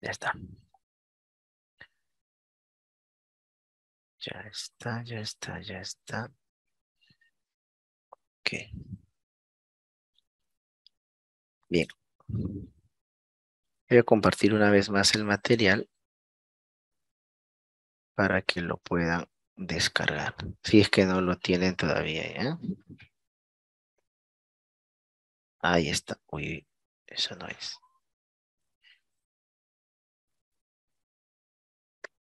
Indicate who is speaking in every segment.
Speaker 1: Ya está. Ya está, ya está, ya está. Ok. Bien. Voy a compartir una vez más el material para que lo puedan descargar, si es que no lo tienen todavía. ¿eh? Ahí está. Uy, eso no es.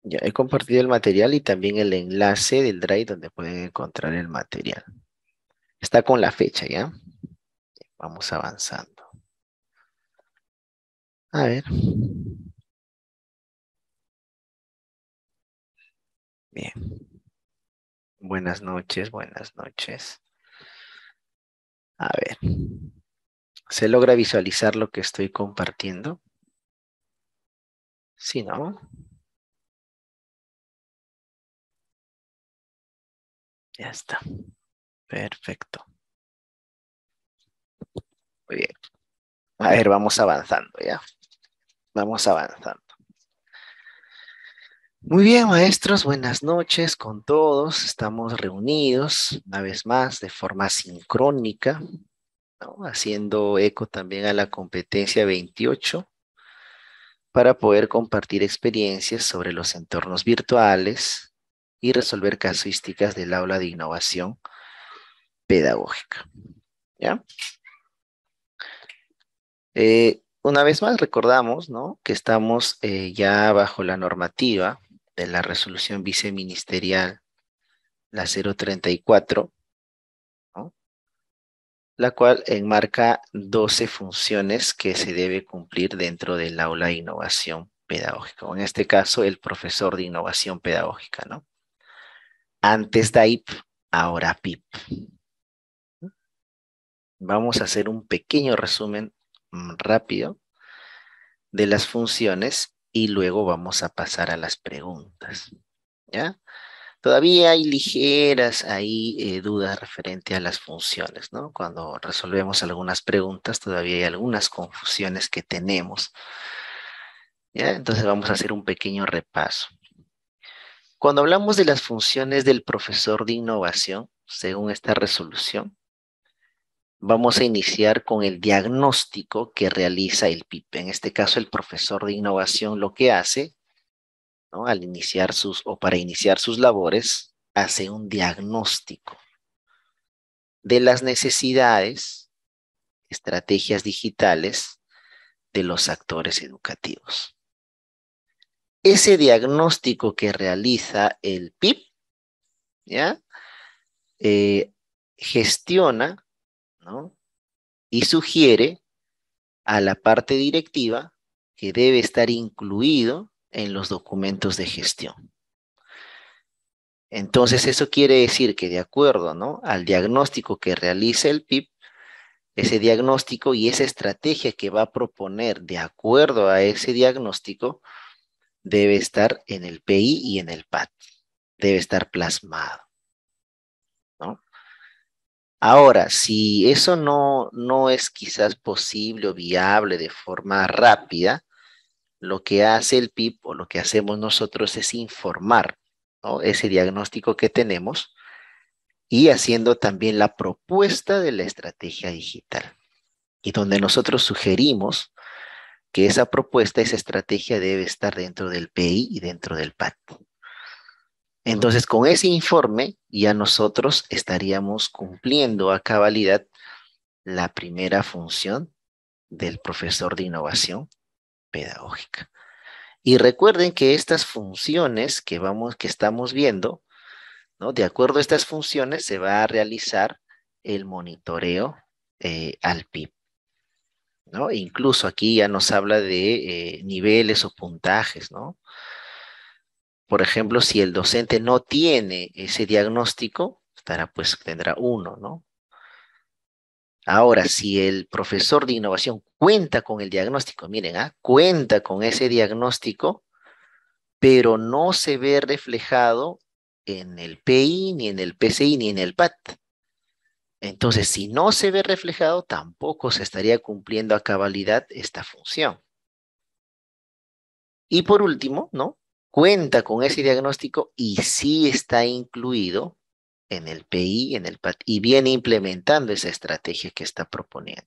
Speaker 1: Ya he compartido el material y también el enlace del Drive donde
Speaker 2: pueden encontrar el material. Está con la fecha, ¿ya? Vamos
Speaker 1: avanzando. A ver. Bien. Buenas noches, buenas noches. A ver. ¿Se logra visualizar lo que estoy compartiendo? Sí, ¿no? Ya está. Perfecto. Muy bien. A ver, vamos avanzando, ¿ya? Vamos avanzando.
Speaker 2: Muy bien, maestros, buenas noches con todos. Estamos reunidos una vez más de forma sincrónica haciendo eco también a la competencia 28 para poder compartir experiencias sobre los entornos virtuales y resolver casuísticas del aula de innovación pedagógica. ¿Ya? Eh, una vez más recordamos que estamos eh, ya bajo la normativa de la resolución viceministerial, la 034, la cual enmarca 12 funciones que se debe cumplir dentro del aula de innovación pedagógica, en este caso el profesor de innovación pedagógica, ¿no? Antes DAIP, ahora PIP. Vamos a hacer un pequeño resumen mm, rápido de las funciones y luego vamos a pasar a las preguntas, ¿ya? Todavía hay ligeras eh, dudas referente a las funciones, Cuando resolvemos algunas preguntas, todavía hay algunas confusiones que tenemos. Entonces vamos a hacer un pequeño repaso. Cuando hablamos de las funciones del profesor de innovación, según esta resolución, vamos a iniciar con el diagnóstico que realiza el PIP. En este caso, el profesor de innovación lo que hace al iniciar sus o para iniciar sus labores, hace un diagnóstico de las necesidades, estrategias digitales de los actores educativos. Ese diagnóstico que realiza el PIB, ¿ya? Eh, gestiona y sugiere a la parte directiva que debe estar incluido en los documentos de gestión. Entonces, eso quiere decir que de acuerdo ¿no? al diagnóstico que realice el PIP, ese diagnóstico y esa estrategia que va a proponer de acuerdo a ese diagnóstico debe estar en el PI y en el PAT, debe estar plasmado. Ahora, si eso no, no es quizás posible o viable de forma rápida, lo que hace el PIB o lo que hacemos nosotros es informar ese diagnóstico que tenemos y haciendo también la propuesta de la estrategia digital. Y donde nosotros sugerimos que esa propuesta, esa estrategia debe estar dentro del PI y dentro del PAT. Entonces, con ese informe ya nosotros estaríamos cumpliendo a cabalidad la primera función del profesor de innovación pedagógica. Y recuerden que estas funciones que, vamos, que estamos viendo, ¿no? de acuerdo a estas funciones se va a realizar el monitoreo eh, al PIB. ¿no? E incluso aquí ya nos habla de eh, niveles o puntajes, ¿no? Por ejemplo, si el docente no tiene ese diagnóstico, estará pues tendrá uno, ¿no? Ahora, si el profesor de innovación cuenta con el diagnóstico, miren, ¿ah? cuenta con ese diagnóstico, pero no se ve reflejado en el PI, ni en el PCI, ni en el PAT. Entonces, si no se ve reflejado, tampoco se estaría cumpliendo a cabalidad esta función. Y por último, ¿no? Cuenta con ese diagnóstico y sí está incluido en el PI, en el y viene implementando esa estrategia que está proponiendo.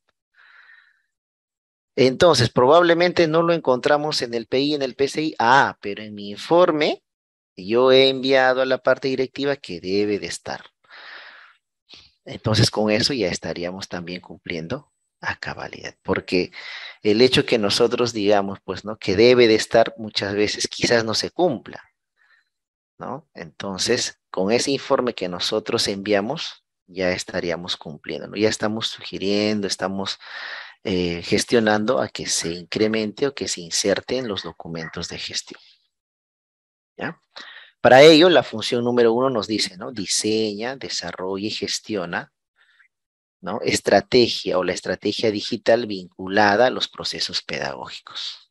Speaker 2: Entonces, probablemente no lo encontramos en el PI, en el PCI. Ah, pero en mi informe yo he enviado a la parte directiva que debe de estar. Entonces, con eso ya estaríamos también cumpliendo a cabalidad, porque el hecho que nosotros digamos, pues, ¿no? Que debe de estar muchas veces, quizás no se cumpla, ¿no? Entonces, con ese informe que nosotros enviamos, ya estaríamos cumpliendo, ¿no? ya estamos sugiriendo, estamos eh, gestionando a que se incremente o que se inserten los documentos de gestión. Para ello, la función número uno nos dice, ¿no? Diseña, desarrolla y gestiona, ¿no? Estrategia o la estrategia digital vinculada a los procesos pedagógicos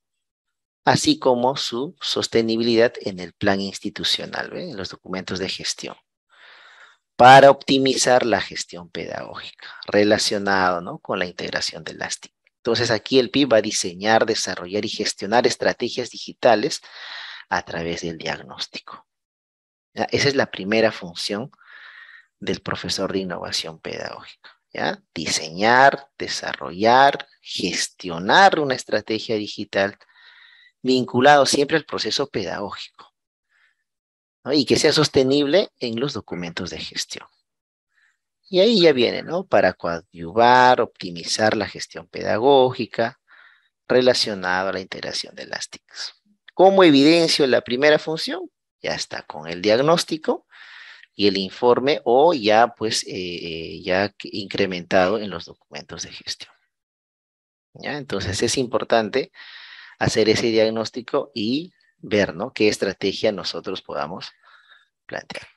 Speaker 2: así como su sostenibilidad en el plan institucional, en los documentos de gestión, para optimizar la gestión pedagógica relacionado ¿no? con la integración de las TIC. Entonces aquí el PIB va a diseñar, desarrollar y gestionar estrategias digitales a través del diagnóstico. Esa es la primera función del profesor de innovación pedagógica. Diseñar, desarrollar, gestionar una estrategia digital vinculado siempre al proceso pedagógico y que sea sostenible en los documentos de gestión. Y ahí ya viene, ¿no? Para coadyuvar, optimizar la gestión pedagógica relacionado a la integración de las TICs. ¿Cómo evidencio la primera función? Ya está con el diagnóstico y el informe o ya pues eh, eh, ya incrementado en los documentos de gestión. ¿Ya? Entonces es importante hacer ese diagnóstico y ver, ¿no? Qué estrategia nosotros podamos plantear.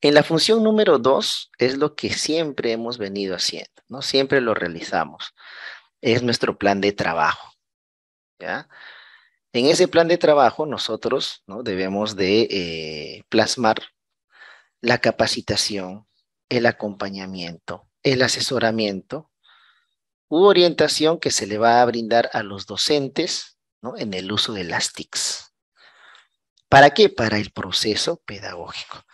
Speaker 2: En la función número dos es lo que siempre hemos venido haciendo, ¿no? Siempre lo realizamos. Es nuestro plan de trabajo, ¿ya? En ese plan de trabajo nosotros ¿no? debemos de eh, plasmar la capacitación, el acompañamiento, el asesoramiento u orientación que se le va a brindar a los docentes ¿no? en el uso de las TICs. ¿Para qué? Para el proceso pedagógico.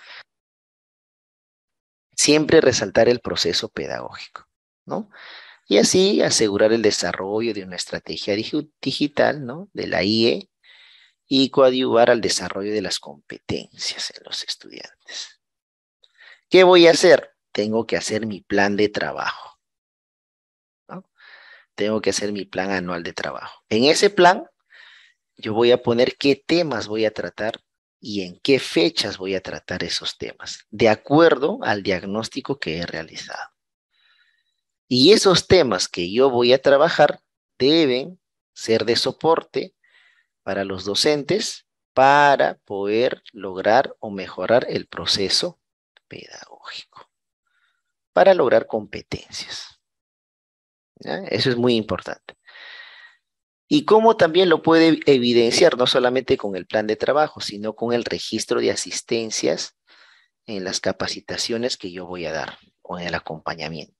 Speaker 2: Siempre resaltar el proceso pedagógico, ¿no? Y así asegurar el desarrollo de una estrategia digital, ¿no? De la IE y coadyuvar al desarrollo de las competencias en los estudiantes. ¿Qué voy a hacer? Tengo que hacer mi plan de trabajo tengo que hacer mi plan anual de trabajo. En ese plan, yo voy a poner qué temas voy a tratar y en qué fechas voy a tratar esos temas, de acuerdo al diagnóstico que he realizado. Y esos temas que yo voy a trabajar deben ser de soporte para los docentes para poder lograr o mejorar el proceso pedagógico, para lograr competencias. Eso es muy importante. Y cómo también lo puede evidenciar, no solamente con el plan de trabajo, sino con el registro de asistencias en las capacitaciones que yo voy a dar o en el acompañamiento.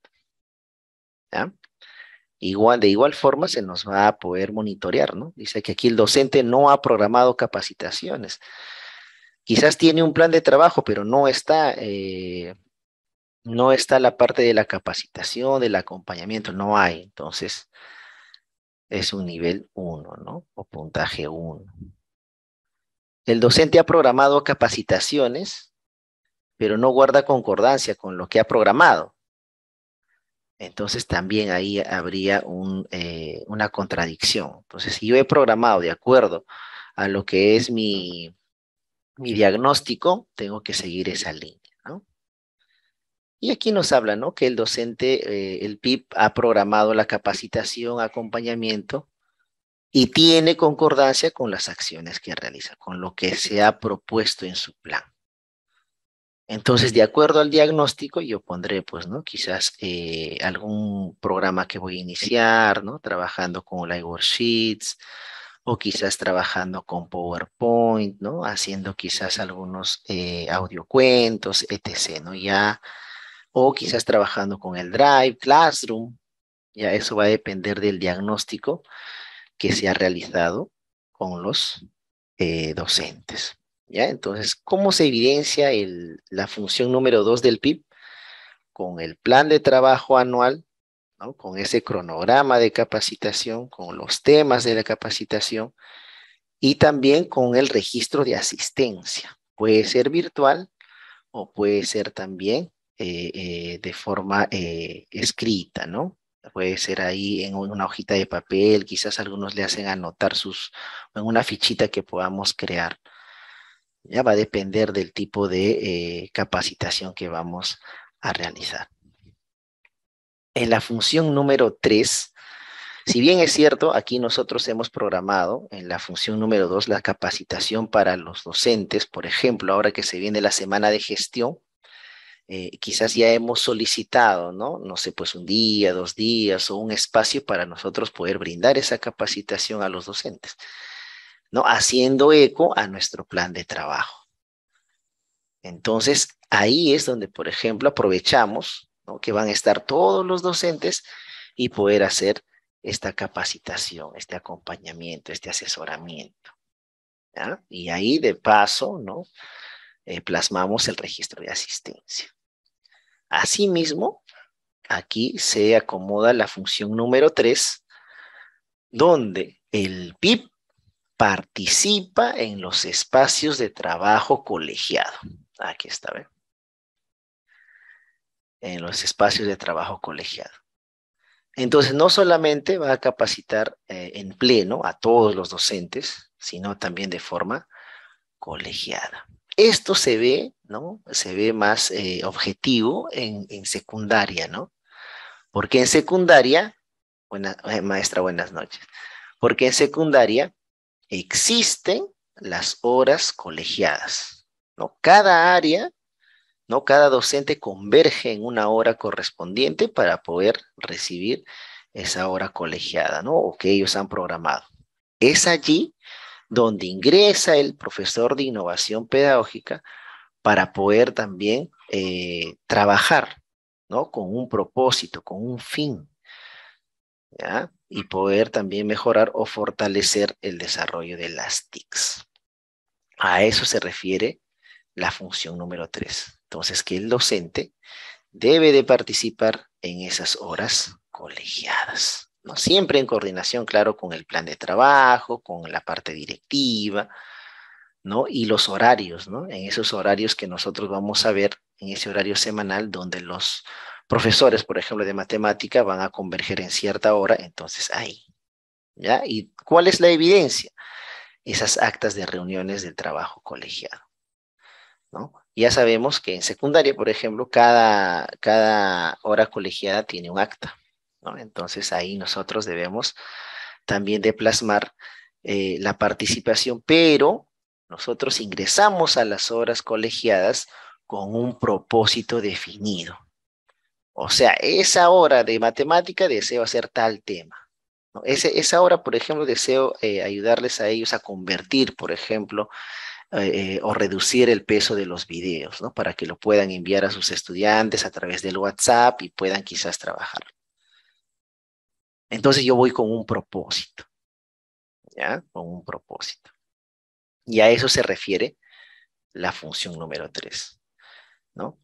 Speaker 2: Igual, de igual forma se nos va a poder monitorear, ¿no? Dice que aquí el docente no ha programado capacitaciones. Quizás tiene un plan de trabajo, pero no está eh, no está la parte de la capacitación, del acompañamiento, no hay. Entonces, es un nivel 1, ¿no? O puntaje 1. El docente ha programado capacitaciones, pero no guarda concordancia con lo que ha programado. Entonces también ahí habría eh, una contradicción. Entonces, si yo he programado de acuerdo a lo que es mi, mi diagnóstico, tengo que seguir esa línea. Y aquí nos habla, ¿no? Que el docente, eh, el PIP, ha programado la capacitación, acompañamiento y tiene concordancia con las acciones que realiza, con lo que se ha propuesto en su plan. Entonces, de acuerdo al diagnóstico, yo pondré, pues, ¿no? Quizás eh, algún programa que voy a iniciar, ¿no? Trabajando con live worksheets o quizás trabajando con PowerPoint, ¿no? Haciendo quizás algunos eh, audiocuentos, etc., ¿no? Ya o quizás trabajando con el Drive, Classroom. Ya eso va a depender del diagnóstico que se ha realizado con los eh, docentes. ¿ya? Entonces, ¿cómo se evidencia la función número dos del PIB? Con el plan de trabajo anual, con ese cronograma de capacitación, con los temas de la capacitación y también con el registro de asistencia. Puede ser virtual o puede ser también eh, eh, de forma eh, escrita, ¿no? Puede ser ahí en una hojita de papel, quizás algunos le hacen anotar sus, en una fichita que podamos crear. Ya va a depender del tipo de capacitación que vamos a realizar. En la función número 3, si bien es cierto, aquí nosotros hemos programado en la función número 2 la capacitación para los docentes, por ejemplo, ahora que se viene la semana de gestión, eh, quizás ya hemos solicitado, ¿no? No sé, pues un día, dos días o un espacio para nosotros poder brindar esa capacitación a los docentes, ¿no? Haciendo eco a nuestro plan de trabajo. Entonces, ahí es donde, por ejemplo, aprovechamos ¿no? que van a estar todos los docentes y poder hacer esta capacitación, este acompañamiento, este asesoramiento. ¿ya? Y ahí, de paso, ¿no? Eh, plasmamos el registro de asistencia. Asimismo, aquí se acomoda la función número 3, donde el PIB participa en los espacios de trabajo colegiado. Aquí está, ¿ven? En los espacios de trabajo colegiado. Entonces, no solamente va a capacitar eh, en pleno a todos los docentes, sino también de forma colegiada. Esto se ve ¿no? Se ve más eh, objetivo en, secundaria, ¿no? Porque en secundaria, eh, maestra, buenas noches, porque en secundaria existen las horas colegiadas, ¿no? Cada área, ¿no? Cada docente converge en una hora correspondiente para poder recibir esa hora colegiada, ¿no? O que ellos han programado. Es allí donde ingresa el profesor de innovación pedagógica para poder también eh, trabajar ¿no? con un propósito, con un fin, y poder también mejorar o fortalecer el desarrollo de las TICs. A eso se refiere la función número tres. Entonces, que el docente debe de participar en esas horas colegiadas, ¿no? siempre en coordinación, claro, con el plan de trabajo, con la parte directiva, y los horarios, ¿no? En esos horarios que nosotros vamos a ver, en ese horario semanal donde los profesores, por ejemplo, de matemática van a converger en cierta hora, entonces ahí, ¿ya? ¿Y cuál es la evidencia? Esas actas de reuniones del trabajo colegiado, ¿no? Ya sabemos que en secundaria, por ejemplo, cada, hora colegiada tiene un acta, Entonces ahí nosotros debemos también de plasmar eh, la participación, pero nosotros ingresamos a las horas colegiadas con un propósito definido. O sea, esa hora de matemática deseo hacer tal tema. esa hora, por ejemplo, deseo eh, ayudarles a ellos a convertir, por ejemplo, eh, eh, o reducir el peso de los videos, ¿no? Para que lo puedan enviar a sus estudiantes a través del WhatsApp y puedan quizás trabajar. Entonces yo voy con un propósito, ¿ya? Con un propósito. Y a eso se refiere la función número 3. ¿no?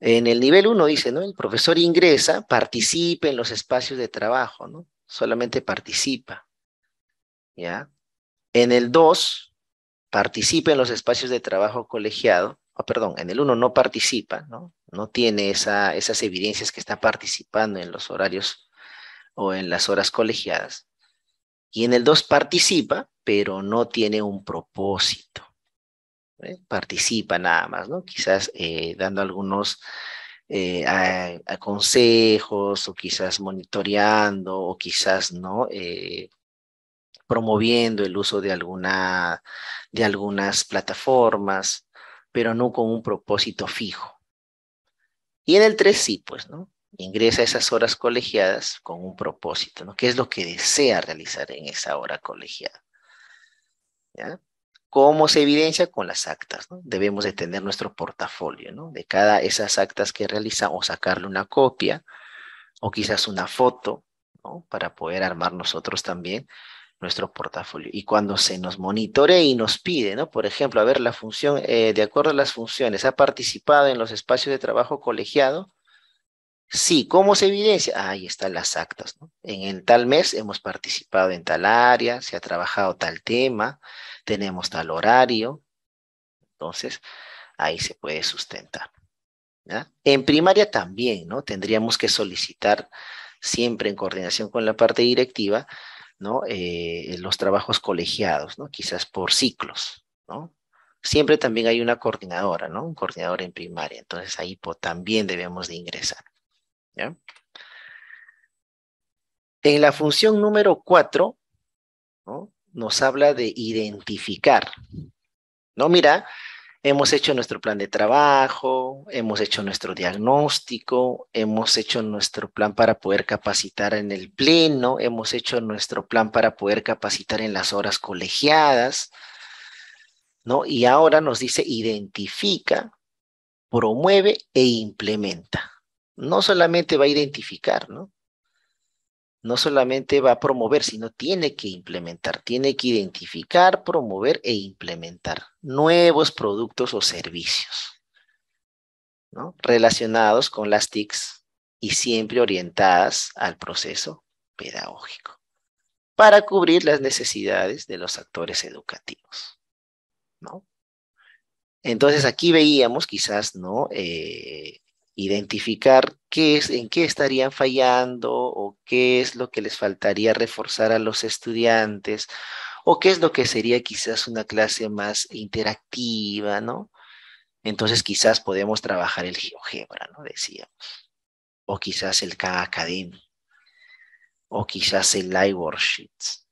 Speaker 2: En el nivel 1 dice, ¿no? El profesor ingresa, participa en los espacios de trabajo, ¿no? Solamente participa. ¿Ya? En el 2, participa en los espacios de trabajo colegiado. Oh, perdón, en el 1 no participa, ¿no? No tiene esas evidencias que está participando en los horarios o en las horas colegiadas. Y en el 2 participa, pero no tiene un propósito. ¿eh? Participa nada más, ¿no? Quizás eh, dando algunos eh, consejos o quizás monitoreando o quizás, ¿no? promoviendo el uso de, alguna, de algunas plataformas, pero no con un propósito fijo. Y en el 3 sí, pues, ¿no? ingresa a esas horas colegiadas con un propósito, ¿no? ¿Qué es lo que desea realizar en esa hora colegiada? ¿Cómo se evidencia? Con las actas, ¿no? Debemos de tener nuestro portafolio, ¿no? De cada esas actas que realizamos, o sacarle una copia, o quizás una foto, ¿no? Para poder armar nosotros también nuestro portafolio. Y cuando se nos monitore y nos pide, ¿no? Por ejemplo, a ver, la función, eh, de acuerdo a las funciones, ha participado en los espacios de trabajo colegiado, Sí, ¿cómo se evidencia? Ahí están las actas. ¿no? En, el tal mes hemos participado en tal área, se ha trabajado tal tema, tenemos tal horario. Entonces, ahí se puede sustentar. En primaria también, ¿no? Tendríamos que solicitar siempre en coordinación con la parte directiva, ¿no? Eh, los trabajos colegiados, ¿no? Quizás por ciclos, ¿no? Siempre también hay una coordinadora, ¿no? Un coordinador en primaria, entonces ahí también debemos de ingresar. En la función número cuatro nos habla de identificar. No, mira, hemos hecho nuestro plan de trabajo, hemos hecho nuestro diagnóstico, hemos hecho nuestro plan para poder capacitar en el pleno, hemos hecho nuestro plan para poder capacitar en las horas colegiadas, ¿no? Y ahora nos dice identifica, promueve e implementa no solamente va a identificar, ¿no? No solamente va a promover, sino tiene que implementar, tiene que identificar, promover e implementar nuevos productos o servicios, ¿no? Relacionados con las TICs y siempre orientadas al proceso pedagógico para cubrir las necesidades de los actores educativos, ¿no? Entonces aquí veíamos quizás, ¿no? Eh, identificar qué es, en qué estarían fallando o qué es lo que les faltaría reforzar a los estudiantes o qué es lo que sería quizás una clase más interactiva, ¿no? Entonces quizás podemos trabajar el GeoGebra, ¿no? Decíamos. O quizás el k Academy. O quizás el Live Worksheets,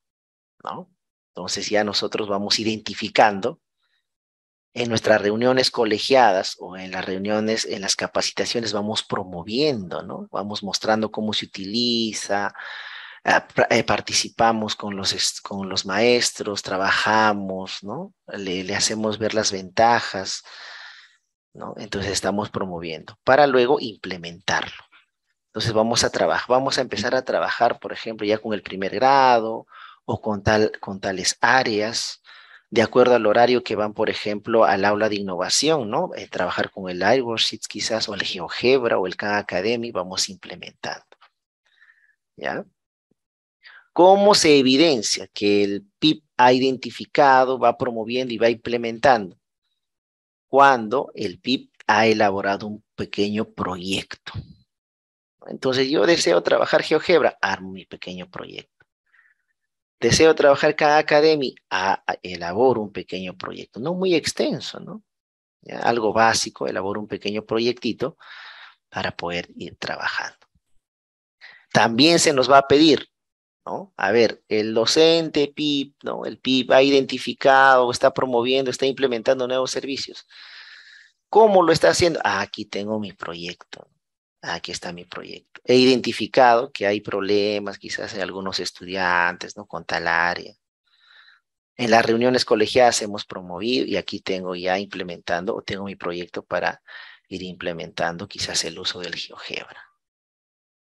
Speaker 2: ¿no? Entonces ya nosotros vamos identificando en nuestras reuniones colegiadas o en las reuniones, en las capacitaciones, vamos promoviendo, ¿no? Vamos mostrando cómo se utiliza, ah, eh, participamos con los, con los maestros, trabajamos, ¿no? Le, le hacemos ver las ventajas, ¿no? Entonces estamos promoviendo para luego implementarlo. Entonces vamos a trabajar, vamos a empezar a trabajar, por ejemplo, ya con el primer grado o con, tal, con tales áreas, de acuerdo al horario que van, por ejemplo, al aula de innovación, ¿no? Eh, trabajar con el Sheets quizás, o el GeoGebra, o el Khan Academy, vamos implementando. ¿Ya? ¿Cómo se evidencia que el PIP ha identificado, va promoviendo y va implementando? Cuando el PIP ha elaborado un pequeño proyecto. Entonces yo deseo trabajar GeoGebra, armo mi pequeño proyecto Deseo trabajar cada academia, a ah, ah, elaboro un pequeño proyecto, no muy extenso, ¿no? Algo básico, elaboro un pequeño proyectito para poder ir trabajando. También se nos va a pedir, ¿no? A ver, el docente PIP, ¿no? El PIP ha identificado, está promoviendo, está implementando nuevos servicios. ¿Cómo lo está haciendo? Ah, aquí tengo mi proyecto aquí está mi proyecto. He identificado que hay problemas quizás en algunos estudiantes, ¿no? Con tal área. En las reuniones colegiadas hemos promovido y aquí tengo ya implementando o tengo mi proyecto para ir implementando quizás el uso del GeoGebra.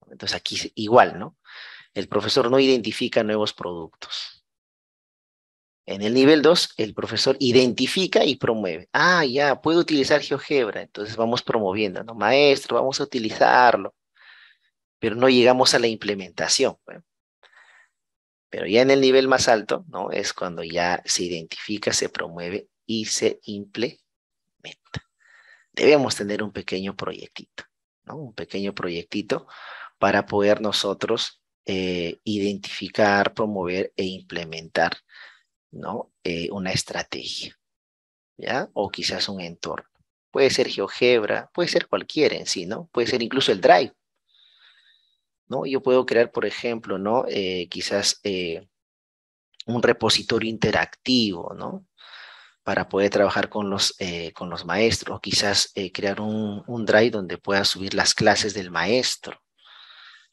Speaker 2: Entonces aquí igual, ¿no? El profesor no identifica nuevos productos en el nivel 2, el profesor identifica y promueve. Ah, ya, puedo utilizar GeoGebra, entonces vamos promoviendo, ¿no? Maestro, vamos a utilizarlo, pero no llegamos a la implementación. Pero ya en el nivel más alto, ¿no? Es cuando ya se identifica, se promueve y se implementa. Debemos tener un pequeño proyectito, ¿no? Un pequeño proyectito para poder nosotros eh, identificar, promover e implementar ¿no? Eh, una estrategia, ¿ya? O quizás un entorno. Puede ser GeoGebra, puede ser cualquiera en sí, ¿no? Puede ser incluso el Drive, ¿no? Yo puedo crear, por ejemplo, ¿no? Eh, quizás eh, un repositorio interactivo, ¿no? Para poder trabajar con los, con los maestros, o quizás crear un, un Drive donde pueda subir las clases del maestro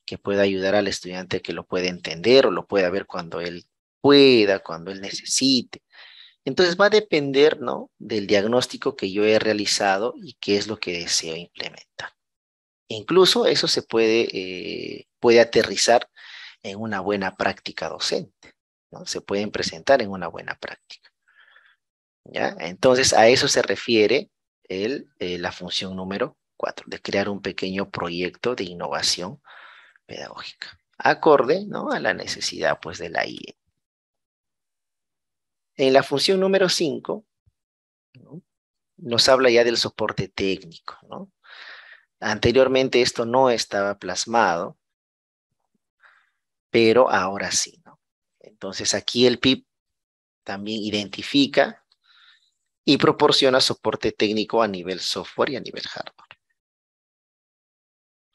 Speaker 2: que pueda ayudar al estudiante que lo pueda entender o lo pueda ver cuando él pueda, cuando él necesite. Entonces va a depender, ¿no? Del diagnóstico que yo he realizado y qué es lo que deseo
Speaker 3: implementar.
Speaker 2: Incluso eso se puede, eh, puede aterrizar en una buena práctica docente, ¿no? Se pueden presentar en una buena práctica. ¿Ya? Entonces a eso se refiere el, eh, la función número cuatro, de crear un pequeño proyecto de innovación pedagógica, acorde ¿no? a la necesidad pues, de la IE. En la función número 5, nos habla ya del soporte técnico. ¿no? Anteriormente esto no estaba plasmado, pero ahora sí. ¿no? Entonces aquí el PIP también identifica y proporciona soporte técnico a nivel software y a nivel hardware.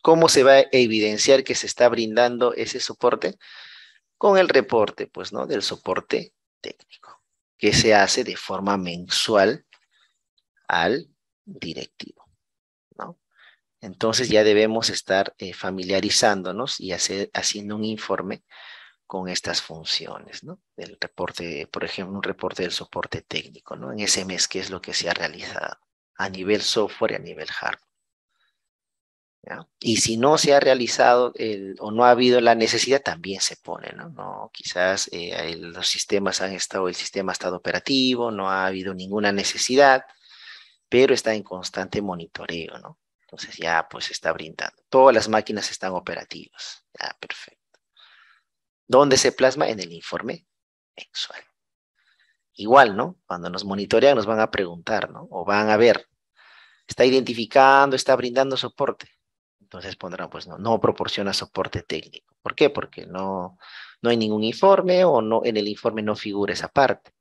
Speaker 2: ¿Cómo se va a evidenciar que se está brindando ese soporte? Con el reporte, pues, ¿no? Del soporte técnico que se hace de forma mensual al directivo. ¿no? Entonces ya debemos estar eh, familiarizándonos y haciendo un informe con estas funciones, ¿no? Del reporte, por ejemplo, un reporte del soporte técnico, ¿no? En ese mes, ¿qué es lo que se ha realizado a nivel software y a nivel hardware? Y si no se ha realizado o no ha habido la necesidad, también se pone, ¿no? quizás eh, los sistemas han estado, el sistema ha estado operativo, no ha habido ninguna necesidad, pero está en constante monitoreo, ¿no? Entonces ya pues está brindando. Todas las máquinas están operativas. ya, perfecto. ¿Dónde se plasma? En el informe mensual. Igual, ¿no? Cuando nos monitorean nos van a preguntar, ¿no? O van a ver. Está identificando, está brindando soporte entonces pondrán, pues no, no proporciona soporte técnico. ¿Por qué? Porque no, no hay ningún informe o no, en el informe no figura esa parte.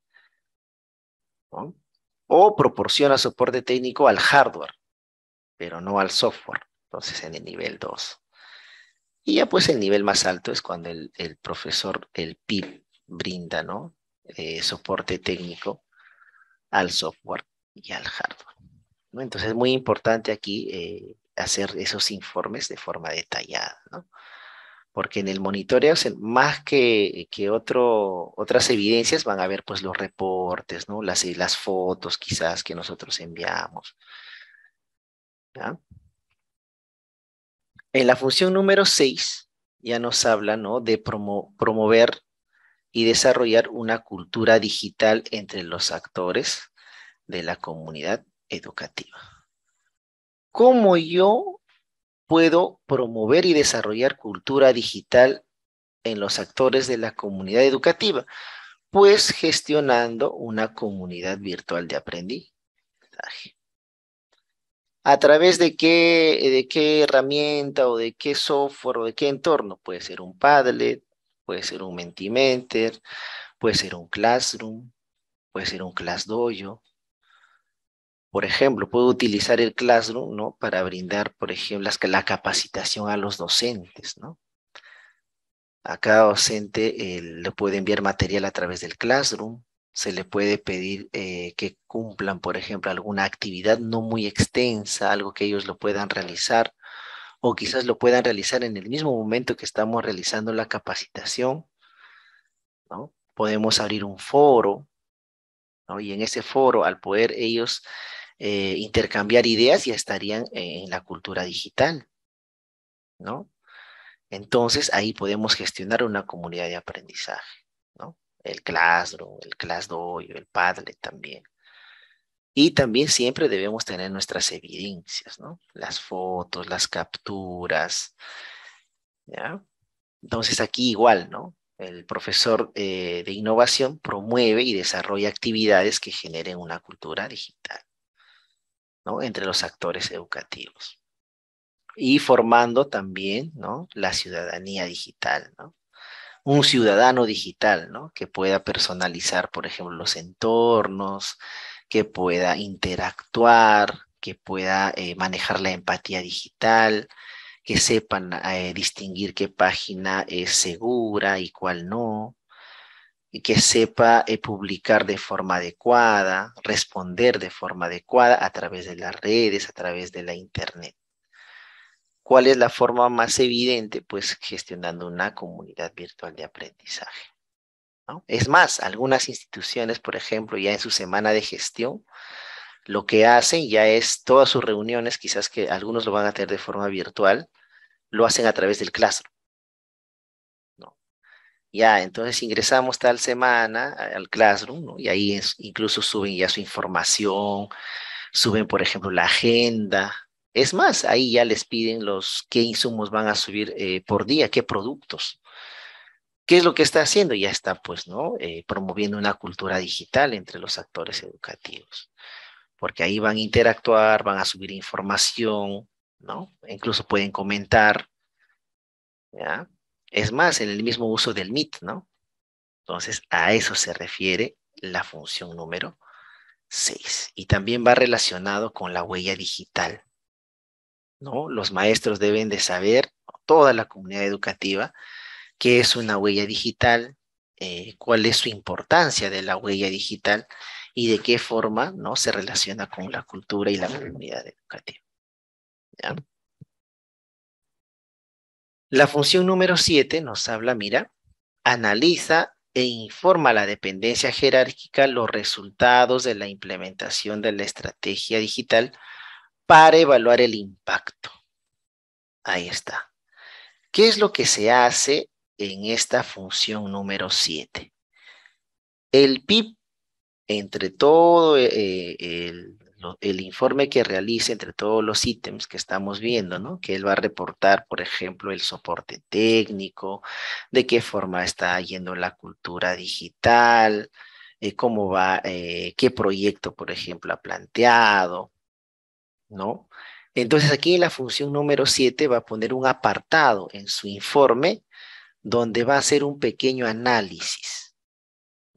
Speaker 2: O proporciona soporte técnico al hardware, pero no al software. Entonces en el nivel 2. Y ya pues el nivel más alto es cuando el, el profesor, el PIB, brinda ¿no? Eh, soporte técnico al software y al hardware. Entonces es muy importante aquí eh, hacer esos informes de forma detallada, ¿no? Porque en el monitoreo, más que, que otro, otras evidencias, van a ver pues los reportes, ¿no? Las, eh, las fotos quizás que nosotros enviamos. En la función número 6 ya nos habla, ¿no? De promover y desarrollar una cultura digital entre los actores de la comunidad educativa. ¿Cómo yo puedo promover y desarrollar cultura digital en los actores de la comunidad educativa? Pues gestionando una comunidad virtual de aprendizaje. ¿A través de qué, de qué herramienta o de qué software o de qué entorno? Puede ser un Padlet, puede ser un Mentimeter, puede ser un Classroom, puede ser un ClassDojo, por ejemplo, puedo utilizar el Classroom, ¿no? Para brindar, por ejemplo, la capacitación a los docentes, ¿no? A cada docente eh, le puede enviar material a través del Classroom, se le puede pedir eh, que cumplan, por ejemplo, alguna actividad no muy extensa, algo que ellos lo puedan realizar, o quizás lo puedan realizar en el mismo momento que estamos realizando la capacitación, Podemos abrir un foro, Y en ese foro, al poder ellos eh, intercambiar ideas y estarían eh, en la cultura digital, ¿no? Entonces ahí podemos gestionar una comunidad de aprendizaje, ¿no? El Classroom, el Classdojo, el Padlet también. Y también siempre debemos tener nuestras evidencias, ¿no? Las fotos, las capturas, ¿ya? Entonces aquí igual, ¿no? El profesor eh, de innovación promueve y desarrolla actividades que generen una cultura digital entre los actores educativos y formando también la ciudadanía digital, un ciudadano digital que pueda personalizar, por ejemplo, los entornos, que pueda interactuar, que pueda eh, manejar la empatía digital, que sepan eh, distinguir qué página es segura y cuál no, y que sepa eh, publicar de forma adecuada, responder de forma adecuada a través de las redes, a través de la internet. ¿Cuál es la forma más evidente? Pues gestionando una comunidad virtual de aprendizaje. Es más, algunas instituciones, por ejemplo, ya en su semana de gestión, lo que hacen ya es todas sus reuniones, quizás que algunos lo van a tener de forma virtual, lo hacen a través del Classroom. Ya, entonces ingresamos tal semana al Classroom, ¿no? Y ahí incluso suben ya su información, suben, por ejemplo, la agenda. Es más, ahí ya les piden los qué insumos van a subir eh, por día, qué productos. ¿Qué es lo que está haciendo? Ya está, pues, ¿no? Eh, promoviendo una cultura digital entre los actores educativos, porque ahí van a interactuar, van a subir información, ¿no? E incluso pueden comentar, ¿ya? Es más, en el mismo uso del mit, ¿no? Entonces, a eso se refiere la función número 6. Y también va relacionado con la huella digital. ¿no? Los maestros deben de saber, toda la comunidad educativa, qué es una huella digital, eh, cuál es su importancia de la huella digital y de qué forma ¿no? se relaciona con la cultura y la comunidad educativa. ¿ya? La función número 7 nos habla, mira, analiza e informa a la dependencia jerárquica los resultados de la implementación de la estrategia digital para evaluar el impacto. Ahí está. ¿Qué es lo que se hace en esta función número 7? El PIB, entre todo eh, eh, el, el informe que realice entre todos los ítems que estamos viendo, ¿no? Que él va a reportar, por ejemplo, el soporte técnico, de qué forma está yendo la cultura digital, eh, cómo va, eh, qué proyecto, por ejemplo, ha planteado, ¿no? Entonces aquí en la función número 7 va a poner un apartado en su informe donde va a hacer un pequeño análisis,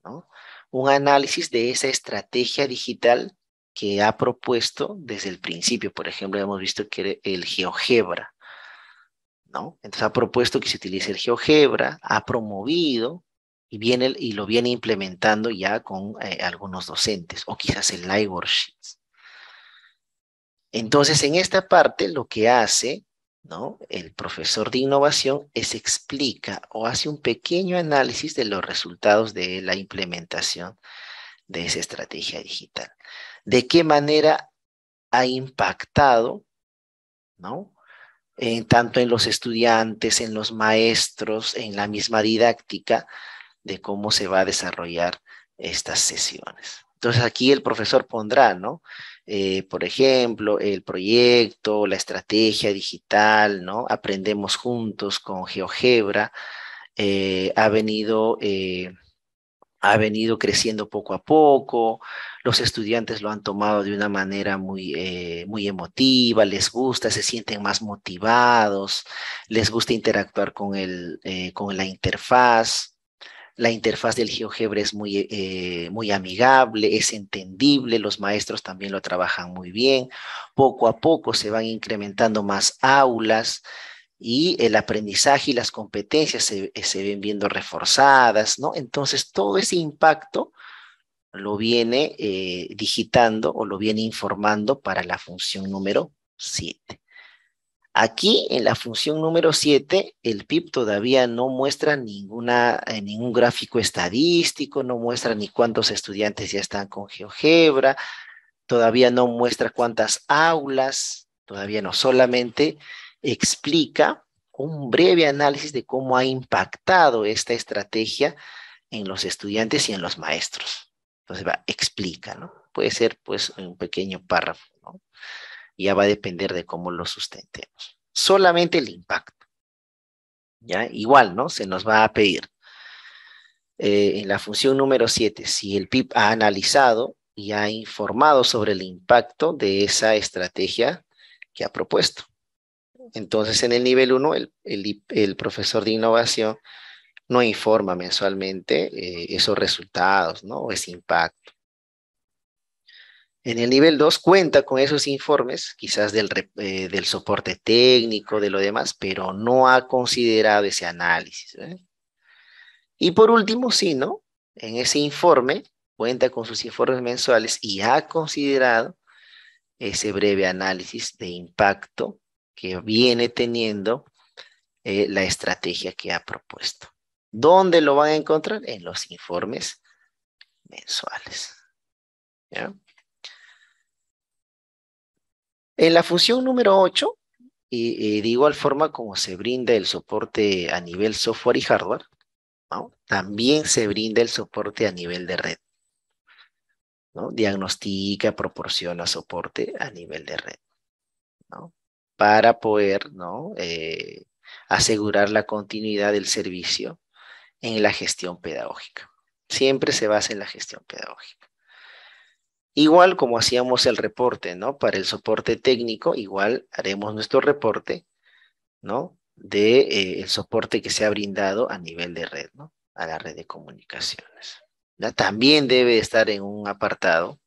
Speaker 2: ¿no? Un análisis de esa estrategia digital que ha propuesto desde el principio. Por ejemplo, hemos visto que el GeoGebra, ¿no? Entonces ha propuesto que se utilice el GeoGebra, ha promovido y, viene, y lo viene implementando ya con eh, algunos docentes o quizás el worksheets. Entonces, en esta parte lo que hace ¿no? el profesor de innovación es explica o hace un pequeño análisis de los resultados de la implementación de esa estrategia digital de qué manera ha impactado, ¿no? En tanto en los estudiantes, en los maestros, en la misma didáctica de cómo se va a desarrollar estas sesiones. Entonces aquí el profesor pondrá, ¿no? Eh, por ejemplo, el proyecto, la estrategia digital, ¿no? Aprendemos juntos con GeoGebra. Eh, ha venido eh, ha venido creciendo poco a poco, los estudiantes lo han tomado de una manera muy, eh, muy emotiva, les gusta, se sienten más motivados, les gusta interactuar con, el, eh, con la interfaz, la interfaz del GeoGebra es muy, eh, muy amigable, es entendible, los maestros también lo trabajan muy bien, poco a poco se van incrementando más aulas, y el aprendizaje y las competencias eh, se, ven viendo reforzadas, ¿no? Entonces, todo ese impacto lo viene eh, digitando o lo viene informando para la función número 7. Aquí en la función número 7, el PIB todavía no muestra ninguna, eh, ningún gráfico estadístico, no muestra ni cuántos estudiantes ya están con GeoGebra, todavía no muestra cuántas aulas, todavía no, solamente explica un breve análisis de cómo ha impactado esta estrategia en los estudiantes y en los maestros. Entonces va, explica, ¿no? Puede ser pues un pequeño párrafo, ¿no? Ya va a depender de cómo lo sustentemos. Solamente el impacto. ¿Ya? Igual, ¿no? Se nos va a pedir. Eh, en la función número 7, si el PIB ha analizado y ha informado sobre el impacto de esa estrategia que ha propuesto. Entonces, en el nivel 1, el, profesor de innovación no informa mensualmente eh, esos resultados, ¿no? O ese impacto. En el nivel 2 cuenta con esos informes, quizás eh, del, soporte técnico, de lo demás, pero no ha considerado ese análisis. ¿eh? Y por último, sí, ¿no? En ese informe, cuenta con sus informes mensuales y ha considerado ese breve análisis de impacto que viene teniendo eh, la estrategia que ha propuesto. ¿Dónde lo van a encontrar? En los informes mensuales. En la función número 8, y, de igual forma como se brinda el soporte a nivel software y hardware, ¿no? también se brinda el soporte a nivel de red. Diagnostica, proporciona soporte a nivel de red. ¿no? para poder ¿no? Eh, asegurar la continuidad del servicio en la gestión pedagógica. Siempre se basa en la gestión pedagógica. Igual como hacíamos el reporte, ¿no? Para el soporte técnico, igual haremos nuestro reporte, ¿no? De eh, el soporte que se ha brindado a nivel de red, A la red de comunicaciones. También debe estar en un apartado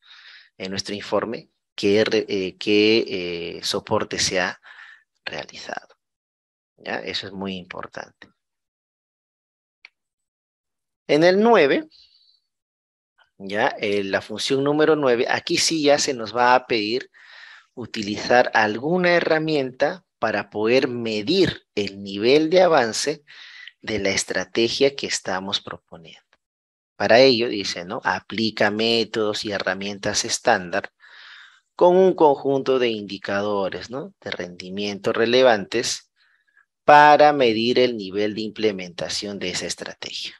Speaker 2: en nuestro informe qué, eh, qué soporte se ha realizado. ¿ya? Eso es muy importante. En el 9, ¿ya? Eh, la función número 9, aquí sí ya se nos va a pedir utilizar alguna herramienta para poder medir el nivel de avance de la estrategia que estamos proponiendo. Para ello, dice, ¿no? Aplica métodos y herramientas estándar con un conjunto de indicadores ¿no? de rendimiento relevantes para medir el nivel de implementación de esa estrategia.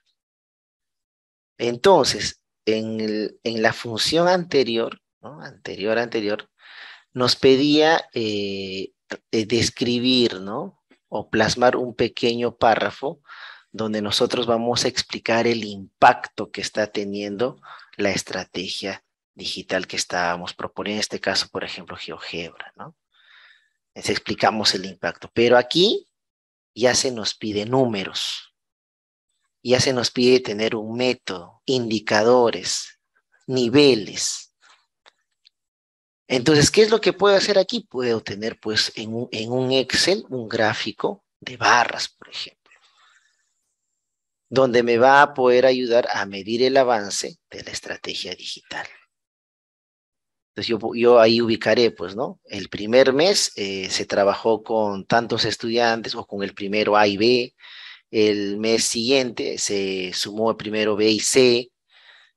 Speaker 2: Entonces, en, la función anterior, ¿no? anterior, anterior, nos pedía eh, eh, describir ¿no? o plasmar un pequeño párrafo donde nosotros vamos a explicar el impacto que está teniendo la estrategia digital que estábamos proponiendo, en este caso, por ejemplo, GeoGebra, ¿no? Les explicamos el impacto, pero aquí ya se nos pide números, ya se nos pide tener un método, indicadores, niveles. Entonces, ¿qué es lo que puedo hacer aquí? Puedo tener, pues, en un Excel un gráfico de barras, por ejemplo donde me va a poder ayudar a medir el avance de la estrategia digital. Entonces yo, ahí ubicaré, pues, ¿no? El primer mes eh, se trabajó con tantos estudiantes o con el primero A y B. El mes siguiente se sumó el primero B y C.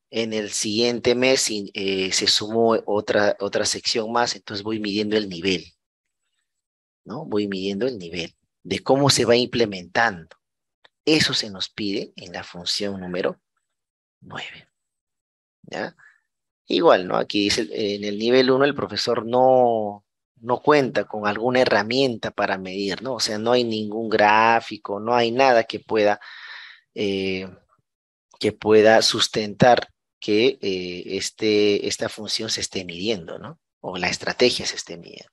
Speaker 2: En el siguiente mes eh, se sumó otra, otra sección más, entonces voy midiendo el nivel, ¿no? Voy midiendo el nivel de cómo se va implementando. Eso se nos pide en la función número 9. ¿Ya? Igual, ¿no? Aquí dice, en el nivel 1 el profesor no, cuenta con alguna herramienta para medir, ¿no? O sea, no hay ningún gráfico, no hay nada que pueda, eh, que pueda sustentar que eh, este, esta función se esté midiendo, ¿no? O la estrategia se esté midiendo.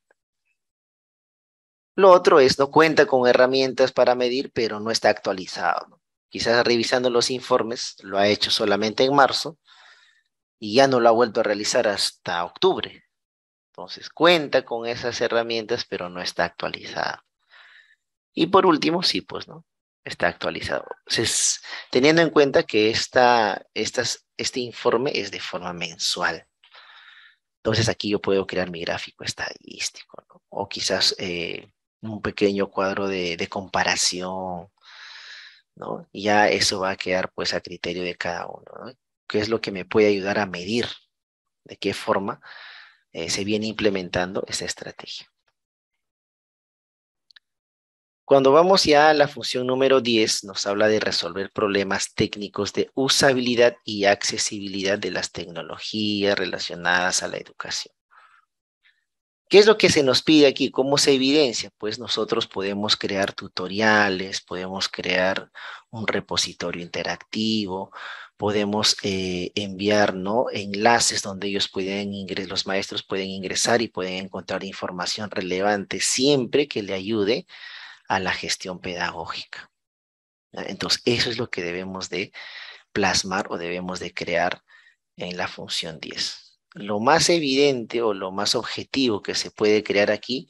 Speaker 2: Lo otro es, no cuenta con herramientas para medir, pero no está actualizado. Quizás revisando los informes, lo ha hecho solamente en marzo, y ya no lo ha vuelto a realizar hasta octubre. Entonces cuenta con esas herramientas, pero no está actualizada. Y por último, sí, pues, ¿no? Está actualizado. Entonces, teniendo en cuenta que esta, estas, este informe es de forma mensual. Entonces aquí yo puedo crear mi gráfico estadístico, ¿no? o quizás eh, un pequeño cuadro de, comparación, ¿no? ya eso va a quedar pues a criterio de cada uno, ¿no? ¿Qué es lo que me puede ayudar a medir de qué forma eh, se viene implementando esa estrategia. Cuando vamos ya a la función número 10, nos habla de resolver problemas técnicos de usabilidad y accesibilidad de las tecnologías relacionadas a la educación. ¿Qué es lo que se nos pide aquí? ¿Cómo se evidencia? Pues nosotros podemos crear tutoriales, podemos crear un repositorio interactivo, podemos eh, enviar enlaces donde ellos pueden ingresar, los maestros pueden ingresar y pueden encontrar información relevante siempre que le ayude a la gestión pedagógica. Ah, entonces, eso es lo que debemos de plasmar o debemos de crear en la función 10. Lo más evidente o lo más objetivo que se puede crear aquí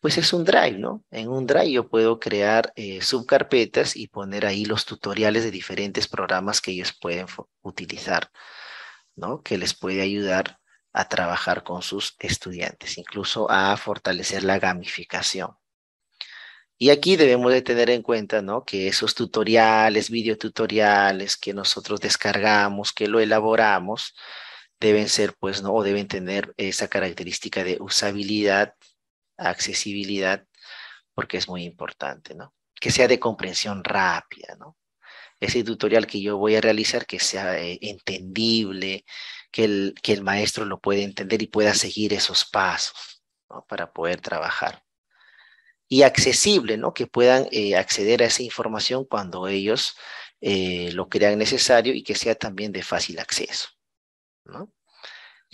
Speaker 2: pues es un drive, ¿no? En un drive yo puedo crear eh, subcarpetas y poner ahí los tutoriales de diferentes programas que ellos pueden utilizar, ¿no? Que les puede ayudar a trabajar con sus estudiantes, incluso a fortalecer la gamificación. Y aquí debemos de tener en cuenta, ¿no? Que esos tutoriales, videotutoriales que nosotros descargamos, que lo elaboramos, deben ser, pues, ¿no? O deben tener esa característica de usabilidad accesibilidad, porque es muy importante, ¿no? Que sea de comprensión rápida, ¿no? Ese tutorial que yo voy a realizar que sea eh, entendible, que el, que el maestro lo pueda entender y pueda seguir esos pasos ¿no? para poder trabajar. Y accesible, ¿no? Que puedan eh, acceder a esa información cuando ellos eh, lo crean necesario y que sea también de fácil acceso, ¿no?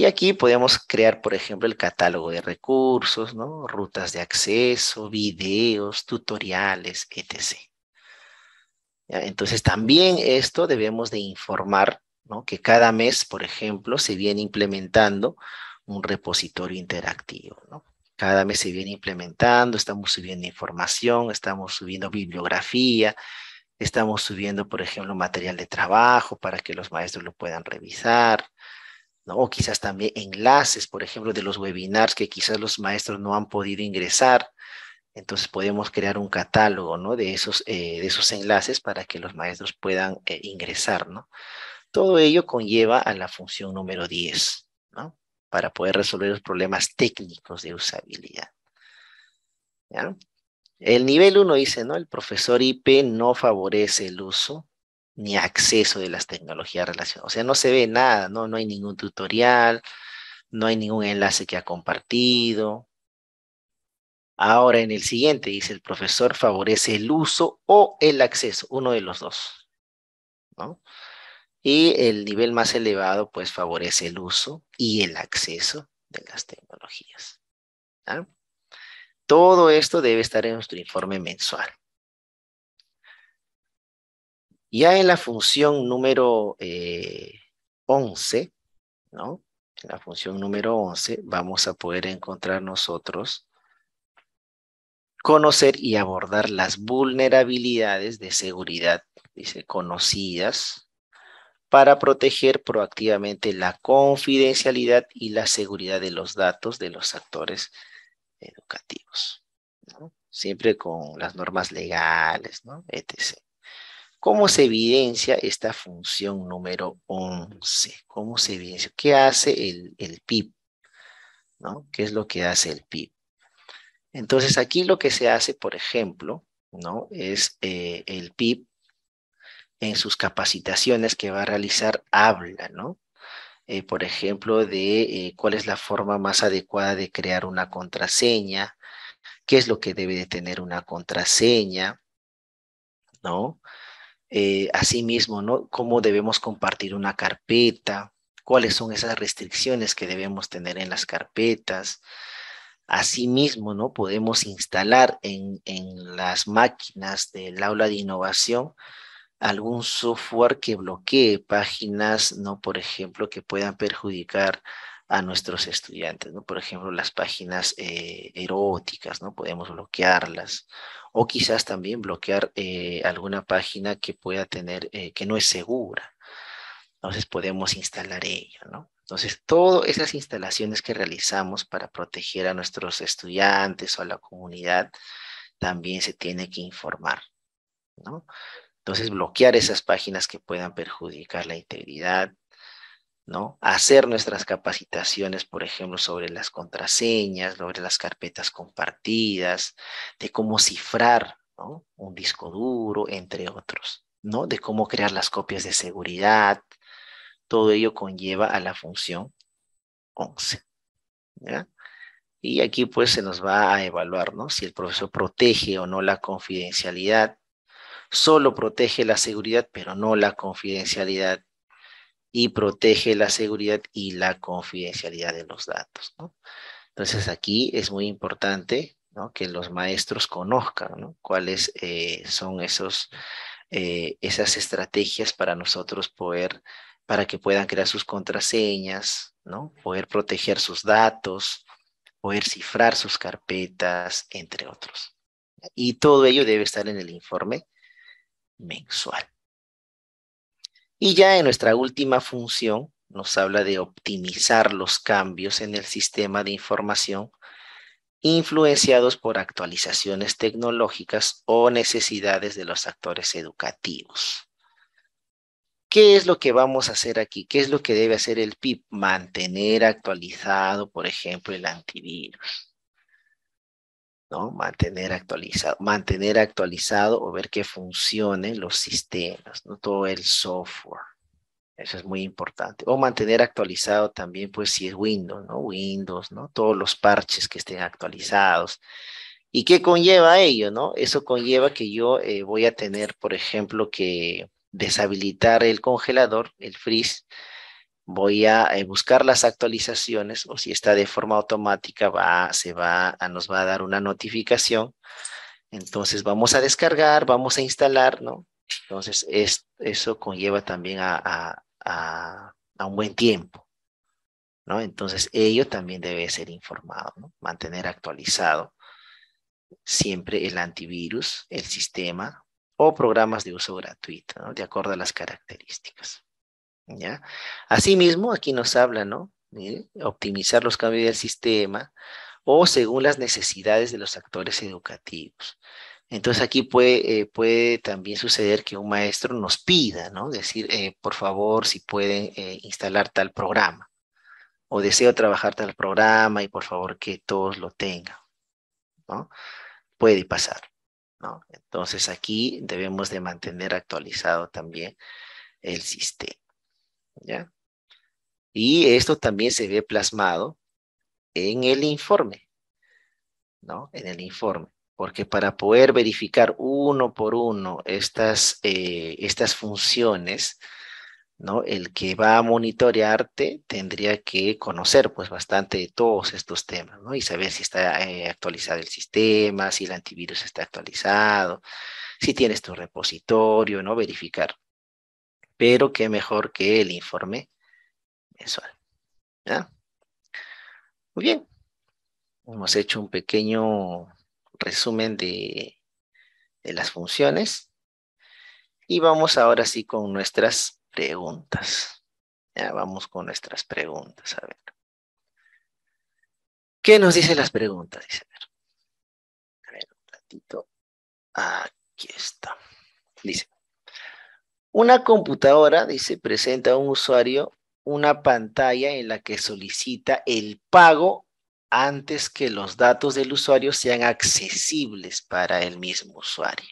Speaker 2: Y aquí podemos crear, por ejemplo, el catálogo de recursos, ¿no? rutas de acceso, videos, tutoriales, etc. Entonces, también esto debemos de informar ¿no? que cada mes, por ejemplo, se viene implementando un repositorio interactivo. ¿no? Cada mes se viene implementando, estamos subiendo información, estamos subiendo bibliografía, estamos subiendo, por ejemplo, material de trabajo para que los maestros lo puedan revisar o quizás también enlaces, por ejemplo, de los webinars que quizás los maestros no han podido ingresar. Entonces podemos crear un catálogo ¿no? de, esos, eh, de esos enlaces para que los maestros puedan eh, ingresar. ¿no? Todo ello conlleva a la función número 10, ¿no? para poder resolver los problemas técnicos de usabilidad. El nivel 1 dice, ¿no? El profesor IP no favorece el uso ni acceso de las tecnologías relacionadas. O sea, no se ve nada, ¿no? No hay ningún tutorial, no hay ningún enlace que ha compartido. Ahora en el siguiente dice el profesor favorece el uso o el acceso, uno de los dos. ¿no? Y el nivel más elevado pues favorece el uso y el acceso de las tecnologías. Todo esto debe estar en nuestro informe mensual. Ya en la función número 11, eh, ¿no? En la función número 11 vamos a poder encontrar nosotros conocer y abordar las vulnerabilidades de seguridad, dice, conocidas para proteger proactivamente la confidencialidad y la seguridad de los datos de los actores educativos. ¿no? Siempre con las normas legales, ¿no? etc. ¿Cómo se evidencia esta función número 11? ¿Cómo se evidencia? ¿Qué hace el, el PIB? ¿Qué es lo que hace el PIB? Entonces, aquí lo que se hace, por ejemplo, ¿no? es eh, el PIB en sus capacitaciones que va a realizar habla, ¿no? Eh, por ejemplo, de eh, cuál es la forma más adecuada de crear una contraseña, qué es lo que debe de tener una contraseña, ¿no? Eh, asimismo, ¿no? Cómo debemos compartir una carpeta, cuáles son esas restricciones que debemos tener en las carpetas. Asimismo, ¿no? Podemos instalar en, en las máquinas del aula de innovación algún software que bloquee páginas, ¿no? Por ejemplo, que puedan perjudicar a nuestros estudiantes, ¿no? Por ejemplo, las páginas eh, eróticas, ¿no? Podemos bloquearlas o quizás también bloquear eh, alguna página que pueda tener, eh, que no es segura. Entonces podemos instalar ella, ¿no? Entonces, todas esas instalaciones que realizamos para proteger a nuestros estudiantes o a la comunidad, también se tiene que informar, ¿no? Entonces, bloquear esas páginas que puedan perjudicar la integridad, Hacer nuestras capacitaciones, por ejemplo, sobre las contraseñas, sobre las carpetas compartidas, de cómo cifrar un disco duro, entre otros, De cómo crear las copias de seguridad. Todo ello conlleva a la función 11. Y aquí pues se nos va a evaluar, Si el profesor protege o no la confidencialidad. Solo protege la seguridad, pero no la confidencialidad y protege la seguridad y la confidencialidad de los datos. ¿no? Entonces aquí es muy importante que los maestros conozcan cuáles eh, son esos, eh, esas estrategias para nosotros poder, para que puedan crear sus contraseñas, ¿no? poder proteger sus datos, poder cifrar sus carpetas, entre otros. Y todo ello debe estar en el informe mensual. Y ya en nuestra última función nos habla de optimizar los cambios en el sistema de información influenciados por actualizaciones tecnológicas o necesidades de los actores educativos. ¿Qué es lo que vamos a hacer aquí? ¿Qué es lo que debe hacer el PIB? Mantener actualizado, por ejemplo, el antivirus. Mantener actualizado, mantener actualizado o ver que funcionen los sistemas, no todo el software. Eso es muy importante. O mantener actualizado también, pues si es Windows, ¿no? Windows, ¿no? Todos los parches que estén actualizados. ¿Y qué conlleva ello, no? Eso conlleva que yo eh, voy a tener, por ejemplo, que deshabilitar el congelador, el freeze, voy a eh, buscar las actualizaciones o si está de forma automática va, se va a, nos va a dar una notificación. Entonces vamos a descargar, vamos a instalar, ¿no? Entonces eso conlleva también a, a, un buen tiempo, ¿no? Entonces ello también debe ser informado, ¿no? Mantener actualizado siempre el antivirus, el sistema o programas de uso gratuito, ¿no? De acuerdo a las características. ¿ya? Asimismo, aquí nos habla, ¿no? Optimizar los cambios del sistema o según las necesidades de los actores educativos. Entonces aquí puede, eh, también suceder que un maestro nos pida, ¿no? Decir, eh, por favor, si pueden eh, instalar tal programa o deseo trabajar tal programa y por favor que todos lo tengan, ¿no? Puede pasar, ¿no? Entonces aquí debemos de mantener actualizado también el sistema. ¿ya? Y esto también se ve plasmado en el informe, ¿no? En el informe, porque para poder verificar uno por uno estas, eh, estas funciones, ¿no? El que va a monitorearte tendría que conocer pues bastante de todos estos temas, ¿no? Y saber si está eh, actualizado el sistema, si el antivirus está actualizado, si tienes tu repositorio, ¿no? Verificar pero qué mejor que el informe mensual. ¿Ya? Muy bien. Hemos hecho un pequeño resumen de, las funciones. Y vamos ahora sí con nuestras preguntas. Ya vamos con nuestras preguntas. A ver. ¿Qué nos dicen las preguntas? Dice, a ver. A ver, un ratito. Aquí está. Dice. Una computadora, dice, presenta a un usuario una pantalla en la que solicita el pago antes que los datos del usuario sean accesibles para el mismo usuario.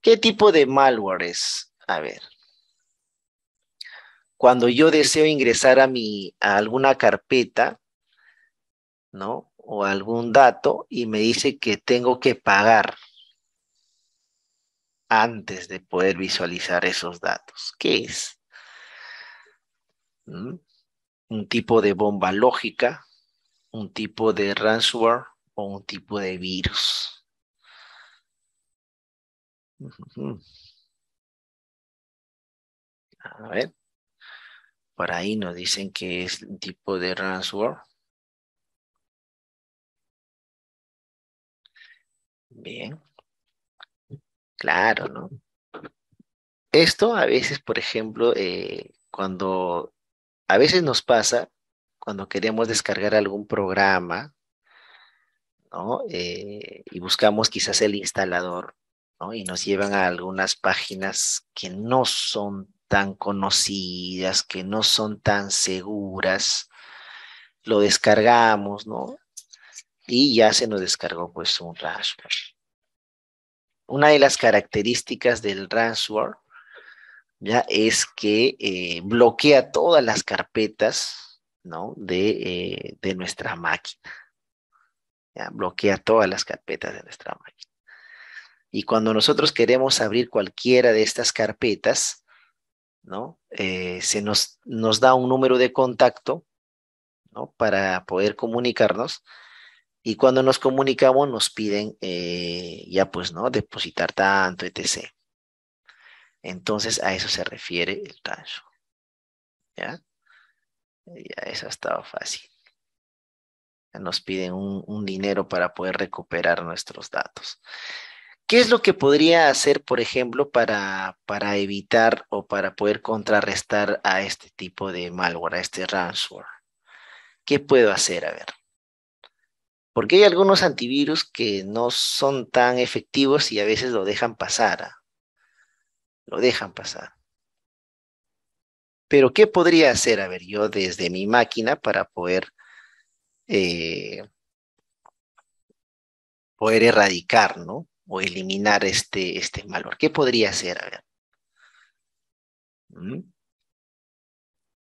Speaker 2: ¿Qué tipo de malware es? A ver. Cuando yo deseo ingresar a, mi, a alguna carpeta, ¿no? O algún dato y me dice que tengo que pagar antes de poder visualizar esos datos. ¿Qué es? ¿Mm? Un tipo de bomba lógica, un tipo de ransomware
Speaker 1: o un tipo de virus. A ver. Por ahí nos dicen que es un tipo de ransomware. Bien. Claro, ¿no? Esto a veces, por ejemplo, eh, cuando
Speaker 2: a veces nos pasa, cuando queremos descargar algún programa, ¿no? Eh, y buscamos quizás el instalador, ¿no? Y nos llevan a algunas páginas que no son tan conocidas, que no son tan seguras, lo descargamos, ¿no? Y ya se nos descargó pues un Raspberry una de las características del ransomware ya es que eh, bloquea todas las carpetas eh, de, nuestra máquina. Bloquea todas las carpetas de nuestra máquina. Y cuando nosotros queremos abrir cualquiera de estas carpetas, ¿no? Eh, se nos, da un número de contacto para poder comunicarnos y cuando nos comunicamos nos piden eh, ya pues, ¿no? Depositar tanto, etc. Entonces a eso se refiere el transfer. ¿Ya? Eh, ya eso ha estado fácil. nos piden un, dinero para poder recuperar nuestros datos. ¿Qué es lo que podría hacer, por ejemplo, para, para evitar o para poder contrarrestar a este tipo de malware, a este ransomware? ¿Qué puedo hacer? A ver. Porque hay algunos antivirus que no son tan efectivos y a veces lo dejan pasar. Ah. Lo dejan pasar. Pero, ¿qué podría hacer? A ver, yo desde mi máquina para poder, eh, poder erradicar, ¿no? O eliminar este, este malware. ¿Qué podría hacer? A ver. ¿Mm?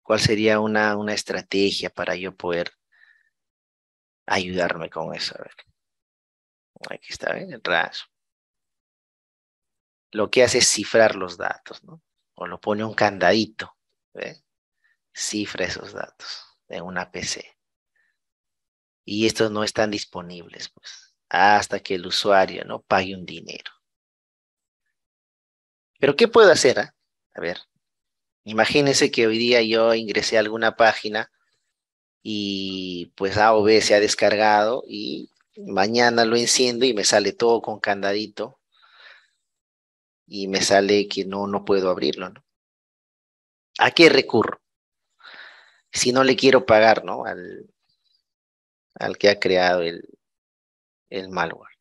Speaker 2: ¿Cuál sería una, una estrategia para yo poder ayudarme con eso. Aquí está, bien ¿eh? El raso Lo que hace es cifrar los datos, ¿no? O lo pone un candadito, Cifra esos datos en una PC. Y estos no están disponibles, pues, hasta que el usuario, ¿no? Pague un dinero. Pero, ¿qué puedo hacer? Ah? A ver, imagínense que hoy día yo ingresé a alguna página y pues A o B se ha descargado y mañana lo enciendo y me sale todo con candadito y me sale que no, no puedo abrirlo, ¿no? ¿A qué recurro? Si no le quiero pagar, ¿no? Al, al que ha creado el, el malware.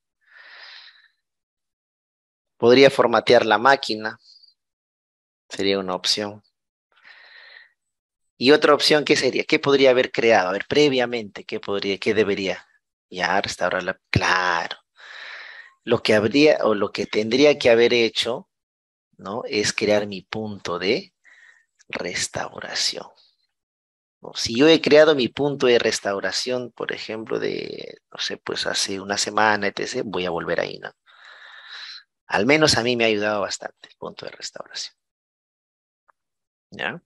Speaker 2: Podría formatear la máquina, sería una opción. Y otra opción, ¿qué sería? ¿Qué podría haber creado? A ver, previamente, ¿qué podría, qué debería? Ya, restaurarla. Claro. Lo que habría o lo que tendría que haber hecho, ¿no? Es crear mi punto de restauración. Si yo he creado mi punto de restauración, por ejemplo, de, no sé, pues hace una semana, etc., voy a volver ahí, ¿no? Al menos a mí me ha ayudado
Speaker 1: bastante el punto de restauración. ¿Ya?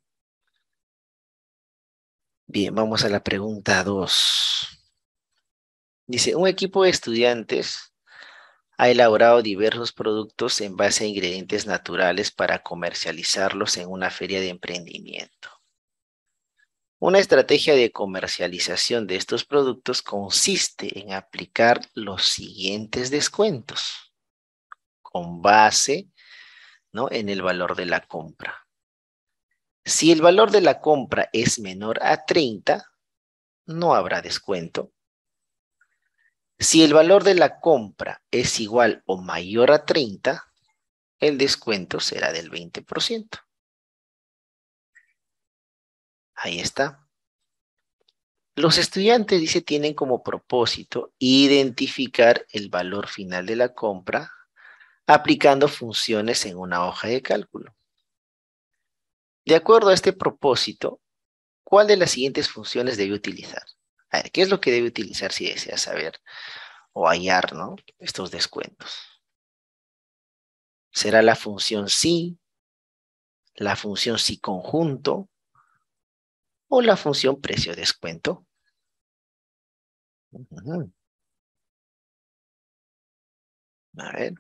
Speaker 1: Bien, vamos a la pregunta 2. Dice, un
Speaker 2: equipo de estudiantes ha elaborado diversos productos en base a ingredientes naturales para comercializarlos en una feria de emprendimiento. Una estrategia de comercialización de estos productos consiste en aplicar los siguientes descuentos con base ¿no? en el valor de la compra. Si el valor de la compra es menor a 30, no habrá descuento. Si el valor de la compra es igual o mayor a 30, el descuento será del 20%. Ahí está. Los estudiantes, dice, tienen como propósito identificar el valor final de la compra aplicando funciones en una hoja de cálculo. De acuerdo a este propósito, ¿cuál de las siguientes funciones debe utilizar? A ver, ¿qué es lo que debe utilizar si desea saber
Speaker 1: o hallar ¿no? estos descuentos? Será la función sí, la función sí conjunto o la función precio descuento. A ver.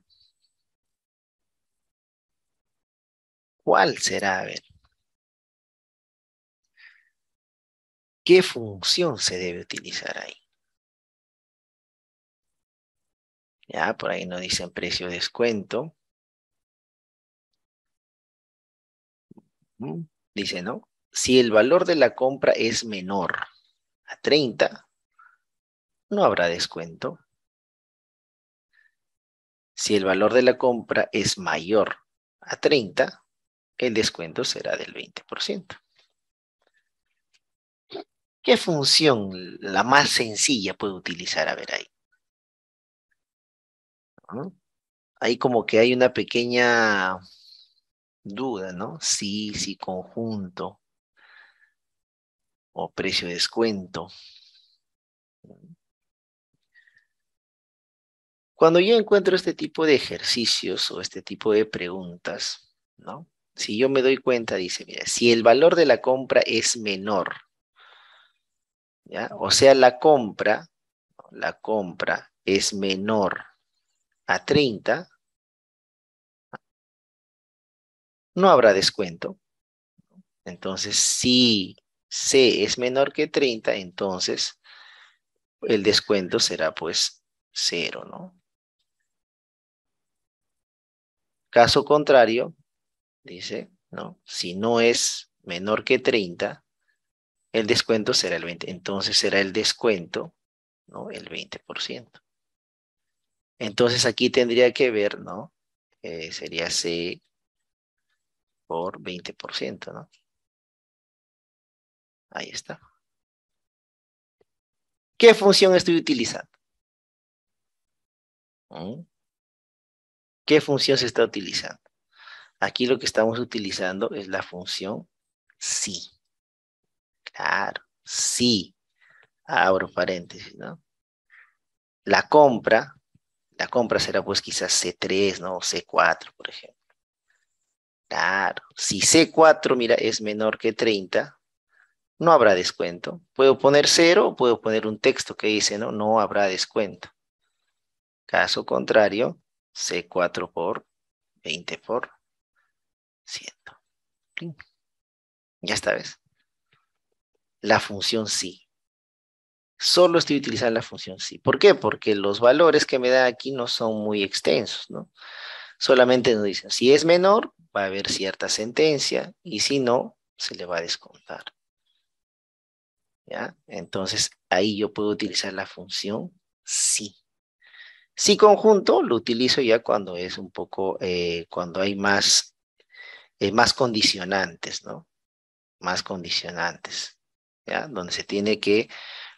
Speaker 1: ¿Cuál será? A ver. ¿Qué función se debe utilizar ahí? Ya, por ahí no dicen precio descuento. Mm, dice, ¿no? Si el valor de la
Speaker 2: compra es menor a 30, no habrá descuento. Si el valor de la compra es mayor a 30, el descuento será del 20%. ¿Qué función la más sencilla puede utilizar? A ver ahí. Ahí como que hay una pequeña duda, ¿no? Sí, sí, conjunto. O precio de descuento. Cuando yo encuentro este tipo de ejercicios o este tipo de preguntas, ¿no? Si yo me doy cuenta, dice, mira, si el valor de la compra es menor o sea, la compra, la compra
Speaker 1: es menor a 30, no habrá descuento. Entonces, si
Speaker 2: C es menor que 30, entonces el descuento será pues cero, ¿no? Caso contrario, dice, ¿no? Si no es menor que 30, el descuento será el 20%. Entonces será el descuento, ¿no? El 20%. Entonces aquí tendría que ver, ¿no? Eh, sería C
Speaker 1: por 20%, ¿no? Ahí está. ¿Qué función estoy utilizando? ¿Mm? ¿Qué función se está utilizando?
Speaker 2: Aquí lo que estamos utilizando es la función sí. Claro, sí. Abro paréntesis, ¿no? La compra, la compra será pues quizás C3, ¿no? C4, por ejemplo. Claro, si C4, mira, es menor que 30, no habrá descuento. Puedo poner cero puedo poner un texto que dice, ¿no? No habrá descuento. Caso contrario, C4 por 20 por 100. Ya está, ¿ves? la función sí. Solo estoy utilizando la función sí. ¿Por qué? Porque los valores que me da aquí no son muy extensos, ¿no? Solamente nos dicen, si es menor, va a haber cierta sentencia y si no, se le va a descontar. ¿Ya? Entonces, ahí yo puedo utilizar la función sí. Si conjunto lo utilizo ya cuando es un poco, eh, cuando hay más, eh, más condicionantes, ¿no? Más condicionantes donde se tiene que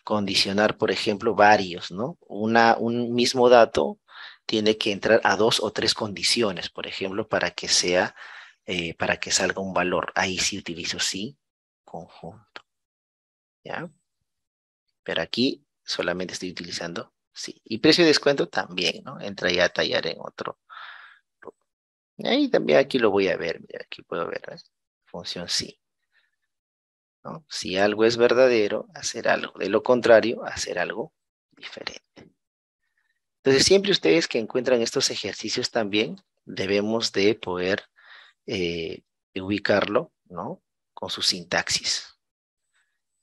Speaker 2: condicionar, por ejemplo, varios, ¿no? un mismo dato tiene que entrar a dos o tres condiciones, por ejemplo, para que sea, eh, para que salga un valor. Ahí sí utilizo sí, conjunto. ¿Ya? Pero aquí solamente estoy utilizando sí. Y precio de descuento también, ¿no? Entra ya a tallar en otro. Ahí también aquí lo voy a ver, aquí puedo ver, ¿eh? Función sí. Si algo es verdadero, hacer algo. De lo contrario, hacer algo diferente. Entonces, siempre ustedes que encuentran estos ejercicios también, debemos de poder eh, ubicarlo, ¿no? Con su sintaxis.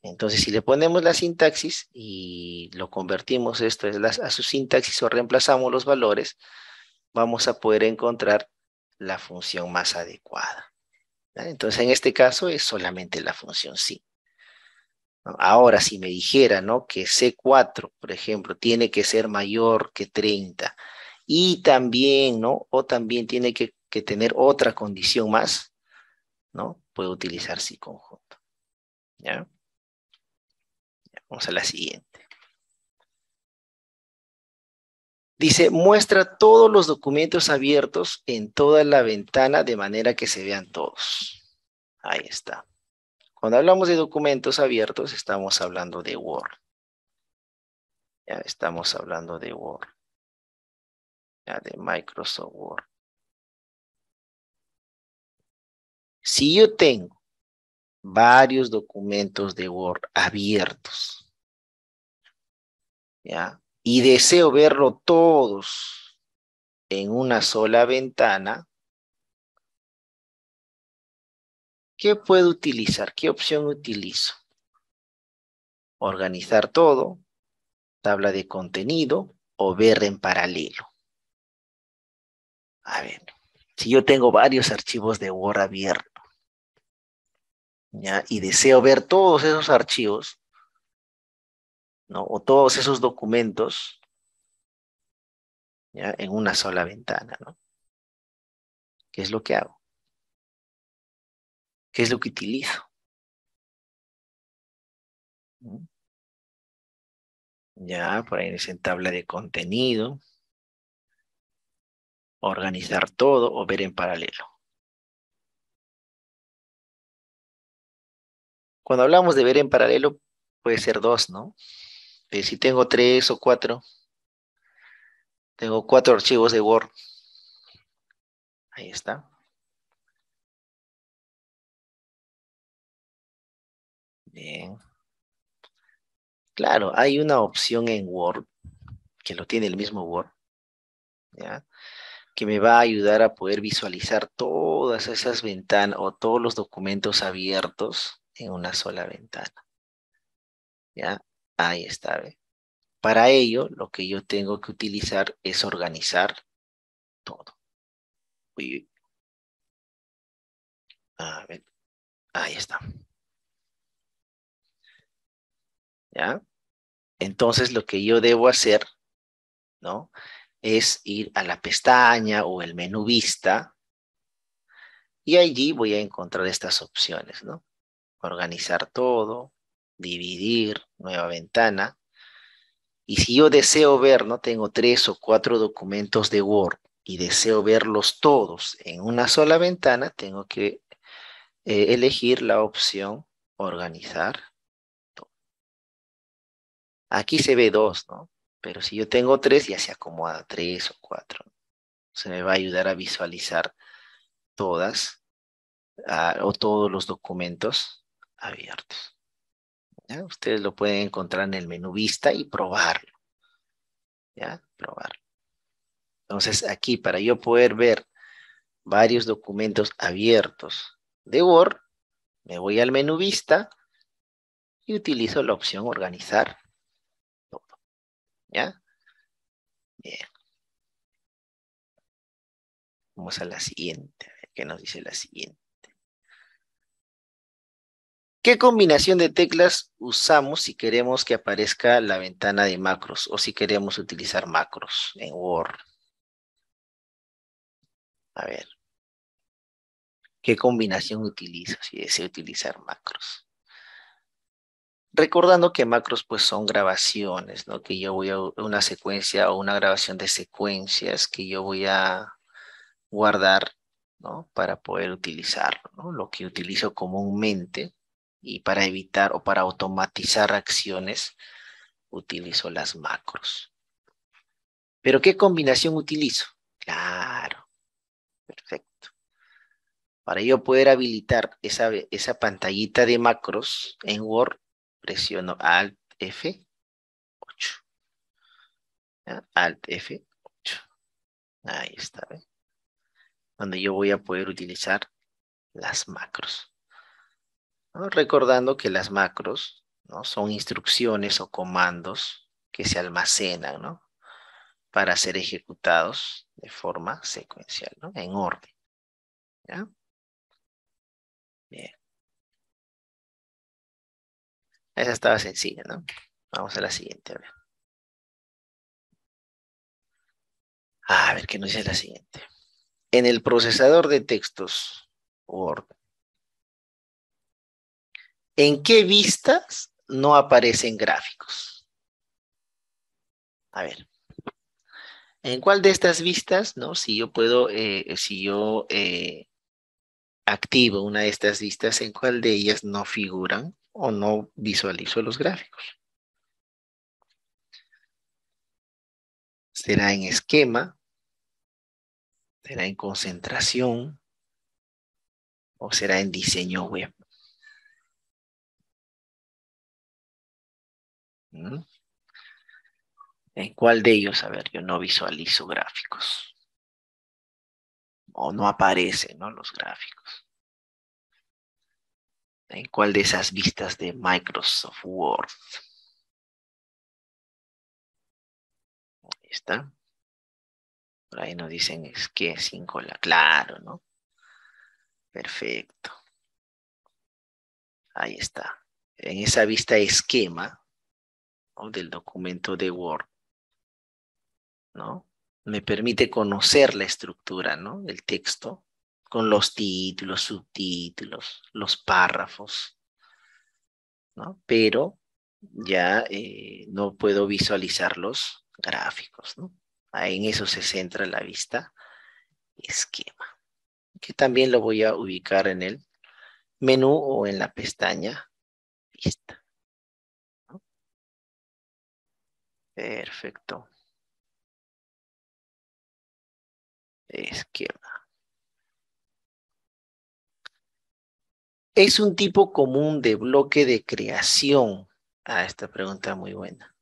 Speaker 2: Entonces, si le ponemos la sintaxis y lo convertimos esto es a su sintaxis o reemplazamos los valores, vamos a poder encontrar la función más adecuada. Entonces, en este caso es solamente la función sí. Ahora, si me dijera que C4, por ejemplo, tiene que ser mayor que 30 y también, ¿no? O también tiene que, tener otra condición más, ¿no? Puedo utilizar sí conjunto. Vamos a la siguiente. Dice, muestra todos los documentos abiertos en toda la ventana de manera que se vean todos. Ahí está. Cuando hablamos de documentos
Speaker 1: abiertos, estamos hablando de Word. Ya estamos hablando de Word. Ya de Microsoft Word. Si yo tengo varios documentos de Word abiertos, ya, y deseo
Speaker 2: verlo todos en una sola ventana,
Speaker 1: ¿qué puedo utilizar? ¿Qué opción utilizo? Organizar todo, tabla de contenido
Speaker 2: o ver en paralelo. A ver, si yo tengo varios archivos de Word abierto y deseo ver todos esos
Speaker 1: archivos, o todos esos documentos en una sola ventana. ¿no? ¿Qué es lo que hago? ¿Qué es lo que utilizo? ¿Mm? Ya, por ahí en tabla de contenido. Organizar todo o ver en paralelo. Cuando hablamos de ver en paralelo, puede ser dos, ¿no? Este, si tengo tres o cuatro, tengo cuatro archivos de Word. Ahí está. Bien. Claro, hay una opción en Word que lo
Speaker 2: tiene el mismo Word, ¿ya? que me va a ayudar a poder visualizar todas esas ventanas o todos los documentos abiertos en una sola ventana.
Speaker 1: ¿ya? Ahí está. Para ello, lo que yo tengo que utilizar es organizar todo. A ver. Ahí está. ¿Ya? Entonces, lo que yo debo hacer,
Speaker 2: ¿no? Es ir a la pestaña o el menú vista. Y allí voy a encontrar estas opciones, ¿no? Organizar todo, dividir, nueva ventana. Y si yo deseo ver, no tengo tres o cuatro documentos de Word y deseo verlos todos en una sola ventana, tengo que eh, elegir la opción organizar. Aquí se ve dos, ¿no? Pero si yo tengo tres, ya se acomoda tres o cuatro. Se me va a ayudar a visualizar todas ah, o todos los documentos abiertos. Ustedes lo pueden encontrar en el menú vista y probarlo. ¿Ya? Probarlo. Entonces, aquí para yo poder ver varios documentos abiertos de Word, me voy al menú vista
Speaker 1: y utilizo la opción organizar todo. ¿Ya? Bien. Vamos a la siguiente, a qué nos dice la siguiente. ¿Qué combinación de
Speaker 2: teclas usamos si queremos que aparezca la ventana de macros o si queremos utilizar
Speaker 1: macros en Word? A ver. ¿Qué combinación utilizo si deseo utilizar macros?
Speaker 2: Recordando que macros pues son grabaciones, ¿no? Que yo voy a una secuencia o una grabación de secuencias que yo voy a guardar, Para poder utilizarlo, Lo que utilizo comúnmente y para evitar o para automatizar acciones utilizo las macros. Pero ¿qué combinación utilizo? Claro, perfecto. Para yo poder habilitar esa, pantallita de macros en Word, presiono Alt F8. Alt F8. Ahí está. Donde yo voy a poder utilizar las macros. Recordando que las macros ¿no? son instrucciones o comandos que se almacenan ¿no?
Speaker 1: para ser ejecutados de forma secuencial, ¿no? en orden. ¿ya? Bien. Esa estaba sencilla, ¿no? Vamos a la siguiente. A ver,
Speaker 2: a ver qué nos dice la siguiente. En el procesador de textos Word ¿En qué vistas no aparecen gráficos? A ver. ¿En cuál de estas vistas, no? Si yo puedo, eh, si yo eh, activo una de estas vistas, ¿en cuál de ellas no figuran o no visualizo los gráficos? Será en esquema, será en concentración
Speaker 1: o será en diseño web. ¿Mm? ¿En cuál de ellos? A ver, yo no visualizo gráficos. O no aparecen ¿no? los gráficos. ¿En cuál de esas vistas de Microsoft Word? Ahí está. Por ahí nos dicen es que sin cola. Claro, ¿no? Perfecto. Ahí está. En esa
Speaker 2: vista esquema, o del documento de Word, ¿no? Me permite conocer la estructura, ¿no? Del texto con los títulos, subtítulos, los párrafos, ¿no? Pero ya eh, no puedo visualizar los gráficos, ¿no? en eso se centra la vista esquema, que también
Speaker 1: lo voy a ubicar en el menú o en la pestaña vista. Perfecto. Izquierda. Es un tipo común de bloque de
Speaker 2: creación. Ah, esta pregunta muy buena.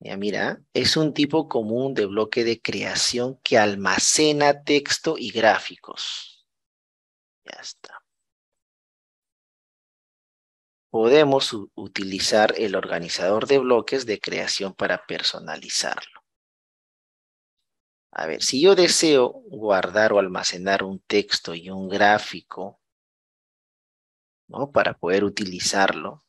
Speaker 2: Ya mira, es un tipo común de bloque de creación que almacena texto y gráficos.
Speaker 3: Ya está
Speaker 2: podemos utilizar el organizador de bloques de creación para personalizarlo. A ver, si yo deseo guardar o almacenar un texto y un gráfico, ¿no? Para poder utilizarlo.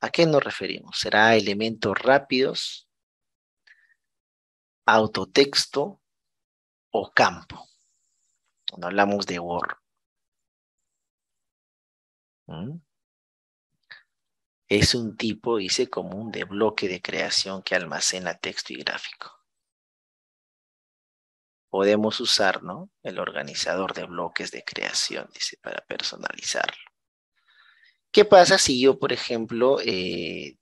Speaker 1: ¿A qué nos referimos? ¿Será elementos rápidos, autotexto o campo? Cuando hablamos de Word. ¿Mm?
Speaker 2: Es un tipo, dice, común de bloque de creación que almacena texto y gráfico. Podemos usar, ¿no? El organizador de bloques de creación, dice, para personalizarlo. ¿Qué pasa si yo, por ejemplo, eh,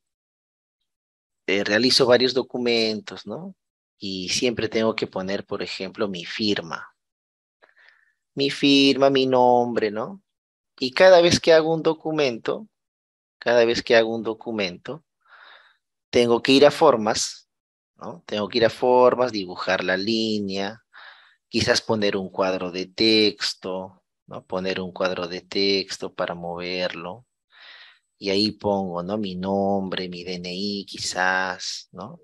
Speaker 2: eh, realizo varios documentos, ¿no? Y siempre tengo que poner, por ejemplo, mi firma. Mi firma, mi nombre, ¿no? Y cada vez que hago un documento, cada vez que hago un documento, tengo que ir a formas, ¿no? Tengo que ir a formas, dibujar la línea, quizás poner un cuadro de texto, ¿no? Poner un cuadro de texto para moverlo. Y ahí pongo, ¿no? Mi nombre, mi DNI, quizás, ¿no?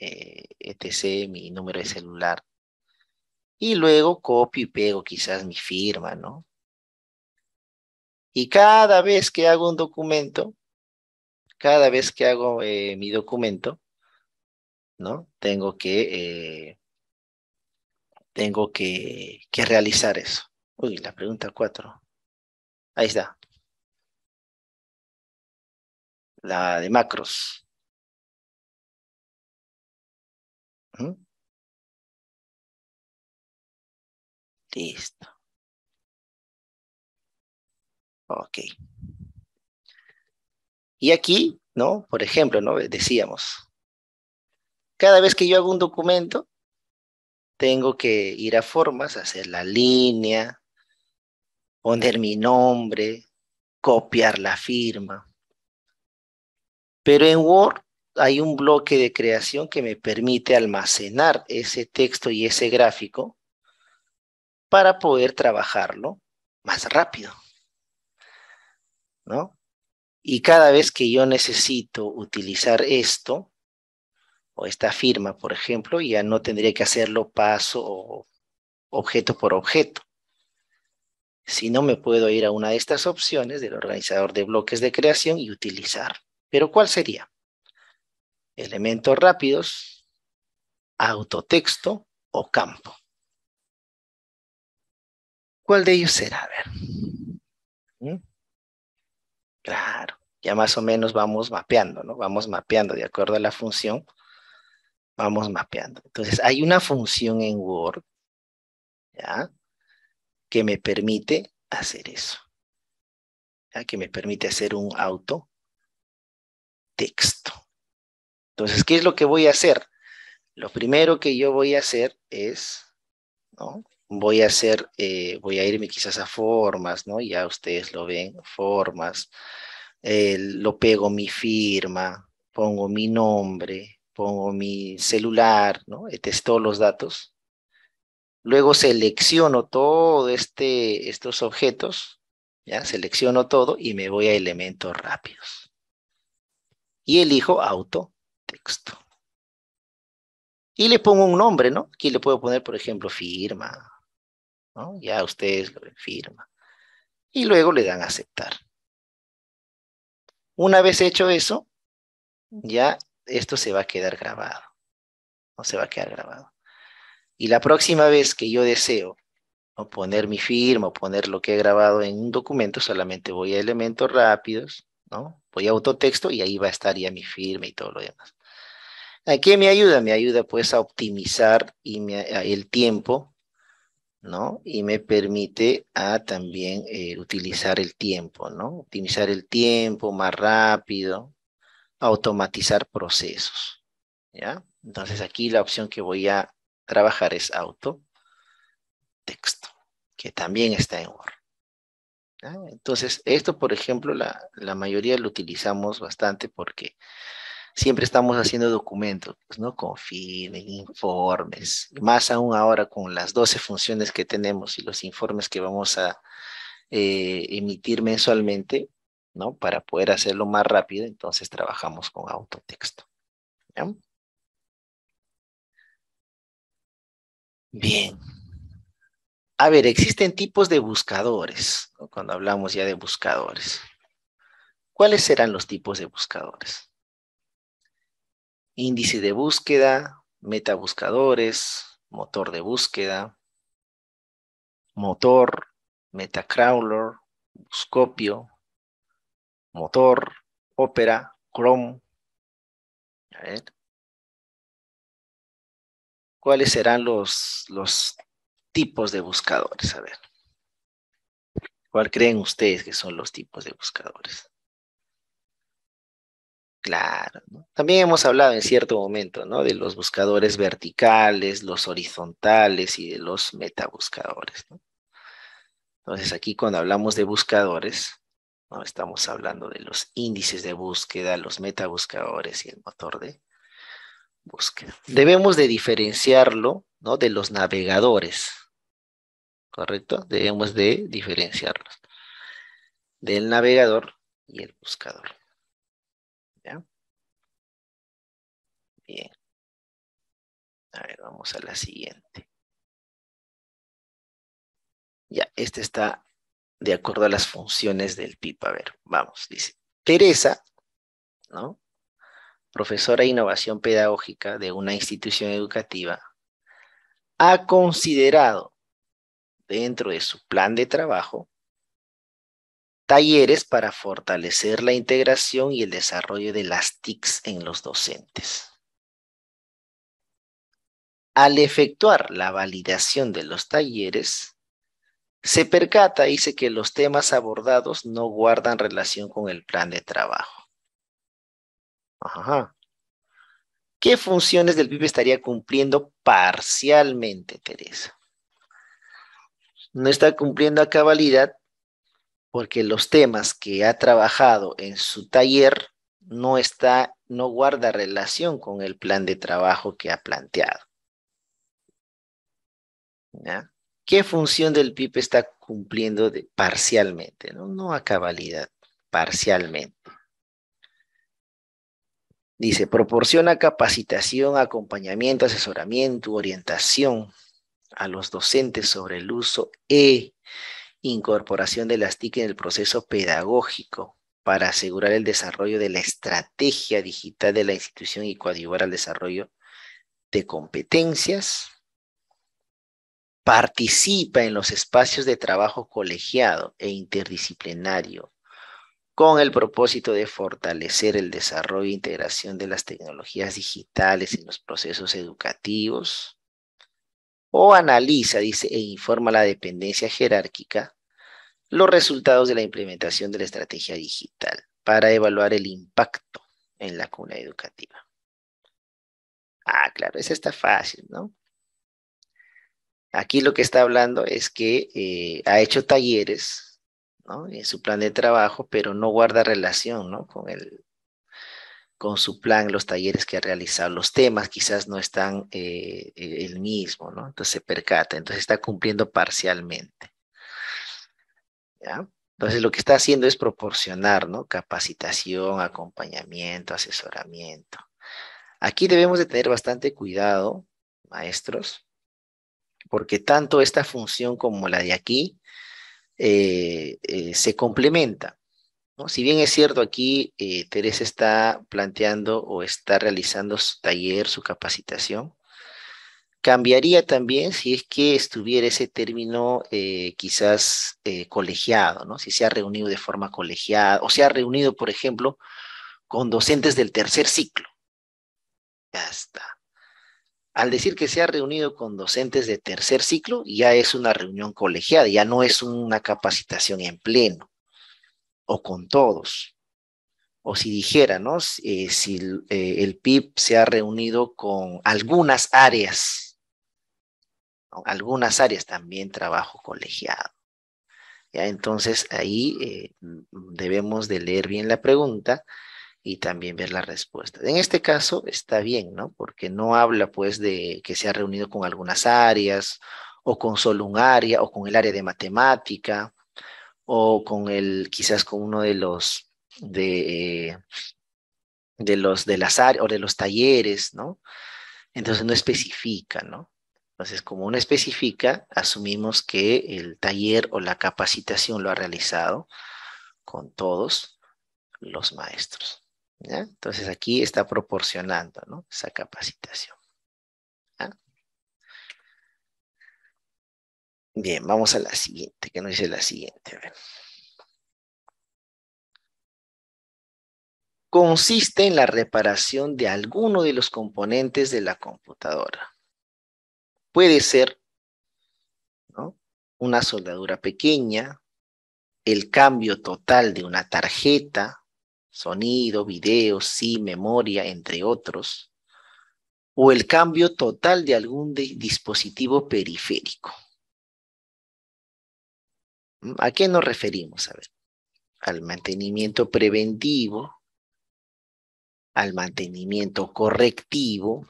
Speaker 2: Eh, etc., mi número de celular. Y luego copio y pego quizás mi firma, ¿no? Y cada vez que hago un documento, cada vez que hago eh, mi documento, ¿no? Tengo que, eh, tengo que,
Speaker 1: realizar eso. Uy, la pregunta cuatro. Ahí está. La de macros. ¿Mm? Listo. Ok. Y aquí, ¿no? Por ejemplo, ¿no? Decíamos,
Speaker 2: cada vez que yo hago un documento, tengo que ir a formas, hacer la línea, poner mi nombre, copiar la firma. Pero en Word hay un bloque de creación que me permite almacenar ese texto y ese gráfico para poder trabajarlo más rápido. ¿no? Y cada vez que yo necesito utilizar esto, o esta firma, por ejemplo, ya no tendría que hacerlo paso o objeto por objeto. Si no, me puedo ir a una de estas opciones del organizador de bloques de creación y utilizar. ¿Pero cuál sería? Elementos
Speaker 1: rápidos, autotexto o campo. ¿Cuál de ellos será? A ver. ¿Mm?
Speaker 2: Claro, ya más o menos vamos mapeando, ¿no? Vamos mapeando de acuerdo a la función, vamos mapeando. Entonces, hay una función en Word, ¿ya? Que me permite hacer eso. Que me permite hacer un auto texto. Entonces, ¿qué es lo que voy a hacer? Lo primero que yo voy a hacer es, ¿no? voy a hacer, eh, voy a irme quizás a formas, ¿no? Ya ustedes lo ven, formas. Eh, lo pego mi firma, pongo mi nombre, pongo mi celular, ¿no? Eh, todos los datos. Luego selecciono todos este, estos objetos, ¿ya? Selecciono todo y me voy a elementos rápidos. Y elijo auto texto. Y le pongo un nombre, ¿no? Aquí le puedo poner, por ejemplo, firma, ya ustedes lo firman. Y luego le dan a aceptar. Una vez hecho eso, ya esto se va a quedar grabado. No se va a quedar grabado. Y la próxima vez que yo deseo poner mi firma o poner lo que he grabado en un documento, solamente voy a elementos rápidos, ¿no? Voy a autotexto y ahí va a estar ya mi firma y todo lo demás. ¿A qué me ayuda? Me ayuda pues a optimizar el tiempo y me permite a también eh, utilizar el tiempo, ¿no? Optimizar el tiempo más rápido, automatizar procesos, ¿ya? Entonces aquí la opción que voy a trabajar es auto texto, que también está en Word. Entonces, esto, por ejemplo, la mayoría lo utilizamos bastante porque siempre estamos haciendo documentos, pues, ¿no? Con informes, más aún ahora con las 12 funciones que tenemos y los informes que vamos a eh, emitir mensualmente,
Speaker 1: ¿no? Para poder hacerlo más rápido, entonces trabajamos con autotexto. ¿ya? Bien.
Speaker 2: A ver, existen tipos de buscadores, cuando hablamos ya de buscadores. ¿Cuáles serán los tipos de buscadores? índice de búsqueda, metabuscadores, motor de búsqueda,
Speaker 1: motor, metacrawler, buscopio, motor, Opera, Chrome. A ver. ¿Cuáles serán los, los tipos
Speaker 2: de buscadores? A ver. ¿Cuál creen ustedes que son los tipos de buscadores? Claro. También hemos hablado en cierto momento, ¿no? De los buscadores verticales, los horizontales y de los metabuscadores, ¿no? Entonces aquí cuando hablamos de buscadores, ¿no? estamos hablando de los índices de búsqueda, los metabuscadores y el motor de búsqueda. Debemos de diferenciarlo, ¿no? De los navegadores, ¿correcto? Debemos de diferenciarlos del navegador
Speaker 1: y el buscador. Bien. A ver, vamos a la siguiente. Ya, este está de acuerdo a las funciones del pipa. A ver,
Speaker 2: vamos, dice. Teresa, ¿no? Profesora de innovación pedagógica de una institución educativa, ha considerado dentro de su plan de trabajo talleres para fortalecer la integración y el desarrollo de las TICs en los docentes al efectuar la validación de los talleres, se percata, dice, que los temas abordados no guardan relación con el plan de trabajo. Ajá. ¿Qué funciones del PIB estaría cumpliendo parcialmente, Teresa? No está cumpliendo a cabalidad porque los temas que ha trabajado en su taller no está, no guarda relación con el plan de trabajo que ha planteado. ¿Qué función del pip está cumpliendo parcialmente? ¿no? a cabalidad, parcialmente. Dice, proporciona capacitación, acompañamiento, asesoramiento, orientación a los docentes sobre el uso e incorporación de las TIC en el proceso pedagógico para asegurar el desarrollo de la estrategia digital de la institución y coadyuvar al desarrollo de competencias participa en los espacios de trabajo colegiado e interdisciplinario con el propósito de fortalecer el desarrollo e integración de las tecnologías digitales en los procesos educativos, o analiza, dice, e informa la dependencia jerárquica los resultados de la implementación de la estrategia digital para evaluar el impacto en la cuna educativa. Ah, claro, esa está fácil, ¿no? Aquí lo que está hablando es que eh, ha hecho talleres en su plan de trabajo, pero no guarda relación con, el, con su plan, los talleres que ha realizado. Los temas quizás no están eh, e-, el mismo, entonces se percata, entonces está cumpliendo parcialmente. Entonces lo que está haciendo es proporcionar ¿no? capacitación, acompañamiento, asesoramiento. Aquí debemos de tener bastante cuidado, maestros, porque tanto esta función como la de aquí eh, eh, se complementa. Si bien es cierto, aquí eh, Teresa está planteando o está realizando su taller, su capacitación, cambiaría también si es que estuviera ese término quizás colegiado, ¿no? si se ha reunido de forma colegiada o se ha reunido, por ejemplo, con docentes del tercer ciclo. Ya está. Al decir que se ha reunido con docentes de tercer ciclo, ya es una reunión colegiada, ya no es una capacitación en pleno o con todos. O si dijera, ¿no? Eh, si el eh, PIB se ha reunido con algunas áreas, algunas áreas también trabajo colegiado. ¿ya? Entonces ahí eh, debemos de leer bien la pregunta y también ver la respuesta. En este caso está bien, ¿no? Porque no habla pues de que se ha reunido con algunas áreas o con solo un área o con el área de matemática o con el quizás con uno de los de, eh, los de las áreas o de los talleres, ¿no? Entonces no especifica, ¿no? Entonces, como uno especifica, asumimos que el taller o la capacitación lo ha realizado con todos los maestros. Entonces aquí está proporcionando esa
Speaker 1: capacitación. Bien, vamos a la siguiente, que nos dice la siguiente.
Speaker 2: Consiste en la reparación de alguno de los componentes de la computadora. Puede ser una soldadura pequeña, el cambio total de una tarjeta, sonido, video, sí, memoria, entre otros, o el cambio total de algún dispositivo periférico. Mm, ¿A qué nos referimos? A ver, al mantenimiento preventivo, al mantenimiento correctivo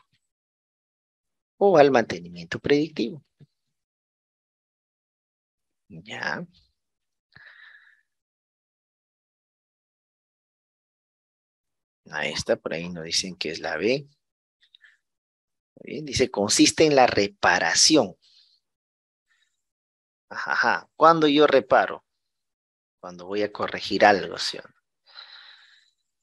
Speaker 1: o al mantenimiento predictivo. Ya. Ahí esta por ahí nos dicen que es la B. Bien, dice, consiste en la reparación.
Speaker 2: Ajá, ajá. ¿Cuándo yo reparo? Cuando voy a corregir algo, ¿sí?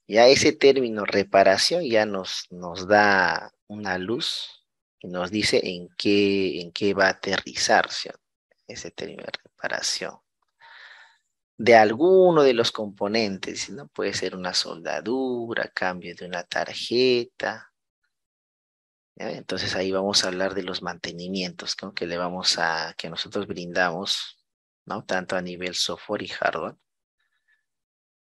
Speaker 2: Ya ese término reparación ya nos, nos da una luz y nos dice en qué, en qué va a aterrizar, Ese término reparación de alguno de los componentes, ¿no? Puede ser una soldadura, cambio de una tarjeta. Entonces ahí vamos a hablar de los mantenimientos que le vamos a, que nosotros brindamos, ¿no? Tanto a nivel software y hardware.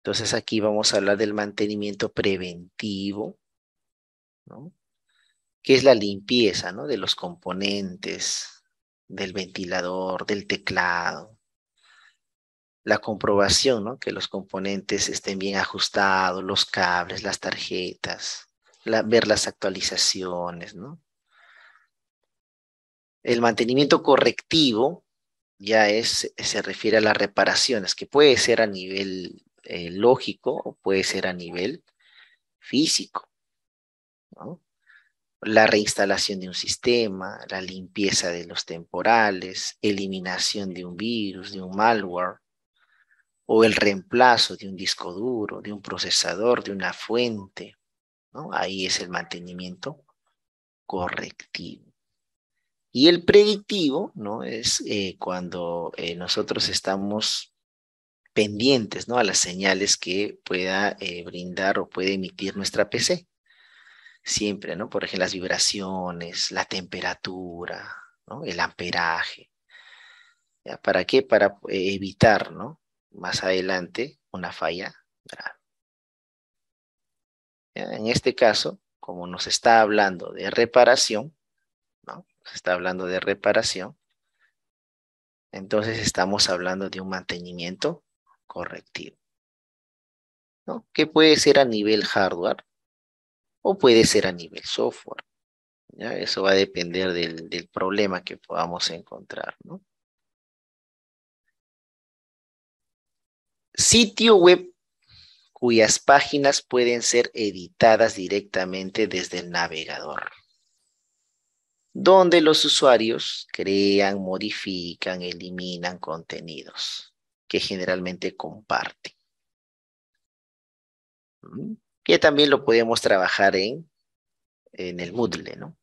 Speaker 2: Entonces aquí vamos a hablar del mantenimiento preventivo, ¿no? Que es la limpieza, ¿no? De los componentes, del ventilador, del teclado, la comprobación, ¿no? Que los componentes estén bien ajustados, los cables, las tarjetas, ver las actualizaciones, ¿no? El mantenimiento correctivo ya es, se refiere a las reparaciones, que puede ser a nivel eh, lógico o puede ser a nivel físico. La reinstalación de un sistema, la limpieza de los temporales, eliminación de un virus, de un malware, o el reemplazo de un disco duro, de un procesador, de una fuente. ¿no? Ahí es el mantenimiento correctivo. Y el predictivo ¿no? es eh, cuando eh, nosotros estamos pendientes ¿no? a las señales que pueda eh, brindar o puede emitir nuestra PC. Siempre, ¿no? Por ejemplo, las vibraciones, la temperatura, ¿no? el amperaje. ¿Para qué? Para evitar ¿no? más adelante una falla grave. En este caso, como nos está hablando de reparación, ¿no? Se está hablando de reparación, entonces estamos hablando de un mantenimiento correctivo. ¿no? Que puede ser a nivel hardware o puede ser a nivel software.
Speaker 1: ¿ya? Eso va a depender del, del problema que podamos encontrar. ¿no? sitio web
Speaker 2: cuyas páginas pueden ser editadas directamente desde el navegador, donde los usuarios crean, modifican, eliminan contenidos que generalmente comparten. Mm, que también lo podemos trabajar en, en el Moodle, ¿no?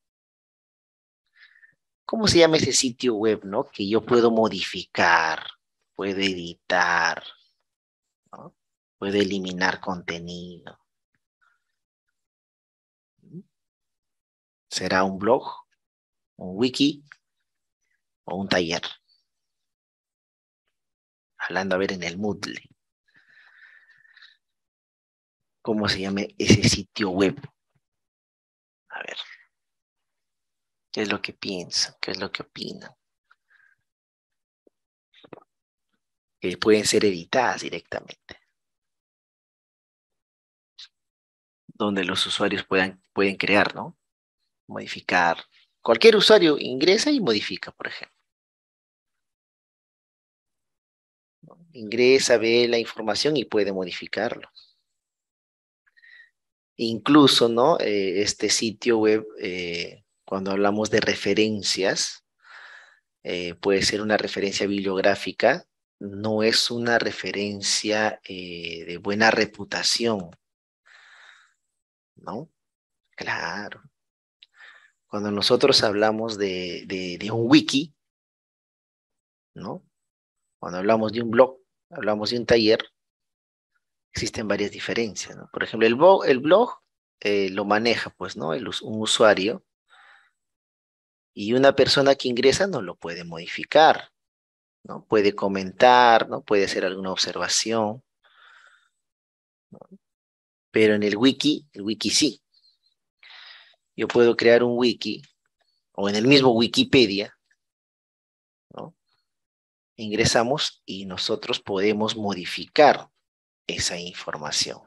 Speaker 2: ¿Cómo se llama ese sitio web, no? Que yo puedo
Speaker 1: modificar, puedo editar, Puede eliminar contenido. Será un blog, un wiki o un taller. Hablando, a ver, en el Moodle. ¿Cómo se llame ese sitio web? A ver. ¿Qué es lo que piensan? ¿Qué es lo que opinan? Que pueden ser editadas directamente. donde los usuarios puedan, pueden crear, ¿no? Modificar. Cualquier usuario ingresa y modifica, por ejemplo.
Speaker 2: Ingresa, ve la información y puede modificarlo. Incluso, ¿no? Eh, este sitio web, eh, cuando hablamos de referencias, eh, puede ser una referencia bibliográfica, no es una referencia de buena reputación, ¿no? Claro. Cuando nosotros hablamos de, un wiki, ¿no? Cuando hablamos de un blog, hablamos de un taller, existen varias diferencias, ¿no? Por ejemplo, el blog, eh, lo maneja, pues, ¿no? un usuario y una persona que ingresa no lo puede modificar, ¿no? Puede comentar, ¿no? Puede hacer alguna observación. ¿no? Pero en el wiki, el wiki sí. Yo puedo crear un wiki o en el mismo Wikipedia, ¿no? ingresamos y nosotros podemos modificar esa información.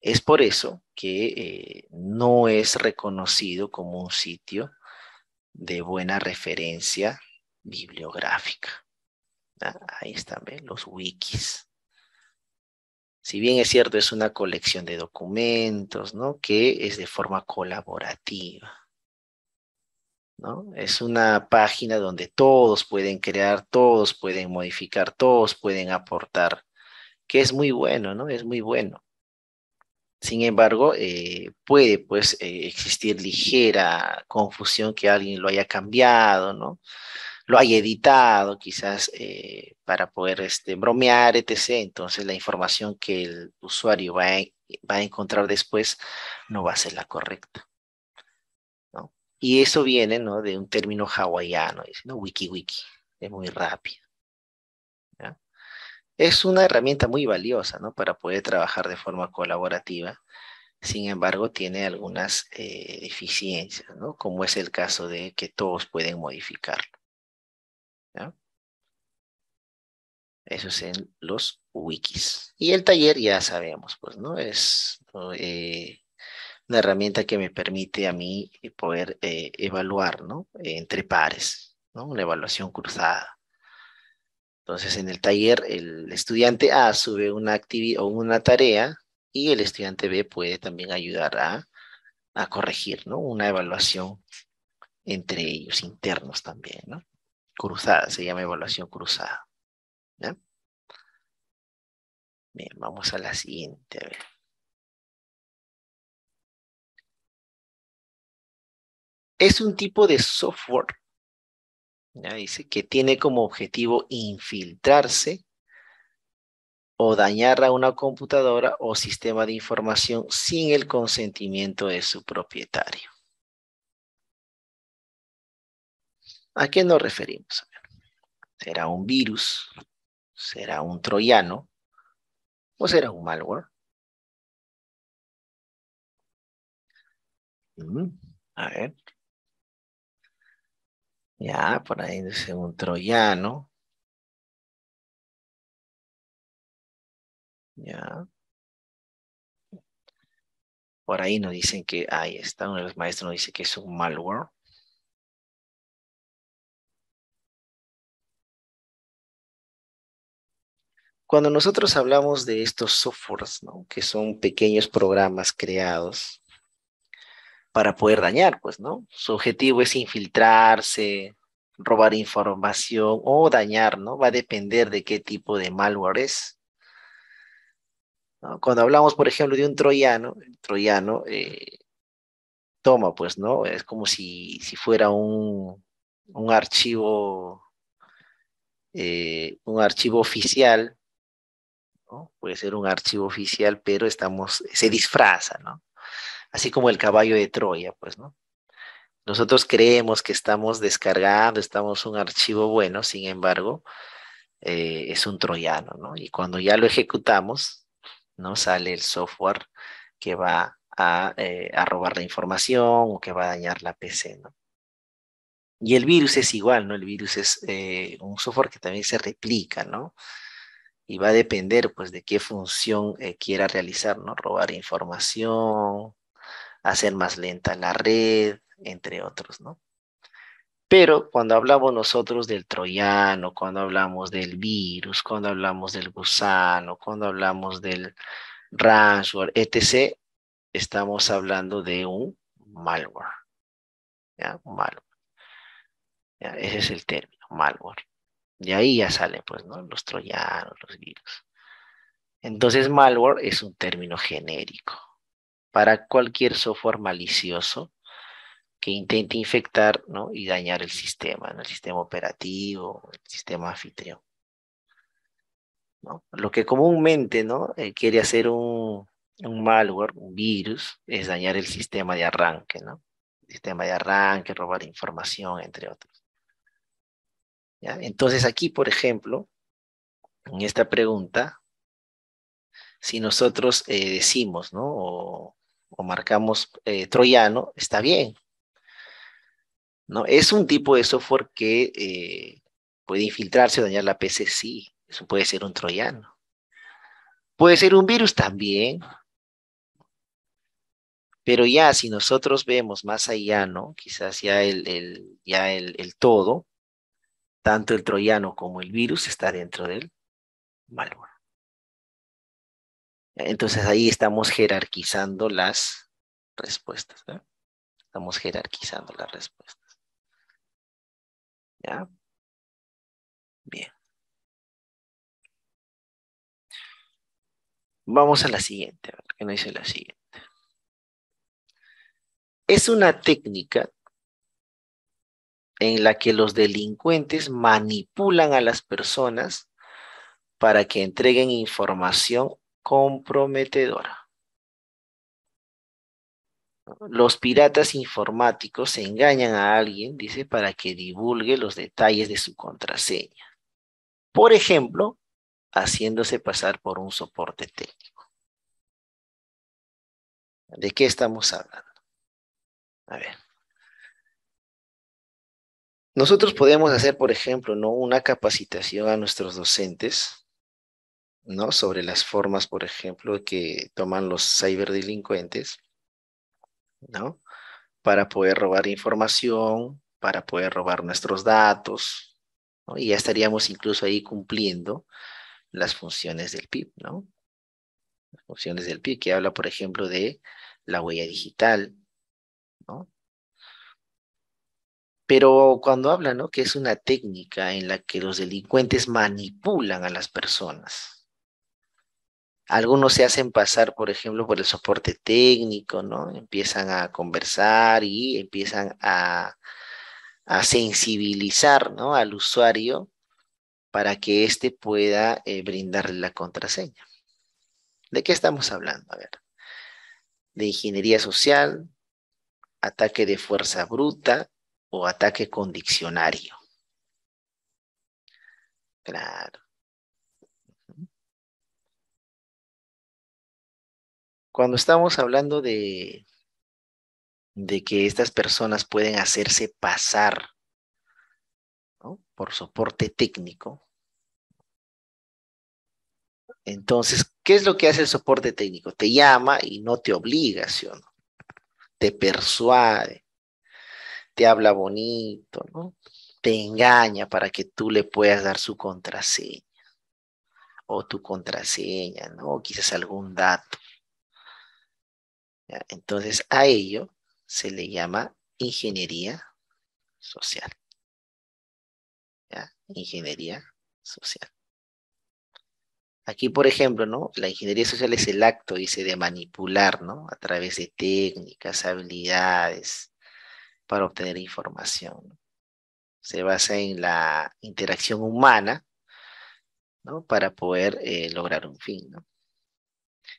Speaker 2: Es por eso que eh, no es reconocido como un sitio de buena referencia bibliográfica. Ah, ahí están los wikis si bien es cierto, es una colección de documentos, ¿no? Que es de forma colaborativa. ¿No? Es una página donde todos pueden crear, todos pueden modificar, todos pueden aportar, que es muy bueno, ¿no? Es muy bueno. Sin embargo, eh, puede pues eh, existir ligera confusión que alguien lo haya cambiado, ¿no? lo hay editado quizás eh, para poder este, bromear, etc. Entonces la información que el usuario va a, encontrar después no va a ser la correcta. Y eso viene de un término hawaiano, wiki wiki, es muy rápido. Es una herramienta muy valiosa para poder trabajar de forma colaborativa. Sin embargo, tiene algunas eh, deficiencias, como es el caso de que todos pueden modificarlo. Eso es en los wikis. Y el taller ya sabemos, pues, ¿no? Es eh, una herramienta que me permite a mí poder eh, evaluar, ¿no? entre pares, ¿no? Una evaluación cruzada. Entonces, en el taller, el estudiante A sube una actividad o una tarea y el estudiante B puede también ayudar a, a corregir, ¿no? Una evaluación entre ellos, internos también, ¿no? Cruzada, se
Speaker 1: llama evaluación cruzada. Bien, vamos a la siguiente. Es un tipo de software, dice, que tiene
Speaker 2: como objetivo infiltrarse o dañar a una computadora o sistema de información sin el consentimiento de su propietario.
Speaker 1: ¿A qué nos referimos? Será un virus, ¿Será un troyano o será un malware? Mm, a ver. Ya, por ahí dice un troyano. Ya. Por ahí nos dicen que, ahí está, uno de los maestros nos dice que es un malware. Cuando nosotros hablamos de estos
Speaker 2: softwares, ¿no? que son pequeños programas creados para poder dañar, pues, ¿no? Su objetivo es infiltrarse, robar información o dañar, ¿no? Va a depender de qué tipo de malware es. Cuando hablamos, por ejemplo, de un troyano, el troyano eh, toma, pues, ¿no? Es como si, si fuera un, un archivo, eh, un archivo oficial Puede ser un archivo oficial, pero estamos, se disfraza, ¿no? Así como el caballo de Troya, pues, ¿no? Nosotros creemos que estamos descargando, estamos un archivo bueno, sin embargo, eh, es un troyano, ¿no? Y cuando ya lo ejecutamos, ¿no? Sale el software que va a, eh, robar la información o que va a dañar la PC, ¿no? Y el virus es igual, ¿no? El virus es eh, un software que también se replica, ¿no? y va a depender pues de qué función eh, quiera realizar, ¿no? Robar información, hacer más lenta la red, entre otros, ¿no? Pero cuando hablamos nosotros del troyano, cuando hablamos del virus, cuando hablamos del gusano, cuando hablamos del ransomware, etc., estamos hablando de un malware. ¿ya? malware. Ese es el término, malware. De ahí ya salen, pues, ¿no? Los troyanos, los virus. Entonces, malware es un término genérico para cualquier software malicioso que intente infectar ¿no? y dañar el sistema, el sistema operativo, el sistema anfitrión. ¿no? Lo que comúnmente ¿no? Eh, quiere hacer un, un, malware, un virus, es dañar el sistema de arranque, ¿no? El sistema de arranque, robar información, entre otros. Entonces aquí, por ejemplo, en esta pregunta, si nosotros eh, decimos, ¿no? O, marcamos eh, troyano, está bien. ¿No? ¿Es un tipo de software que eh, puede infiltrarse, dañar la PC? Sí, eso puede ser un troyano. Puede ser un virus también. Pero ya si nosotros vemos más allá, ¿no? Quizás ya ya el todo, tanto el troyano como el virus está dentro del malware. Entonces ahí estamos jerarquizando las respuestas. Estamos
Speaker 1: jerarquizando las respuestas. ¿Ya? Bien. Vamos a la siguiente, a ver qué nos dice la siguiente. Es una
Speaker 2: técnica en la que los delincuentes manipulan a las personas para que entreguen información comprometedora. Los piratas informáticos engañan a alguien, dice, para que divulgue los detalles de su contraseña.
Speaker 1: Por ejemplo, haciéndose pasar por un soporte técnico. ¿De qué estamos hablando? A ver. Nosotros podemos hacer, por ejemplo, ¿no? una
Speaker 2: capacitación a nuestros docentes, ¿no? Sobre las formas, por ejemplo, que toman los ciberdelincuentes, ¿no? Para poder robar información, para poder robar nuestros datos, Y ya estaríamos incluso ahí cumpliendo las funciones del PIB, ¿no? Las funciones del PIB, que habla, por ejemplo, de la huella digital, ¿no? Pero cuando habla, ¿no? Que es una técnica en la que los delincuentes manipulan a las personas. Algunos se hacen pasar, por ejemplo, por el soporte técnico, ¿no? Empiezan a conversar y empiezan a, sensibilizar, ¿no? Al usuario para que éste pueda eh, brindarle la contraseña. ¿De qué estamos hablando? A ver. De ingeniería social, ataque de fuerza bruta, o ataque con diccionario.
Speaker 1: Claro. Cuando estamos hablando de, de que
Speaker 2: estas personas pueden hacerse pasar por soporte técnico, entonces, ¿qué es lo que hace el soporte técnico? Te llama y no te obliga, ¿sí o no? Te persuade, te habla bonito, ¿no? Te engaña para que tú le puedas dar su contraseña o tu contraseña, ¿no? O quizás algún dato. Entonces, a ello se le llama ingeniería social. ¿Ya? Ingeniería social. Aquí, por ejemplo, ¿no? La ingeniería social es el acto, dice, de manipular, ¿no? A través de técnicas, habilidades, para obtener información. Se basa en la interacción humana ¿no? para poder eh, lograr un fin. ¿no?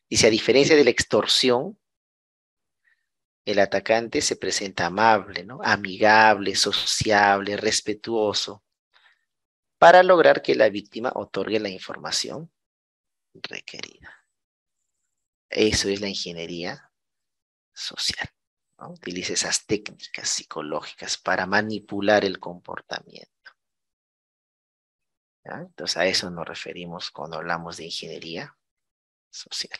Speaker 2: Dice, a diferencia de la extorsión, el atacante se presenta amable, ¿no? amigable, sociable, respetuoso, para lograr que la víctima otorgue la información requerida. Eso es la ingeniería social. Utilice Utiliza esas técnicas psicológicas para manipular el comportamiento.
Speaker 1: Entonces a eso nos referimos cuando hablamos de ingeniería social.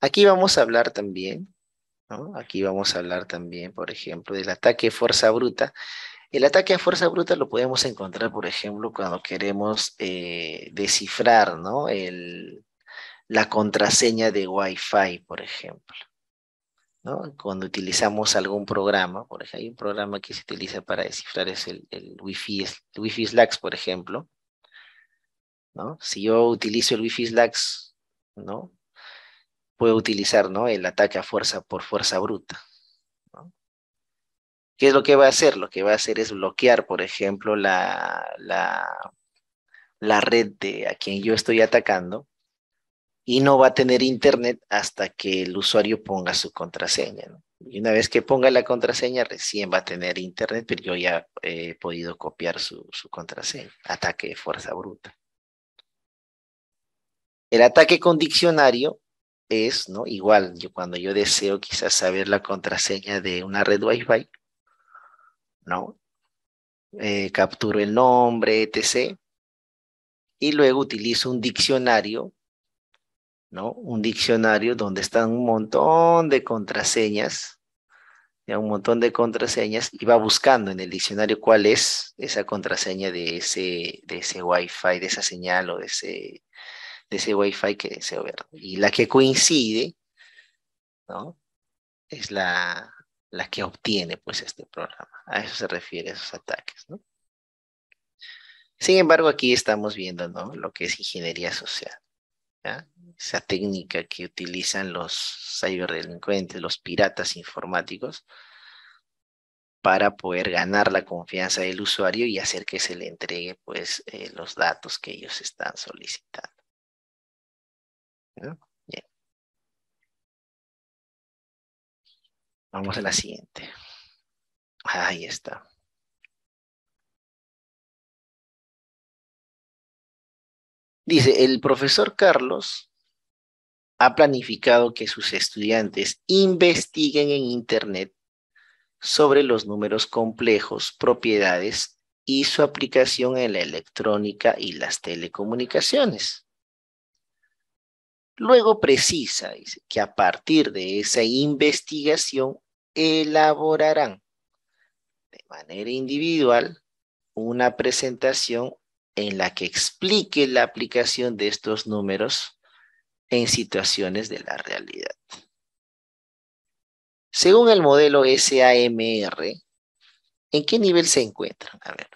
Speaker 1: Aquí vamos a hablar también, aquí vamos
Speaker 2: a hablar también, por ejemplo, del ataque de fuerza bruta el ataque a fuerza bruta lo podemos encontrar, por ejemplo, cuando queremos eh, descifrar ¿no? la contraseña de Wi-Fi, por ejemplo. Cuando utilizamos algún programa, por ejemplo, hay un programa que se utiliza para descifrar es el, Wi-Fi, Slacks, por ejemplo. ¿no? Si yo utilizo el Wi-Fi Slacks, ¿no? puedo utilizar ¿no? el ataque a fuerza por fuerza bruta. ¿Qué es lo que va a hacer? Lo que va a hacer es bloquear, por ejemplo, la, la, red de a quien yo estoy atacando y no va a tener internet hasta que el usuario ponga su contraseña. Y una vez que ponga la contraseña, recién va a tener internet, pero yo ya eh, he podido copiar su, contraseña. Ataque de fuerza bruta. El ataque con diccionario es, ¿no? Igual, yo cuando yo deseo quizás saber la contraseña de una red Wi-Fi, ¿no? Eh, capturo el nombre, etc. Y luego utilizo un diccionario, ¿no? Un diccionario donde están un montón de contraseñas, un montón de contraseñas, y va buscando en el diccionario cuál es esa contraseña de ese, de ese Wi-Fi, de esa señal o de ese, de ese Wi-Fi que deseo ver. Y la que coincide, ¿no? Es la, la que obtiene pues este programa. A eso se refiere esos ataques, ¿no? Sin embargo, aquí estamos viendo ¿no? lo que es ingeniería social. Esa técnica que utilizan los ciberdelincuentes, los piratas informáticos, para poder ganar la confianza del usuario y hacer que se
Speaker 1: le entregue pues, eh, los datos que ellos están solicitando. Vamos a la siguiente. Ahí está. Dice, el profesor Carlos ha planificado que sus estudiantes investiguen en Internet
Speaker 2: sobre los números complejos, propiedades y su aplicación en la electrónica y las telecomunicaciones. Luego precisa que a partir de esa investigación elaborarán de manera individual una presentación en la que explique la aplicación de estos números en situaciones de la realidad. Según el modelo SAMR, ¿en qué nivel se encuentran? A ver.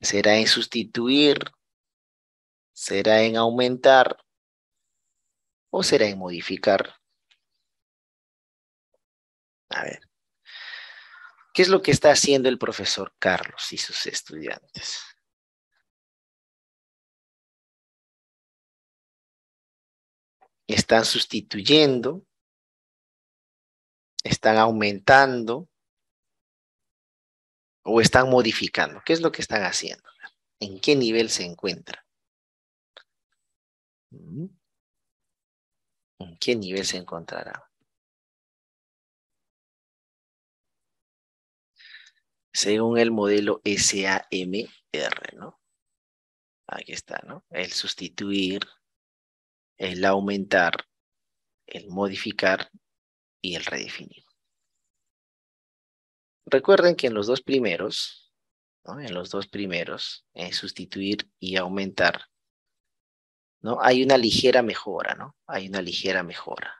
Speaker 2: ¿Será en sustituir? ¿Será en aumentar? o será en modificar.
Speaker 1: A ver, ¿qué es lo que está haciendo el profesor Carlos y sus estudiantes? Están sustituyendo, están aumentando o están modificando. ¿Qué es lo que están haciendo? ¿En qué nivel se encuentra? Mm. ¿En qué nivel se encontrará? Según el modelo SAMR, ¿no? Aquí está, ¿no? El sustituir,
Speaker 2: el aumentar, el modificar y el redefinir. Recuerden que en los dos primeros, ¿no? en los dos primeros, en eh, sustituir y aumentar, ¿no? Hay una ligera mejora, ¿no? Hay una ligera mejora.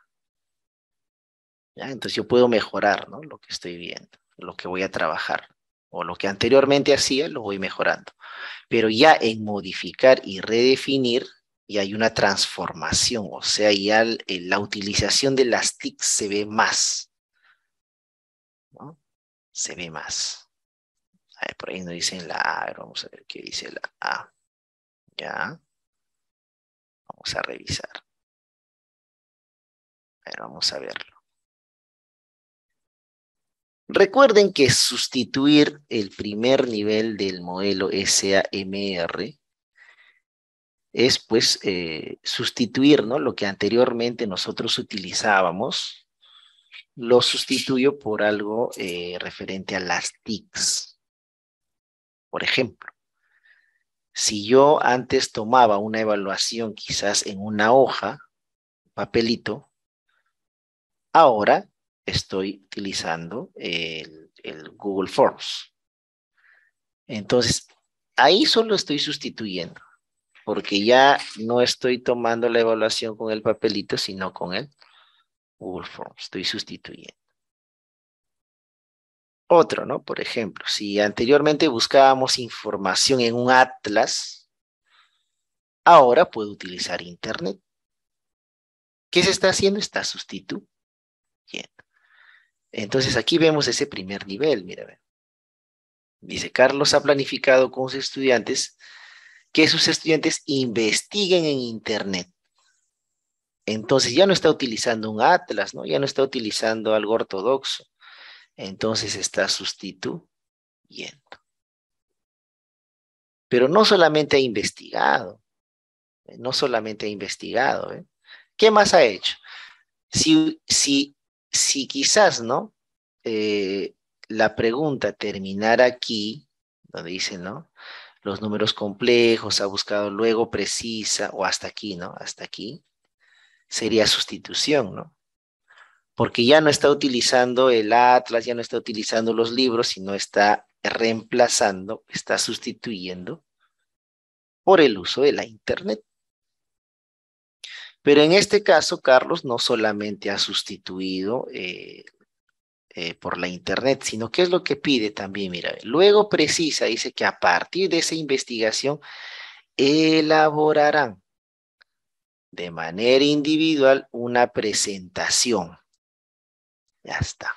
Speaker 2: Entonces yo puedo mejorar, ¿no? Lo que estoy viendo, lo que voy a trabajar, o lo que anteriormente hacía, lo voy mejorando. Pero ya en modificar y redefinir, ya hay una transformación, o sea, ya la utilización de las TIC se ve más.
Speaker 1: ¿no? Se ve más. A ver, por ahí no dicen la A, vamos a ver qué dice la A. Ya a revisar. vamos a verlo. Recuerden que sustituir el primer nivel del
Speaker 2: modelo SAMR es pues eh, sustituir ¿no? lo que anteriormente nosotros utilizábamos, lo sustituyo por algo eh, referente a las TICs, por ejemplo. Si yo antes tomaba una evaluación quizás en una hoja, papelito, ahora estoy utilizando el, Google Forms. Entonces, ahí solo estoy sustituyendo, porque ya no estoy tomando la evaluación con el papelito, sino con el Google Forms. Estoy sustituyendo. Otro, ¿no? Por ejemplo, si anteriormente buscábamos información en un atlas, ahora puedo utilizar Internet. ¿Qué se está haciendo? Está sustituyendo. Entonces aquí vemos ese primer nivel, mira. Dice, Carlos ha planificado con sus estudiantes que sus estudiantes investiguen en Internet. Entonces ya no está utilizando un atlas, ¿no? Ya no está utilizando algo ortodoxo entonces está sustituyendo. Pero no solamente ha investigado, eh, no solamente ha investigado. ¿eh? ¿Qué más ha hecho? Si, si, si quizás, ¿no? Eh, la pregunta terminar aquí, donde dice, ¿no? Los números complejos, ha buscado luego precisa, o hasta aquí, ¿no? Hasta aquí, sería sustitución, ¿no? porque ya no está utilizando el atlas, ya no está utilizando los libros, sino está reemplazando, está sustituyendo por el uso de la Internet. Pero en este caso, Carlos no solamente ha sustituido eh, eh, por la Internet, sino que es lo que pide también, mira, luego precisa, dice que a partir de esa investigación elaborarán de manera individual una presentación ya está.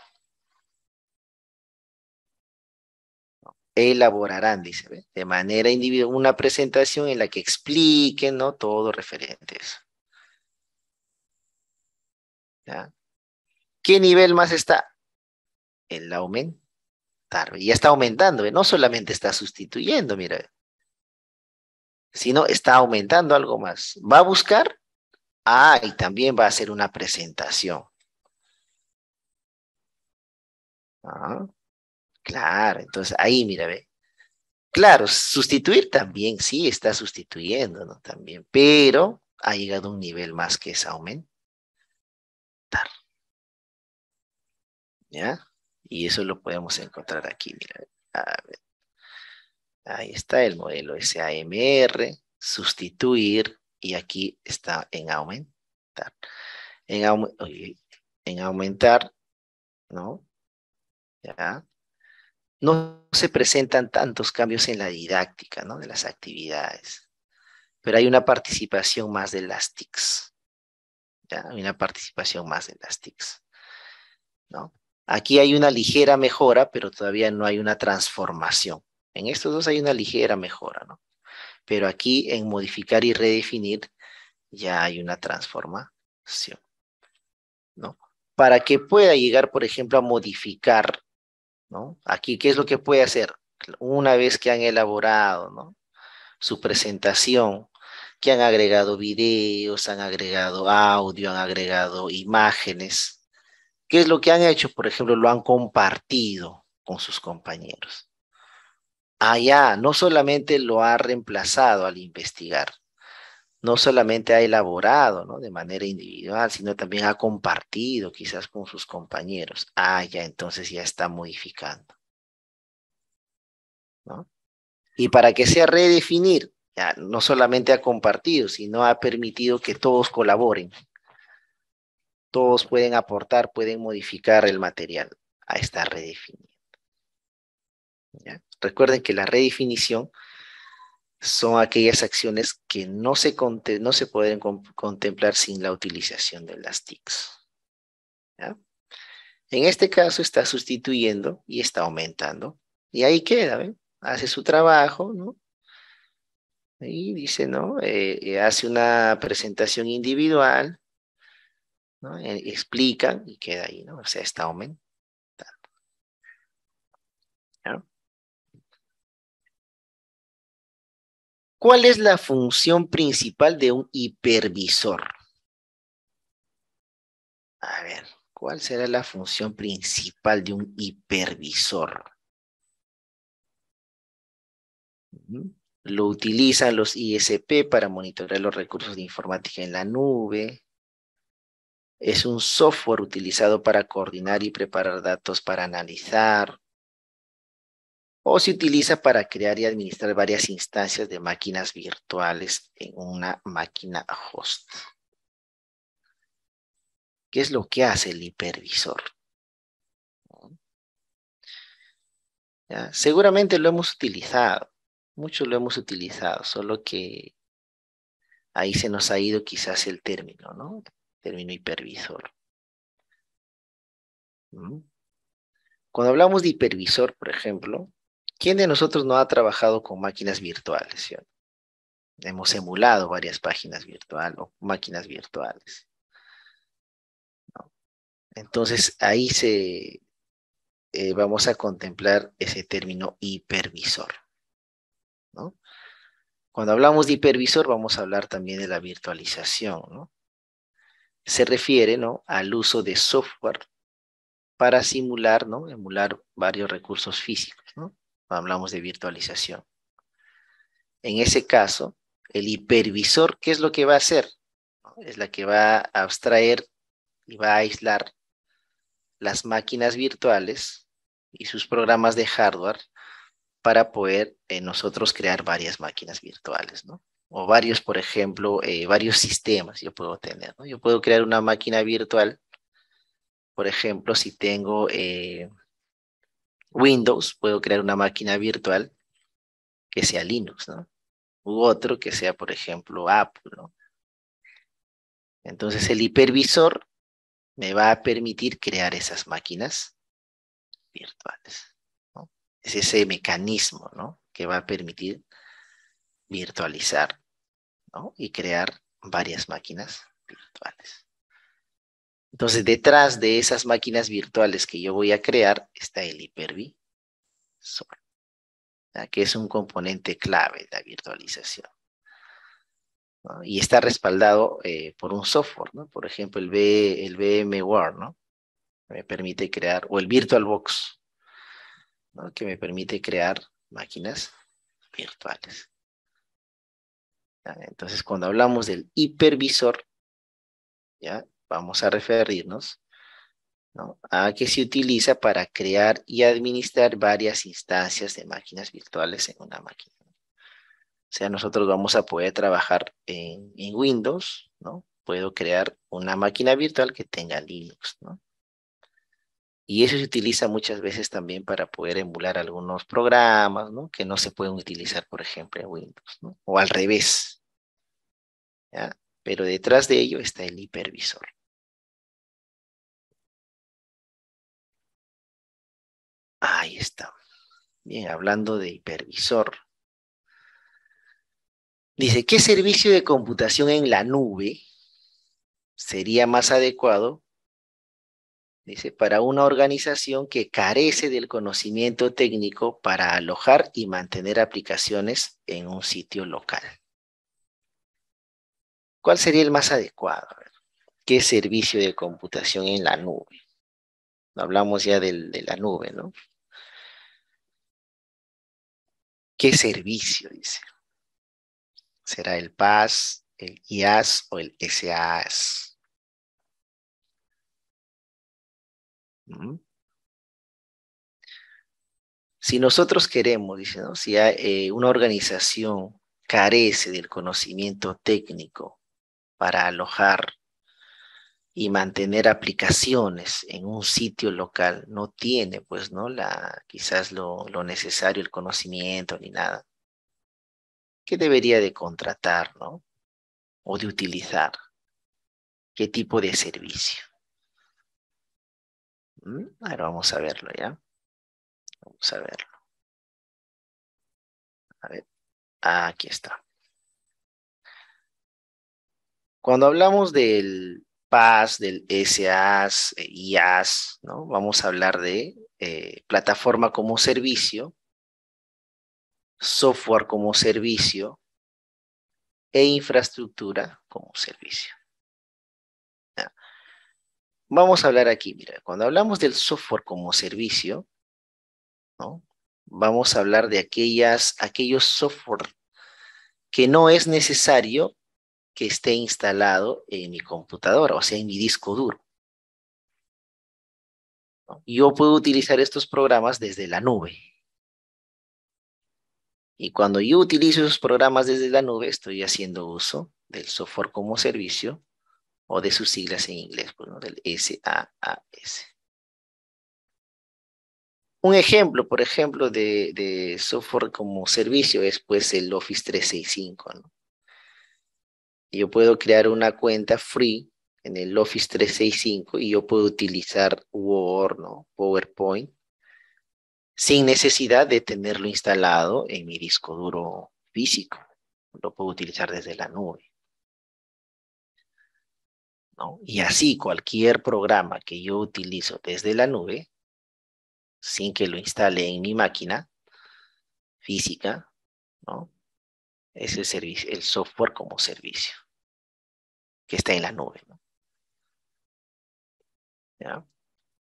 Speaker 2: Elaborarán, dice, de manera individual, una presentación en la que expliquen, ¿no? Todo referente ¿Qué nivel más está? El aumentar. Ya está aumentando, no solamente está sustituyendo, mira. Sino está aumentando algo más. Va a buscar. Ah, y también va a hacer una presentación. Claro, entonces ahí, mira, ve. Claro, sustituir también, sí, está sustituyendo, ¿no? También, pero ha llegado a un nivel más que es aumentar. ¿Ya? Y eso lo podemos encontrar aquí, mira. Ahí está el modelo SAMR, sustituir, y aquí está en aumentar. en aumentar, ¿no? ¿ya? No se presentan tantos cambios en la didáctica ¿no? de las actividades, pero hay una participación más de las TICs. ¿ya? Hay una participación más de las TICs. ¿no? Aquí hay una ligera mejora, pero todavía no hay una transformación. En estos dos hay una ligera mejora, ¿no? Pero aquí en modificar y redefinir ya hay una transformación, ¿no? Para que pueda llegar, por ejemplo, a modificar Aquí, ¿qué es lo que puede hacer? Una vez que han elaborado su presentación, que han agregado videos, han agregado audio, han agregado imágenes, ¿qué es lo que han hecho? Por ejemplo, lo han compartido con sus compañeros. Allá no solamente lo ha reemplazado al investigar, no solamente ha elaborado ¿no? de manera individual, sino también ha compartido quizás con sus compañeros. Ah, ya entonces ya está modificando. Y para que sea redefinir, ya no solamente ha compartido, sino ha permitido que todos colaboren. Todos pueden aportar, pueden modificar el material. a esta redefinición. Recuerden que la redefinición son aquellas acciones que no se, no se pueden contemplar sin la utilización de las TICs. En este caso está sustituyendo y está aumentando. Y ahí queda, ¿ven? Hace su trabajo, ¿no? Y dice, ¿no? Eh, eh, hace una presentación individual, eh, explica y queda ahí, ¿no? O sea, está aumentando.
Speaker 1: ¿Cuál es la función principal de un hipervisor? A ver, ¿cuál será la función principal de un hipervisor?
Speaker 2: Lo utilizan los ISP para monitorear los recursos de informática en la nube. Es un software utilizado para coordinar y preparar datos para analizar o se utiliza para crear y administrar varias instancias de máquinas virtuales en una máquina host. ¿Qué es lo que hace el hipervisor? Seguramente lo hemos utilizado, mucho lo hemos utilizado, solo que ahí se nos ha ido quizás el término, ¿no? término hipervisor. ¿Mm? Cuando hablamos de hipervisor, por ejemplo, ¿Quién de nosotros no ha trabajado con máquinas virtuales? Hemos pues emulado varias páginas virtuales o máquinas virtuales. Entonces, ahí se, eh, vamos a contemplar ese término hipervisor. Cuando hablamos de hipervisor, vamos a hablar también de la virtualización. Se refiere al uso de software para simular, ¿no? emular varios recursos físicos hablamos de virtualización. En ese caso, el hipervisor, ¿qué es lo que va a hacer? Es la que va a abstraer y va a aislar las máquinas virtuales y sus programas de hardware para poder eh, nosotros crear varias máquinas virtuales, ¿no? O varios, por ejemplo, eh, varios sistemas yo puedo tener, ¿no? Yo puedo crear una máquina virtual, por ejemplo, si tengo eh, Windows, puedo crear una máquina virtual que sea Linux, ¿no? U otro que sea, por ejemplo, Apple, ¿no? Entonces el hipervisor me va a permitir crear esas máquinas virtuales. ¿no? Es ese mecanismo ¿no? que va a permitir virtualizar ¿no? y crear varias máquinas virtuales. Entonces, detrás de esas máquinas virtuales que yo voy a crear está el hipervisor, que es un componente clave de la virtualización. Y está respaldado eh, por un software, ¿no? Por ejemplo, el, el VMware, ¿no? Me permite crear, o el VirtualBox, ¿no? Que me permite crear máquinas virtuales. Entonces, cuando hablamos del hipervisor, ¿ya? vamos a referirnos a que se utiliza para crear y administrar varias instancias de máquinas virtuales en una máquina. O sea, nosotros vamos a poder trabajar en, en Windows, ¿no? Puedo crear una máquina virtual que tenga Linux, ¿no? Y eso se utiliza muchas veces también para poder emular algunos programas, ¿no? Que no se pueden utilizar,
Speaker 1: por ejemplo, en Windows, ¿no? O al revés. ¿ya? Pero detrás de ello está el hipervisor. Ahí está. Bien, hablando de hipervisor.
Speaker 2: Dice, ¿qué servicio de computación en la nube sería más adecuado? Dice, para una organización que carece del conocimiento técnico para alojar y mantener aplicaciones en un sitio local. ¿Cuál sería el más adecuado? ¿Qué servicio de computación en la nube? Hablamos ya de la nube, ¿no? ¿Qué
Speaker 1: servicio? Dice. ¿Será el PAS, el IAS o el SAS? ¿Mm? Si nosotros queremos, dice, ¿no? si eh, una
Speaker 2: organización carece del conocimiento técnico para alojar y mantener aplicaciones en un sitio local no tiene, pues, ¿no? La, quizás lo, necesario, el conocimiento ni nada. ¿Qué debería de contratar, ¿no? O de utilizar.
Speaker 1: ¿Qué tipo de servicio? Mm, a ver, vamos a verlo, ¿ya? Vamos a verlo. A ver, aquí está. Cuando
Speaker 2: hablamos del, PAS, del S.A.S., I.A.S., eh, ¿no? Vamos a hablar de eh, plataforma como servicio, software como servicio e infraestructura como servicio. Vamos a hablar aquí, mira, cuando hablamos del software como servicio, ¿no? Vamos a hablar de aquellas, aquellos software que no es necesario que esté instalado
Speaker 1: en mi computadora, o sea, en mi disco duro. Yo puedo utilizar estos programas desde la nube. Y
Speaker 2: cuando yo utilizo esos programas desde la nube, estoy haciendo uso del software como servicio o de sus siglas en inglés, pues, del SAAS. Un ejemplo, por ejemplo, de, de, software como servicio es pues el Office 365. ¿no? yo puedo crear una cuenta free en el Office 365 y yo puedo utilizar Word, o PowerPoint, sin necesidad de tenerlo instalado en mi disco duro físico. Lo puedo utilizar desde la nube. Y así cualquier programa que yo utilizo desde la nube,
Speaker 1: sin que lo instale en mi máquina física, ¿no? es el, servicio, el software como servicio que está en la nube.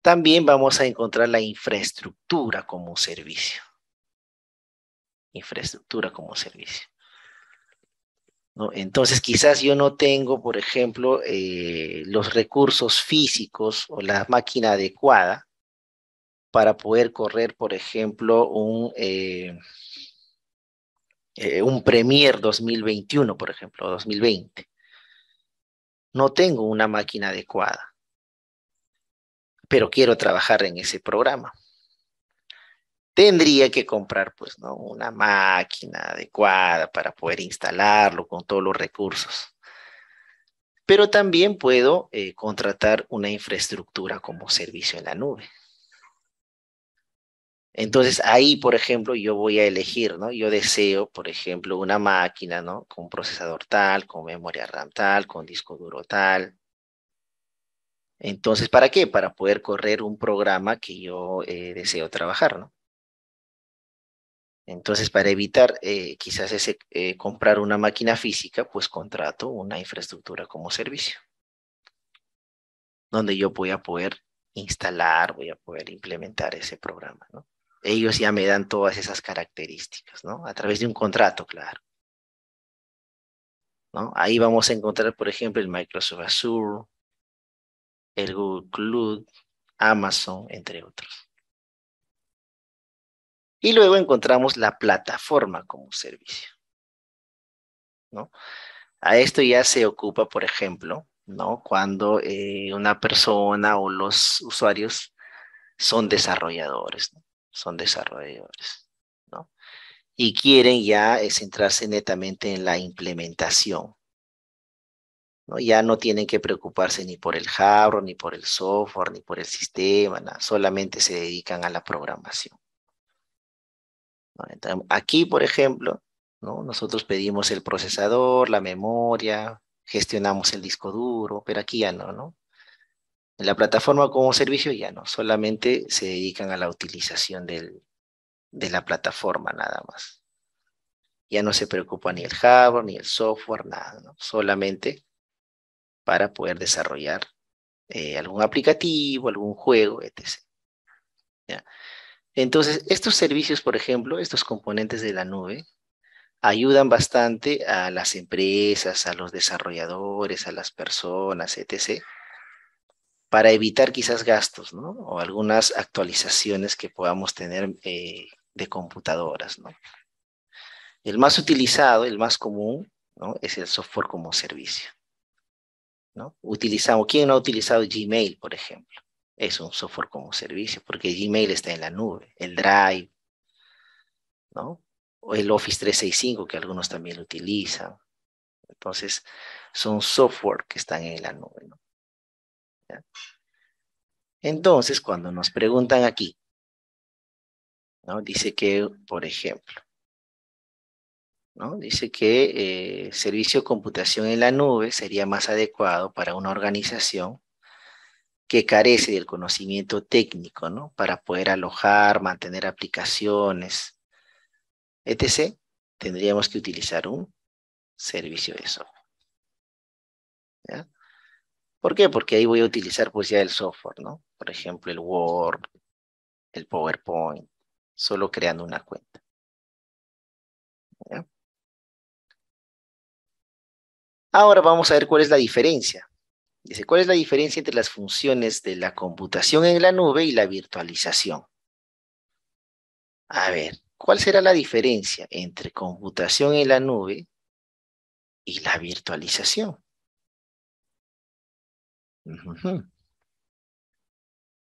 Speaker 1: También vamos a
Speaker 2: encontrar la infraestructura como servicio. Infraestructura como servicio. Entonces, quizás yo no tengo, por ejemplo, eh, los recursos físicos o la máquina adecuada para poder correr, por ejemplo, un, eh, eh, un Premier 2021, por ejemplo, 2020. No tengo una máquina adecuada, pero quiero trabajar en ese programa. Tendría que comprar, pues, ¿no? Una máquina adecuada para poder instalarlo con todos los recursos. Pero también puedo eh, contratar una infraestructura como servicio en la nube. Entonces ahí, por ejemplo, yo voy a elegir, ¿no? Yo deseo, por ejemplo, una máquina, ¿no? Con procesador tal, con memoria RAM tal, con disco duro tal. Entonces, ¿para qué? Para poder correr un programa que yo eh, deseo trabajar, ¿no? Entonces, para evitar eh, quizás eh, comprar una máquina física, pues contrato una infraestructura como servicio, donde yo voy a poder instalar, voy a poder implementar ese programa, ¿no? ellos ya me dan todas esas características, ¿no? A través de un contrato, claro. ¿No? Ahí vamos a encontrar, por ejemplo, el Microsoft Azure, el Google Cloud, Amazon, entre otros. Y luego encontramos la plataforma como servicio. ¿no? A esto ya se ocupa, por ejemplo, ¿no? cuando eh, una persona o los usuarios son desarrolladores. ¿no? son desarrolladores, ¿no? Y quieren ya eh, centrarse netamente en la implementación. ¿no? Ya no tienen que preocuparse ni por el hardware, ni por el software, ni por el sistema, solamente se dedican a la programación. aquí, por ejemplo, ¿no? nosotros pedimos el procesador, la memoria, gestionamos el disco duro, pero aquí ya no, ¿no? En la plataforma como servicio ya no, solamente se dedican a la utilización de la plataforma nada más. Ya no se preocupa ni el hardware, ni el software, nada, solamente para poder desarrollar eh, algún aplicativo, algún juego, etc. Entonces, estos servicios, por ejemplo, estos componentes de la nube, ayudan bastante a las empresas, a los desarrolladores, a las personas, etc., para evitar quizás gastos, ¿no? O algunas actualizaciones que podamos tener eh, de computadoras, ¿no? El más utilizado, el más común, ¿no? Es el software como servicio, ¿no? Utilizamos, ¿quién no ha utilizado Gmail, por ejemplo? Es un software como servicio, porque Gmail está en la nube, el Drive, ¿no? O el Office 365, que algunos también utilizan. Entonces, son software que están
Speaker 1: en la nube, ¿no? Entonces, cuando nos preguntan aquí, ¿no? Dice que, por ejemplo,
Speaker 2: ¿no? Dice que eh, servicio de computación en la nube sería más adecuado para una organización que carece del conocimiento técnico, ¿no? Para poder alojar, mantener aplicaciones, etc. Tendríamos que utilizar un servicio de software. ¿Ya? ¿Por qué? Porque ahí voy a utilizar pues ya el software, ¿no? Por ejemplo, el Word,
Speaker 1: el PowerPoint, solo creando una cuenta. Ahora vamos a ver cuál es la diferencia.
Speaker 2: Dice, ¿cuál es la diferencia entre las funciones de la computación en la nube y la virtualización? A ver, ¿cuál será la diferencia entre
Speaker 1: computación en la nube y la virtualización?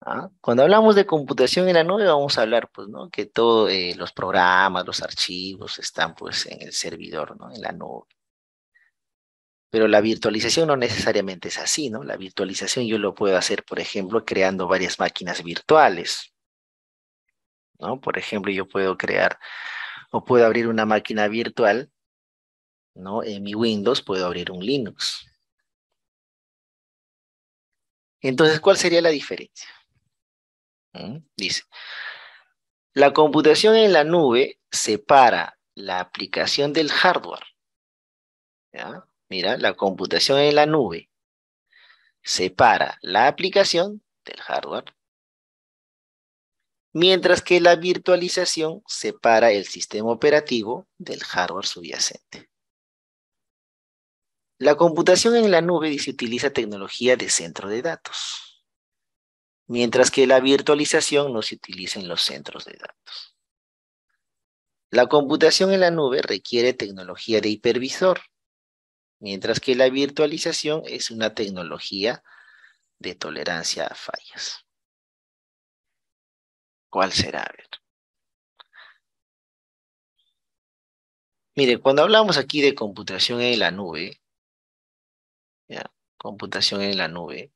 Speaker 1: Ah, cuando hablamos de
Speaker 2: computación en la nube, vamos a hablar, pues, ¿no? Que todos eh, los programas, los archivos están, pues, en el servidor, ¿no? En la nube. Pero la virtualización no necesariamente es así, ¿no? La virtualización yo lo puedo hacer, por ejemplo, creando varias máquinas virtuales, ¿no? Por ejemplo, yo puedo crear o puedo abrir una máquina
Speaker 1: virtual, ¿no? En mi Windows puedo abrir un Linux, entonces, ¿cuál sería la diferencia? Mm,
Speaker 2: dice, la computación en la nube separa la aplicación del hardware. Mira, la computación en la nube separa la aplicación del hardware, mientras que la virtualización separa el sistema operativo del hardware subyacente. La computación en la nube se utiliza tecnología de centro de datos, mientras que la virtualización no se utiliza en los centros de datos. La computación en la nube requiere tecnología de hipervisor, mientras que la virtualización es una
Speaker 1: tecnología de tolerancia a fallas. ¿Cuál será? Mire, cuando hablamos aquí de computación en la nube,
Speaker 2: computación en la nube.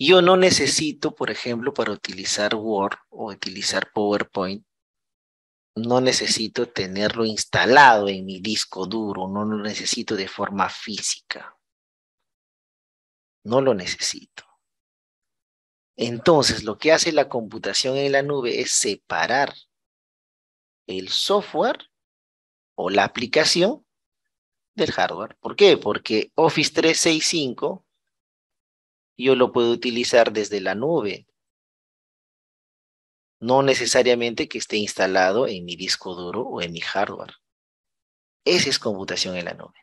Speaker 2: Yo no necesito, por ejemplo, para utilizar Word o utilizar PowerPoint, no necesito tenerlo instalado en mi disco duro, no lo necesito de forma física. No lo necesito. Entonces, lo que hace la computación en la nube es separar el software o la aplicación del hardware. ¿Por qué? Porque Office 365 yo lo puedo utilizar desde la nube. No necesariamente que esté instalado en mi disco duro o en mi hardware. Esa es computación en la nube.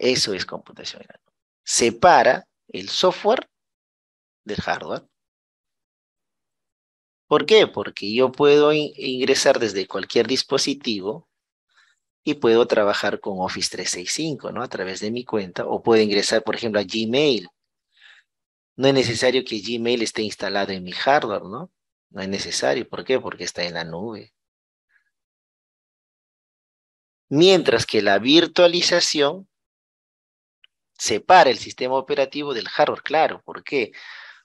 Speaker 2: Eso es computación en la nube. Separa el software del hardware. ¿Por qué? Porque yo puedo ingresar desde cualquier dispositivo y puedo trabajar con Office 365, ¿no? A través de mi cuenta o puedo ingresar, por ejemplo, a Gmail. No es necesario que Gmail esté instalado en mi hardware, ¿no? No es necesario. ¿Por qué? Porque está en la nube. Mientras que la virtualización separa el sistema operativo del hardware, claro. ¿Por qué?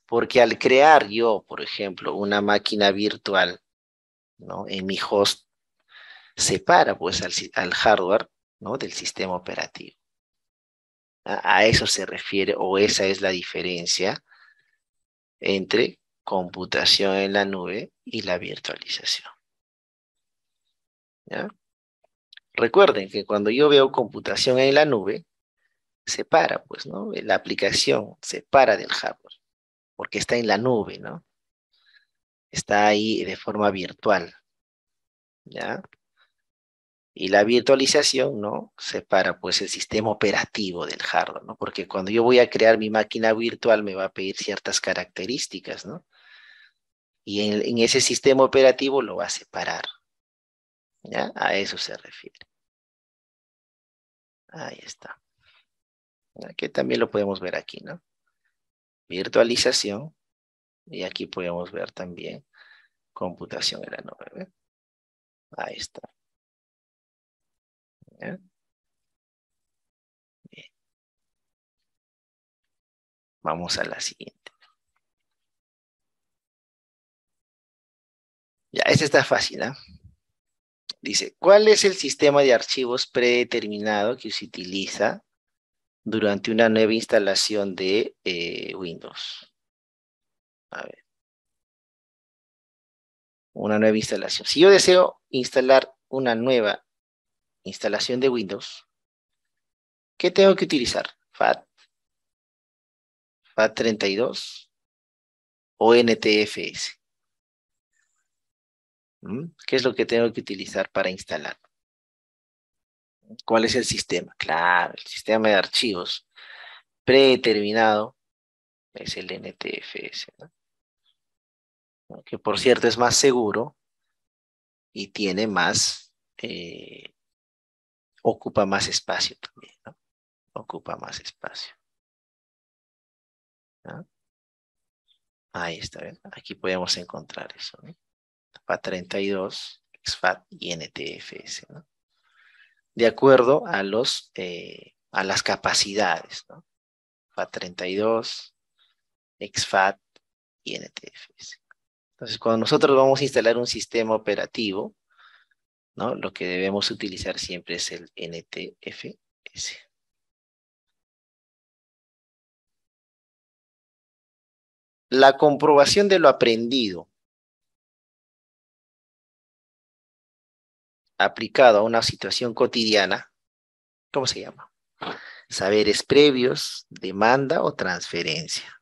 Speaker 2: Porque al crear yo, por ejemplo, una máquina virtual ¿no? en mi host separa pues al, hardware ¿no? del sistema operativo. A, eso se refiere o esa es la diferencia entre computación en la nube y la virtualización. Recuerden que cuando yo veo computación en la nube, separa, pues, ¿no? La aplicación separa del hardware, porque está en la nube, ¿no? Está ahí de forma virtual, ¿ya? Y la virtualización, ¿no? Separa pues el sistema operativo del hardware, ¿no? Porque cuando yo voy a crear mi máquina virtual me va a pedir ciertas características, ¿no? Y en, ese sistema operativo lo va a separar.
Speaker 1: ¿Ya? A eso se refiere. Ahí está. Aquí también lo podemos ver aquí, ¿no? Virtualización. Y aquí podemos ver también computación en la nube. Ahí está. ¿eh? Vamos a la siguiente. Ya, esta está fácil, ¿eh?
Speaker 2: Dice, ¿cuál es el sistema de archivos predeterminado que se utiliza durante una nueva instalación de eh, Windows? A ver. Una nueva instalación. Si yo deseo instalar una nueva instalación de Windows, ¿qué
Speaker 1: tengo que utilizar? FAT, FAT32 o NTFS. ¿Mm? ¿Qué es lo que tengo
Speaker 2: que utilizar para instalar? ¿Cuál es el sistema? Claro, el sistema de archivos predeterminado es el NTFS, que por cierto es más seguro y tiene
Speaker 1: más eh, ocupa más espacio también, ¿no? Ocupa más espacio. Ahí está, ¿ven? Aquí podemos encontrar eso, ¿no? FAT32, XFAT
Speaker 2: y NTFS, ¿no? De acuerdo a, eh, a las capacidades, ¿no? FAT32, XFAT y NTFS. Entonces, cuando nosotros vamos a instalar un sistema operativo,
Speaker 1: lo que debemos utilizar siempre es el NTFS. La comprobación de lo aprendido aplicado a una situación cotidiana, ¿cómo se llama?
Speaker 2: Saberes previos, demanda o transferencia.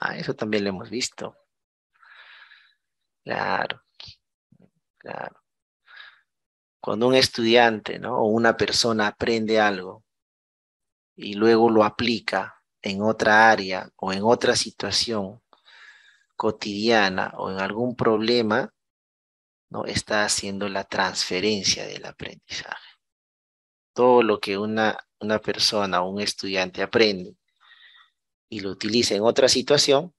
Speaker 2: Ah, eso también lo hemos visto. Claro, claro. Cuando un estudiante o una persona aprende algo y luego lo aplica en otra área o en otra situación cotidiana o en algún problema, ¿no? está haciendo la transferencia del aprendizaje. Todo lo que una, una persona o un estudiante aprende y lo utiliza en otra situación,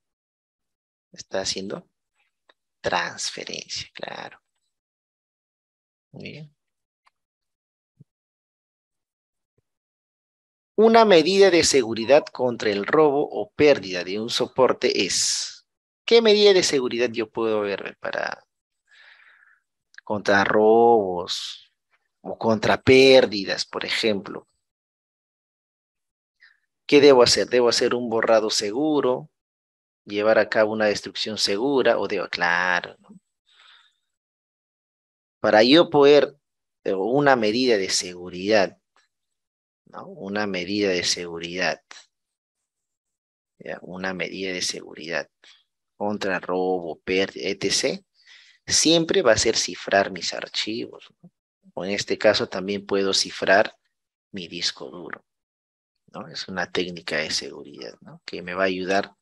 Speaker 1: está haciendo transferencia, claro.
Speaker 2: Una medida de seguridad contra el robo o pérdida de un soporte es. ¿Qué medida de seguridad yo puedo ver para contra robos o contra pérdidas, por ejemplo? ¿Qué debo hacer? ¿Debo hacer un borrado seguro? ¿Llevar a cabo una destrucción segura? ¿O debo, claro, para yo poder, eh, una medida de seguridad, una medida de seguridad, una medida de seguridad contra robo, pérdida, etc., siempre va a ser cifrar mis archivos. O en este caso también puedo cifrar mi disco duro. ¿no? Es una técnica de seguridad ¿no? que me va a ayudar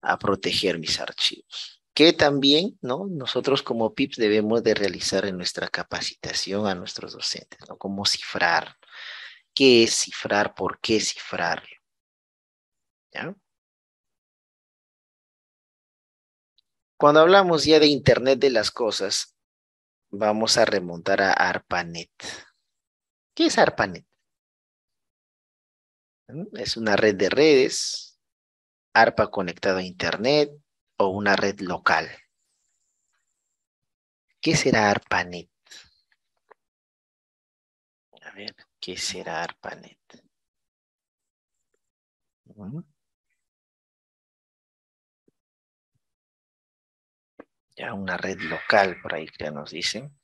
Speaker 2: a proteger mis archivos que también ¿no? nosotros como PIPs debemos de realizar en nuestra capacitación a nuestros docentes, ¿no? Cómo cifrar, qué es cifrar,
Speaker 1: por qué cifrar, ¿Ya? Cuando hablamos ya de Internet de las Cosas, vamos
Speaker 2: a remontar a ARPANET. ¿Qué es ARPANET? Es una red de redes, ARPA conectado a Internet, o una red local. ¿Qué será ARPANET?
Speaker 1: A ver, ¿qué será ARPANET? Ya una red local por ahí que nos dicen.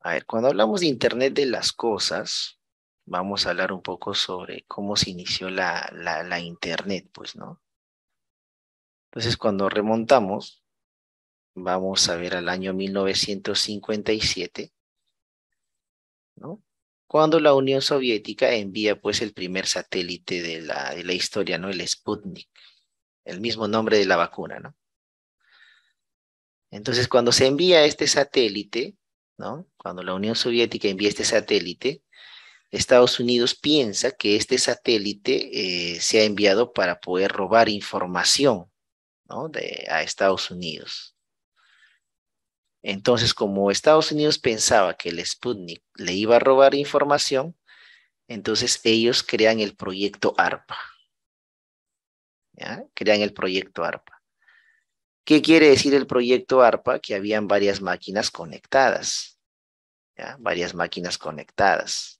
Speaker 1: A ver, cuando hablamos de Internet
Speaker 2: de las cosas, vamos a hablar un poco sobre cómo se inició la, Internet, pues, ¿no? Entonces, cuando remontamos, vamos a ver al año 1957, ¿no? Cuando la Unión Soviética envía, pues, el primer satélite de la, de la historia, ¿no? El Sputnik, el mismo nombre de la vacuna, ¿no? Entonces, cuando se envía este satélite, ¿no? Cuando la Unión Soviética envía este satélite, Estados Unidos piensa que este satélite eh, se ha enviado para poder robar información a Estados Unidos. Entonces, como Estados Unidos pensaba que el Sputnik le iba a robar información, entonces ellos crean el proyecto ARPA. Crean el proyecto ARPA. ¿Qué quiere decir el proyecto ARPA? Que habían varias máquinas conectadas. Varias máquinas conectadas.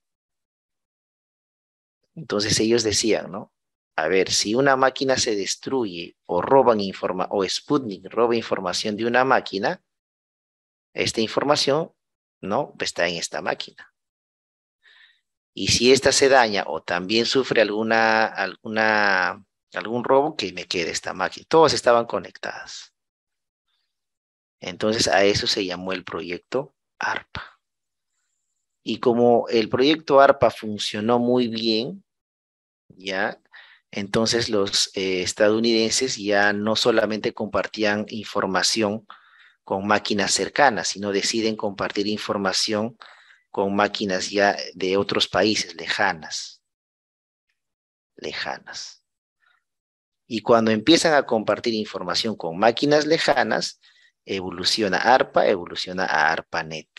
Speaker 2: Entonces ellos decían, ¿no? A ver, si una máquina se destruye o roban informa o Sputnik roba información de una máquina, esta información no está en esta máquina. Y si esta se daña o también sufre alguna, alguna, algún robo, que me quede esta máquina. Todas estaban conectadas. Entonces a eso se llamó el proyecto ARPA. Y como el proyecto ARPA funcionó muy bien, ¿ya? Entonces los eh, estadounidenses ya no solamente compartían información con máquinas cercanas, sino deciden compartir información con máquinas ya de otros países lejanas. Lejanas. Y cuando empiezan a compartir información con máquinas lejanas, evoluciona ARPA, evoluciona a ARPANET.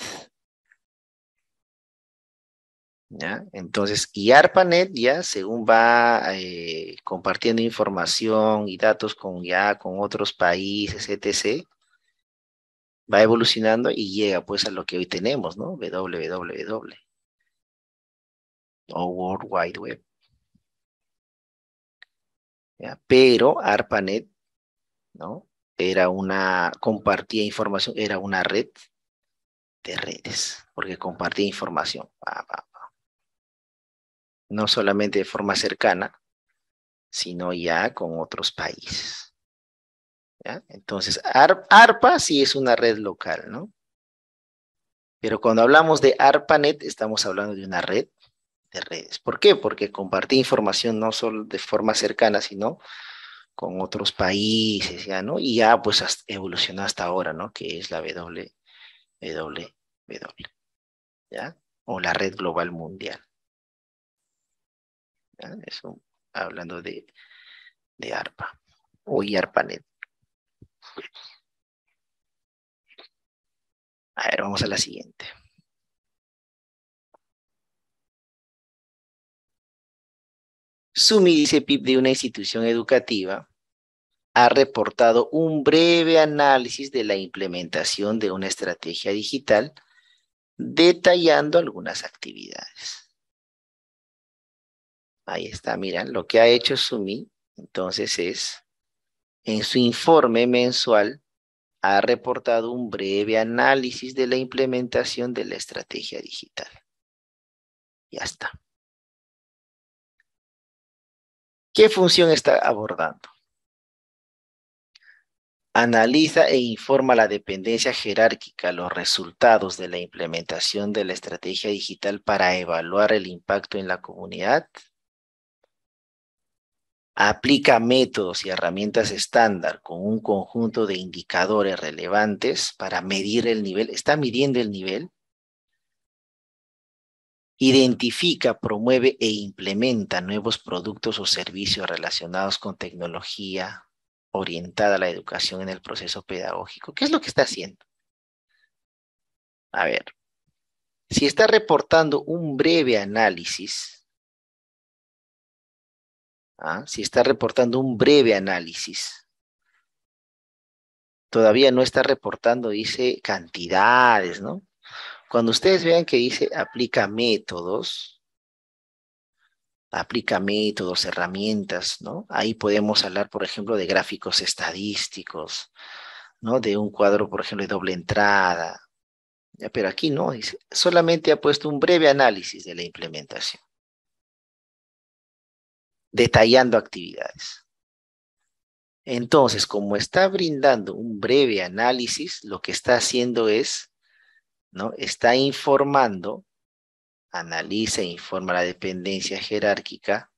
Speaker 2: ¿ya? Entonces, y ARPANET ya según va eh, compartiendo información y datos con ya con otros países, etc.,
Speaker 1: va evolucionando y llega pues a lo que hoy tenemos, ¿no? www o World Wide Web. Pero ARPANET, ¿no? Era una,
Speaker 2: compartía información, era una red de redes, porque compartía información no solamente de forma cercana, sino ya con otros países. Entonces, ARPA sí es una red local, ¿no? Pero cuando hablamos de ARPANET, estamos hablando de una red de redes. ¿Por qué? Porque compartí información no solo de forma cercana, sino con otros países, ¿ya? ¿no? Y ya, pues, evolucionó hasta ahora, ¿no? Que es la W ¿ya? O la
Speaker 1: red global mundial. Eso hablando de, ARPA o IARPANET. A ver, vamos a la siguiente. Sumi dice Pip, de una
Speaker 2: institución educativa ha reportado un breve análisis de la implementación de una estrategia digital detallando algunas actividades. Ahí está, mira, lo que ha hecho Sumi, entonces es, en su informe mensual, ha reportado un breve análisis de la implementación de la estrategia digital.
Speaker 1: Ya está. ¿Qué función está abordando? Analiza e informa
Speaker 2: la dependencia jerárquica, los resultados de la implementación de la estrategia digital para evaluar el impacto en la comunidad aplica métodos y herramientas estándar con un conjunto de indicadores relevantes para medir el nivel, está midiendo el nivel, identifica, promueve e implementa nuevos productos o servicios relacionados con tecnología orientada a la educación en el proceso pedagógico. ¿Qué es
Speaker 1: lo que está haciendo? A ver, si está reportando un breve análisis ¿ah? si está reportando un breve análisis. Todavía no está
Speaker 2: reportando, dice, cantidades, ¿no? Cuando ustedes vean que dice aplica métodos, aplica métodos, herramientas, ¿no? Ahí podemos hablar, por ejemplo, de gráficos estadísticos, ¿no? De un cuadro, por ejemplo, de doble entrada. Pero aquí no, dice, solamente ha puesto un breve análisis de la implementación detallando actividades. Entonces, como está brindando un breve análisis, lo que está haciendo es, ¿no? Está informando, analiza e informa la dependencia jerárquica,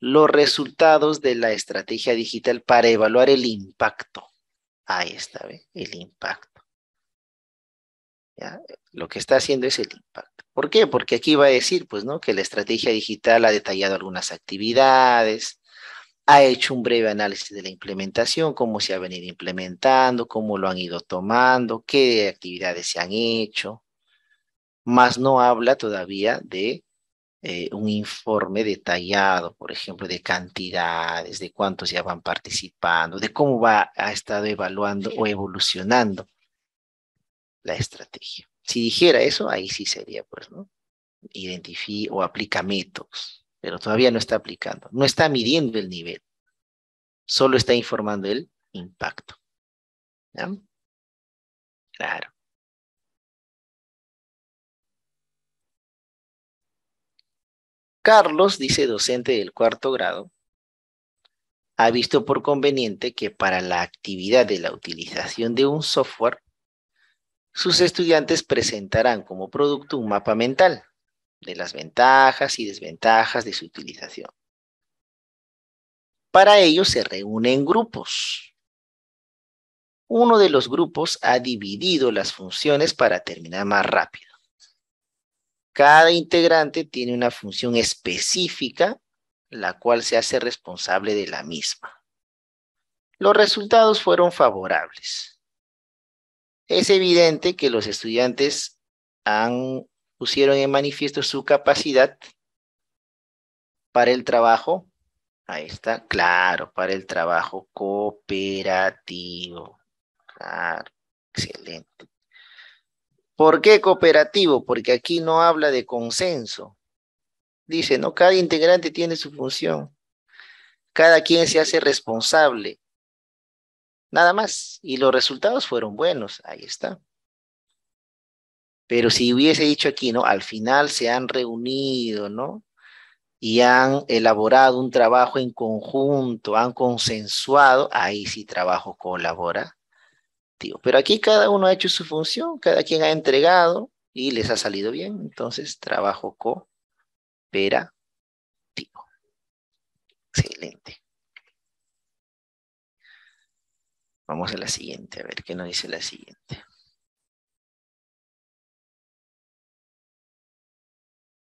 Speaker 2: los resultados de la estrategia digital para evaluar el impacto. Ahí está, ¿ve? El impacto. Lo que está haciendo es el impacto. ¿Por qué? Porque aquí va a decir, pues, ¿no? Que la estrategia digital ha detallado algunas actividades, ha hecho un breve análisis de la implementación, cómo se ha venido implementando, cómo lo han ido tomando, qué actividades se han hecho, más no habla todavía de eh, un informe detallado, por ejemplo, de cantidades, de cuántos ya van participando, de cómo va, ha estado evaluando o evolucionando la estrategia. Si dijera eso, ahí sí sería, pues, ¿no? Identifica o aplica métodos, pero todavía no está aplicando, no está midiendo el
Speaker 1: nivel, solo está informando el impacto. ¿Ya? Claro. Carlos, dice docente del cuarto grado,
Speaker 2: ha visto por conveniente que para la actividad de la utilización de un software sus estudiantes presentarán como producto un mapa mental de las ventajas y desventajas de su utilización. Para ello se reúnen grupos. Uno de los grupos ha dividido las funciones para terminar más rápido. Cada integrante tiene una función específica, la cual se hace responsable de la misma. Los resultados fueron favorables es evidente que los estudiantes han, pusieron en manifiesto su capacidad para el trabajo. Ahí está, claro, para el trabajo cooperativo. Claro, excelente. ¿Por qué cooperativo? Porque aquí no habla de consenso. Dice, no, cada integrante tiene su función. Cada quien se hace responsable Nada más. Y los resultados fueron buenos. Ahí está. Pero si hubiese dicho aquí, ¿no? Al final se han reunido, ¿no? Y han elaborado un trabajo en conjunto, han consensuado, ahí sí trabajo colaborativo. Pero aquí cada uno ha hecho su función, cada quien ha entregado y les ha salido bien. Entonces,
Speaker 1: trabajo cooperativo. Excelente. Vamos a la siguiente, a ver qué nos dice la siguiente.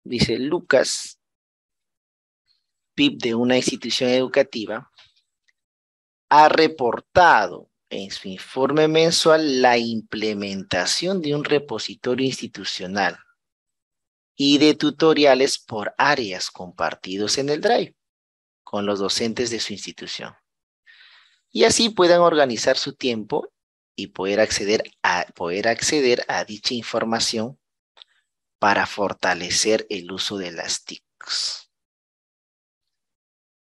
Speaker 1: Dice Lucas, PIB de una institución
Speaker 2: educativa, ha reportado en su informe mensual la implementación de un repositorio institucional y de tutoriales por áreas compartidos en el Drive con los docentes de su institución y así puedan organizar su tiempo y poder acceder a, poder acceder a dicha información para fortalecer el uso de las TICs.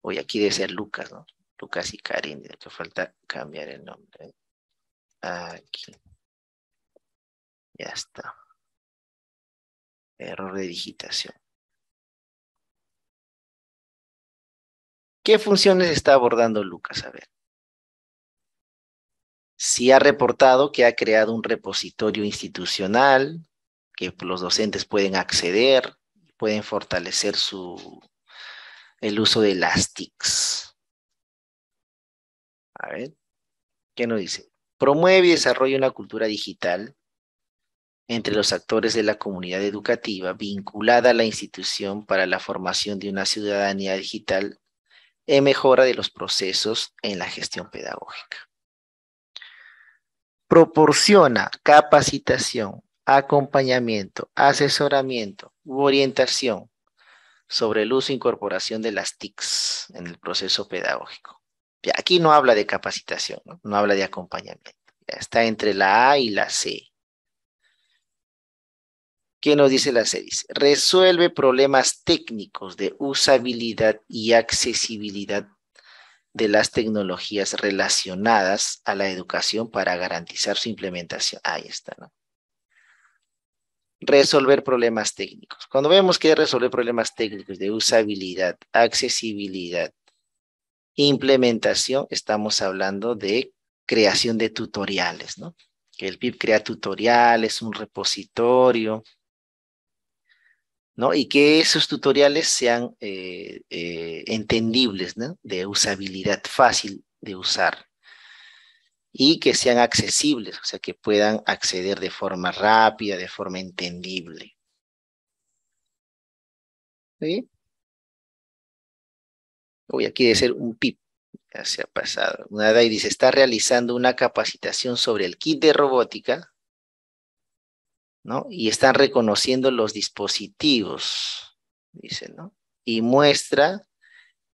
Speaker 2: Hoy aquí debe ser
Speaker 1: Lucas, ¿no? Lucas y Karin, de falta cambiar el nombre. Ah, aquí. Ya está. Error de digitación. ¿Qué funciones está abordando Lucas? A ver. Si ha reportado
Speaker 2: que ha creado un repositorio institucional que los docentes pueden acceder, pueden fortalecer su, el uso de las TICs. A ver, ¿qué nos dice? Promueve y desarrolla una cultura digital entre los actores de la comunidad educativa vinculada a la institución para la formación de una ciudadanía digital en mejora de los procesos en la gestión pedagógica proporciona capacitación, acompañamiento, asesoramiento u orientación sobre el uso e incorporación de las TICs en el proceso pedagógico. aquí no habla de capacitación, no, habla de acompañamiento. está entre la A y la C. ¿Qué nos dice la C? resuelve problemas técnicos de usabilidad y accesibilidad de las tecnologías relacionadas a la educación para garantizar su implementación. Ahí está, ¿no? Resolver problemas técnicos. Cuando vemos que resolver problemas técnicos de usabilidad, accesibilidad, implementación, estamos hablando de creación de tutoriales, ¿no? Que el PIB crea tutoriales, un repositorio, y que esos tutoriales sean eh, eh, entendibles, De usabilidad fácil de usar y que sean accesibles, o sea,
Speaker 1: que puedan acceder de forma rápida, de forma entendible. Voy aquí debe ser un
Speaker 2: pip, ya se ha pasado. una dice, está realizando una capacitación sobre el kit de robótica ¿no? Y están reconociendo los dispositivos, dice, ¿no? Y muestra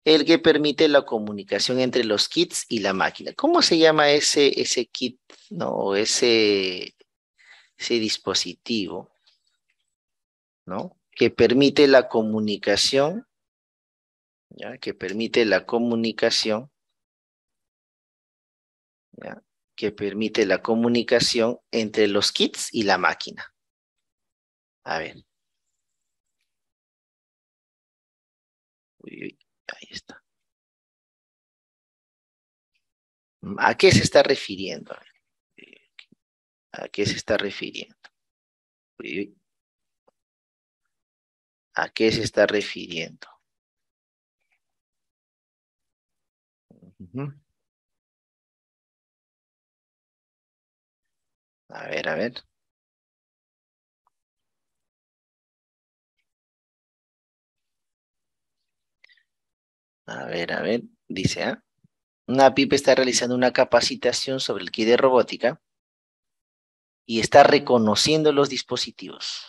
Speaker 2: el que permite la comunicación entre los kits y la máquina. ¿Cómo se llama ese, kit, ¿no? O ese, dispositivo, ¿no? Que permite la comunicación, Que permite la comunicación, Que permite la comunicación
Speaker 1: entre los kits y la máquina. A ver. ahí está. ¿A qué se está refiriendo? ¿A qué se está refiriendo? ¿A qué se está refiriendo? A ver, a ver. A ver, a ver,
Speaker 2: dice, ¿ah? Una PIP está realizando una capacitación sobre el kit de robótica y está reconociendo los dispositivos.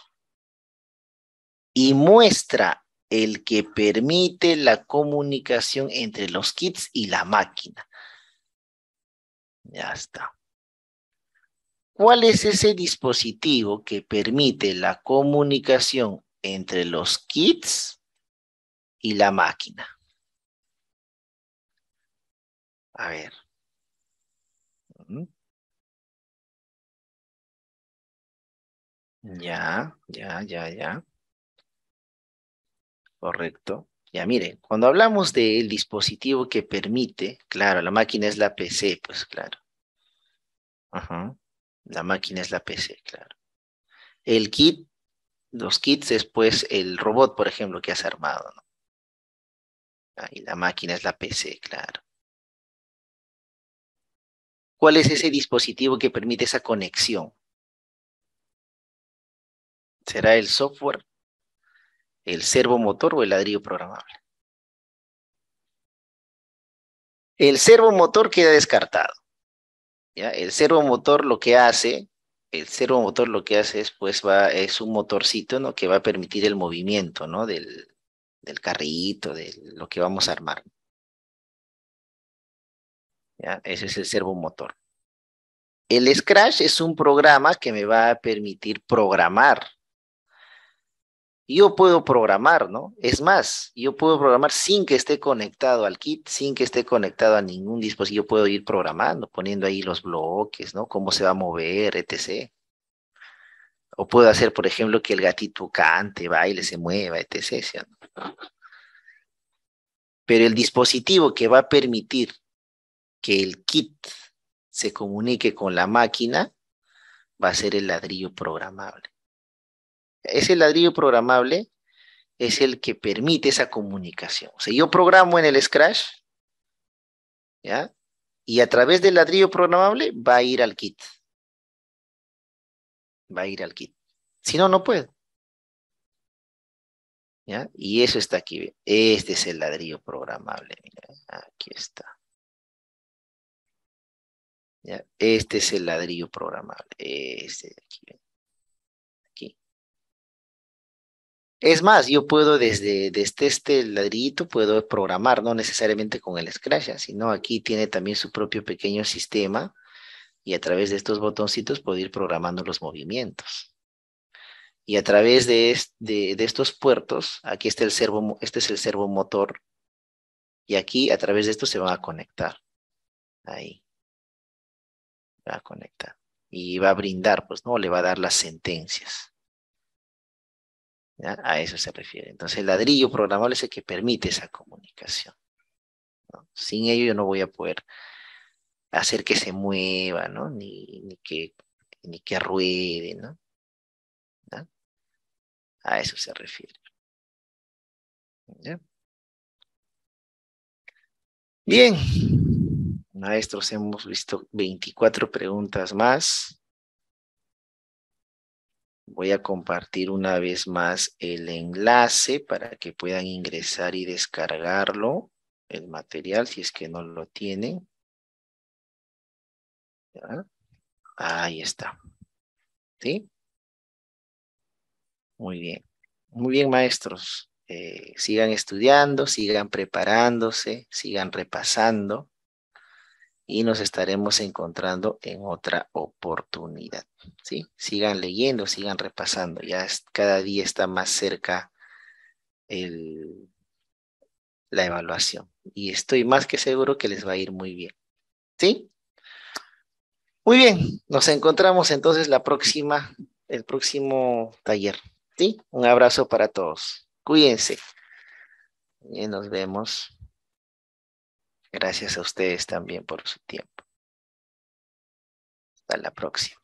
Speaker 2: Y muestra el que permite la comunicación entre los kits y la máquina. Ya está. ¿Cuál es ese dispositivo que permite la comunicación entre
Speaker 1: los kits y la máquina? A ver. Ya, ya, ya, ya. Correcto. Ya miren, cuando hablamos del dispositivo que
Speaker 2: permite, claro, la máquina es la PC, pues claro. La máquina es la PC, claro. El kit, los kits es pues
Speaker 1: el robot, por ejemplo, que has armado, ¿no? y la máquina es la PC, claro. ¿Cuál es ese dispositivo que permite esa conexión? ¿Será el software, el servomotor o el ladrillo programable?
Speaker 2: El servomotor queda descartado. ¿ya? El servomotor lo que hace, el servomotor lo que hace es, pues, va, es un motorcito ¿no? que va a permitir el
Speaker 1: movimiento ¿no? del, del carrito, de lo que vamos a armar. Ese es el servomotor. El Scratch
Speaker 2: es un programa que me va a permitir programar. Yo puedo programar, ¿no? Es más, yo puedo programar sin que esté conectado al kit, sin que esté conectado a ningún dispositivo. Yo puedo ir programando, poniendo ahí los bloques, ¿no? Cómo se va a mover, etc. O puedo hacer, por ejemplo, que el gatito cante, baile, se mueva, etc. Pero el dispositivo que va a permitir que el kit se comunique con la máquina va a ser el ladrillo programable. Ese ladrillo programable es el que permite esa comunicación. O sea, yo programo en el Scratch,
Speaker 1: ¿ya? Y a través del ladrillo programable va a ir al kit. Va a ir al kit. Si no, no puedo. ¿Ya? Y eso está aquí. Este es el ladrillo programable. aquí está. Este es el ladrillo programable, este aquí,
Speaker 2: Es más, yo puedo desde, este ladrillito, puedo programar, no necesariamente con el Scratch, sino aquí tiene también su propio pequeño sistema y a través de estos botoncitos puedo ir programando los movimientos y a través de, estos puertos, aquí está el servo, este es el servo motor, y aquí a través de esto
Speaker 1: se va a conectar. Ahí va a conectar. Y va a brindar, pues, ¿no? Le va a dar las sentencias. A
Speaker 2: eso se refiere. Entonces, el ladrillo programable es el que permite esa comunicación. Sin ello yo no voy a poder hacer que se mueva, ¿no? Ni, que,
Speaker 1: ni que ruede, ¿no? A eso se refiere. ¿Ya? Bien maestros, hemos visto 24 preguntas más.
Speaker 2: Voy a compartir una vez más el enlace para que puedan ingresar y descargarlo, el material, si es
Speaker 1: que no lo tienen. Ahí está. ¿Sí? Muy bien. Muy bien,
Speaker 2: maestros. Eh, sigan estudiando, sigan preparándose, sigan repasando y nos estaremos encontrando en otra oportunidad. ¿sí? Sigan leyendo, sigan repasando. Ya cada día está más cerca la evaluación. Y estoy más que seguro que les va a ir muy bien. ¿Sí? Muy bien, nos encontramos entonces la próxima, el próximo taller. ¿Sí? Un abrazo para todos. Cuídense. Y nos vemos.
Speaker 1: Gracias a ustedes también por su tiempo. Hasta la próxima.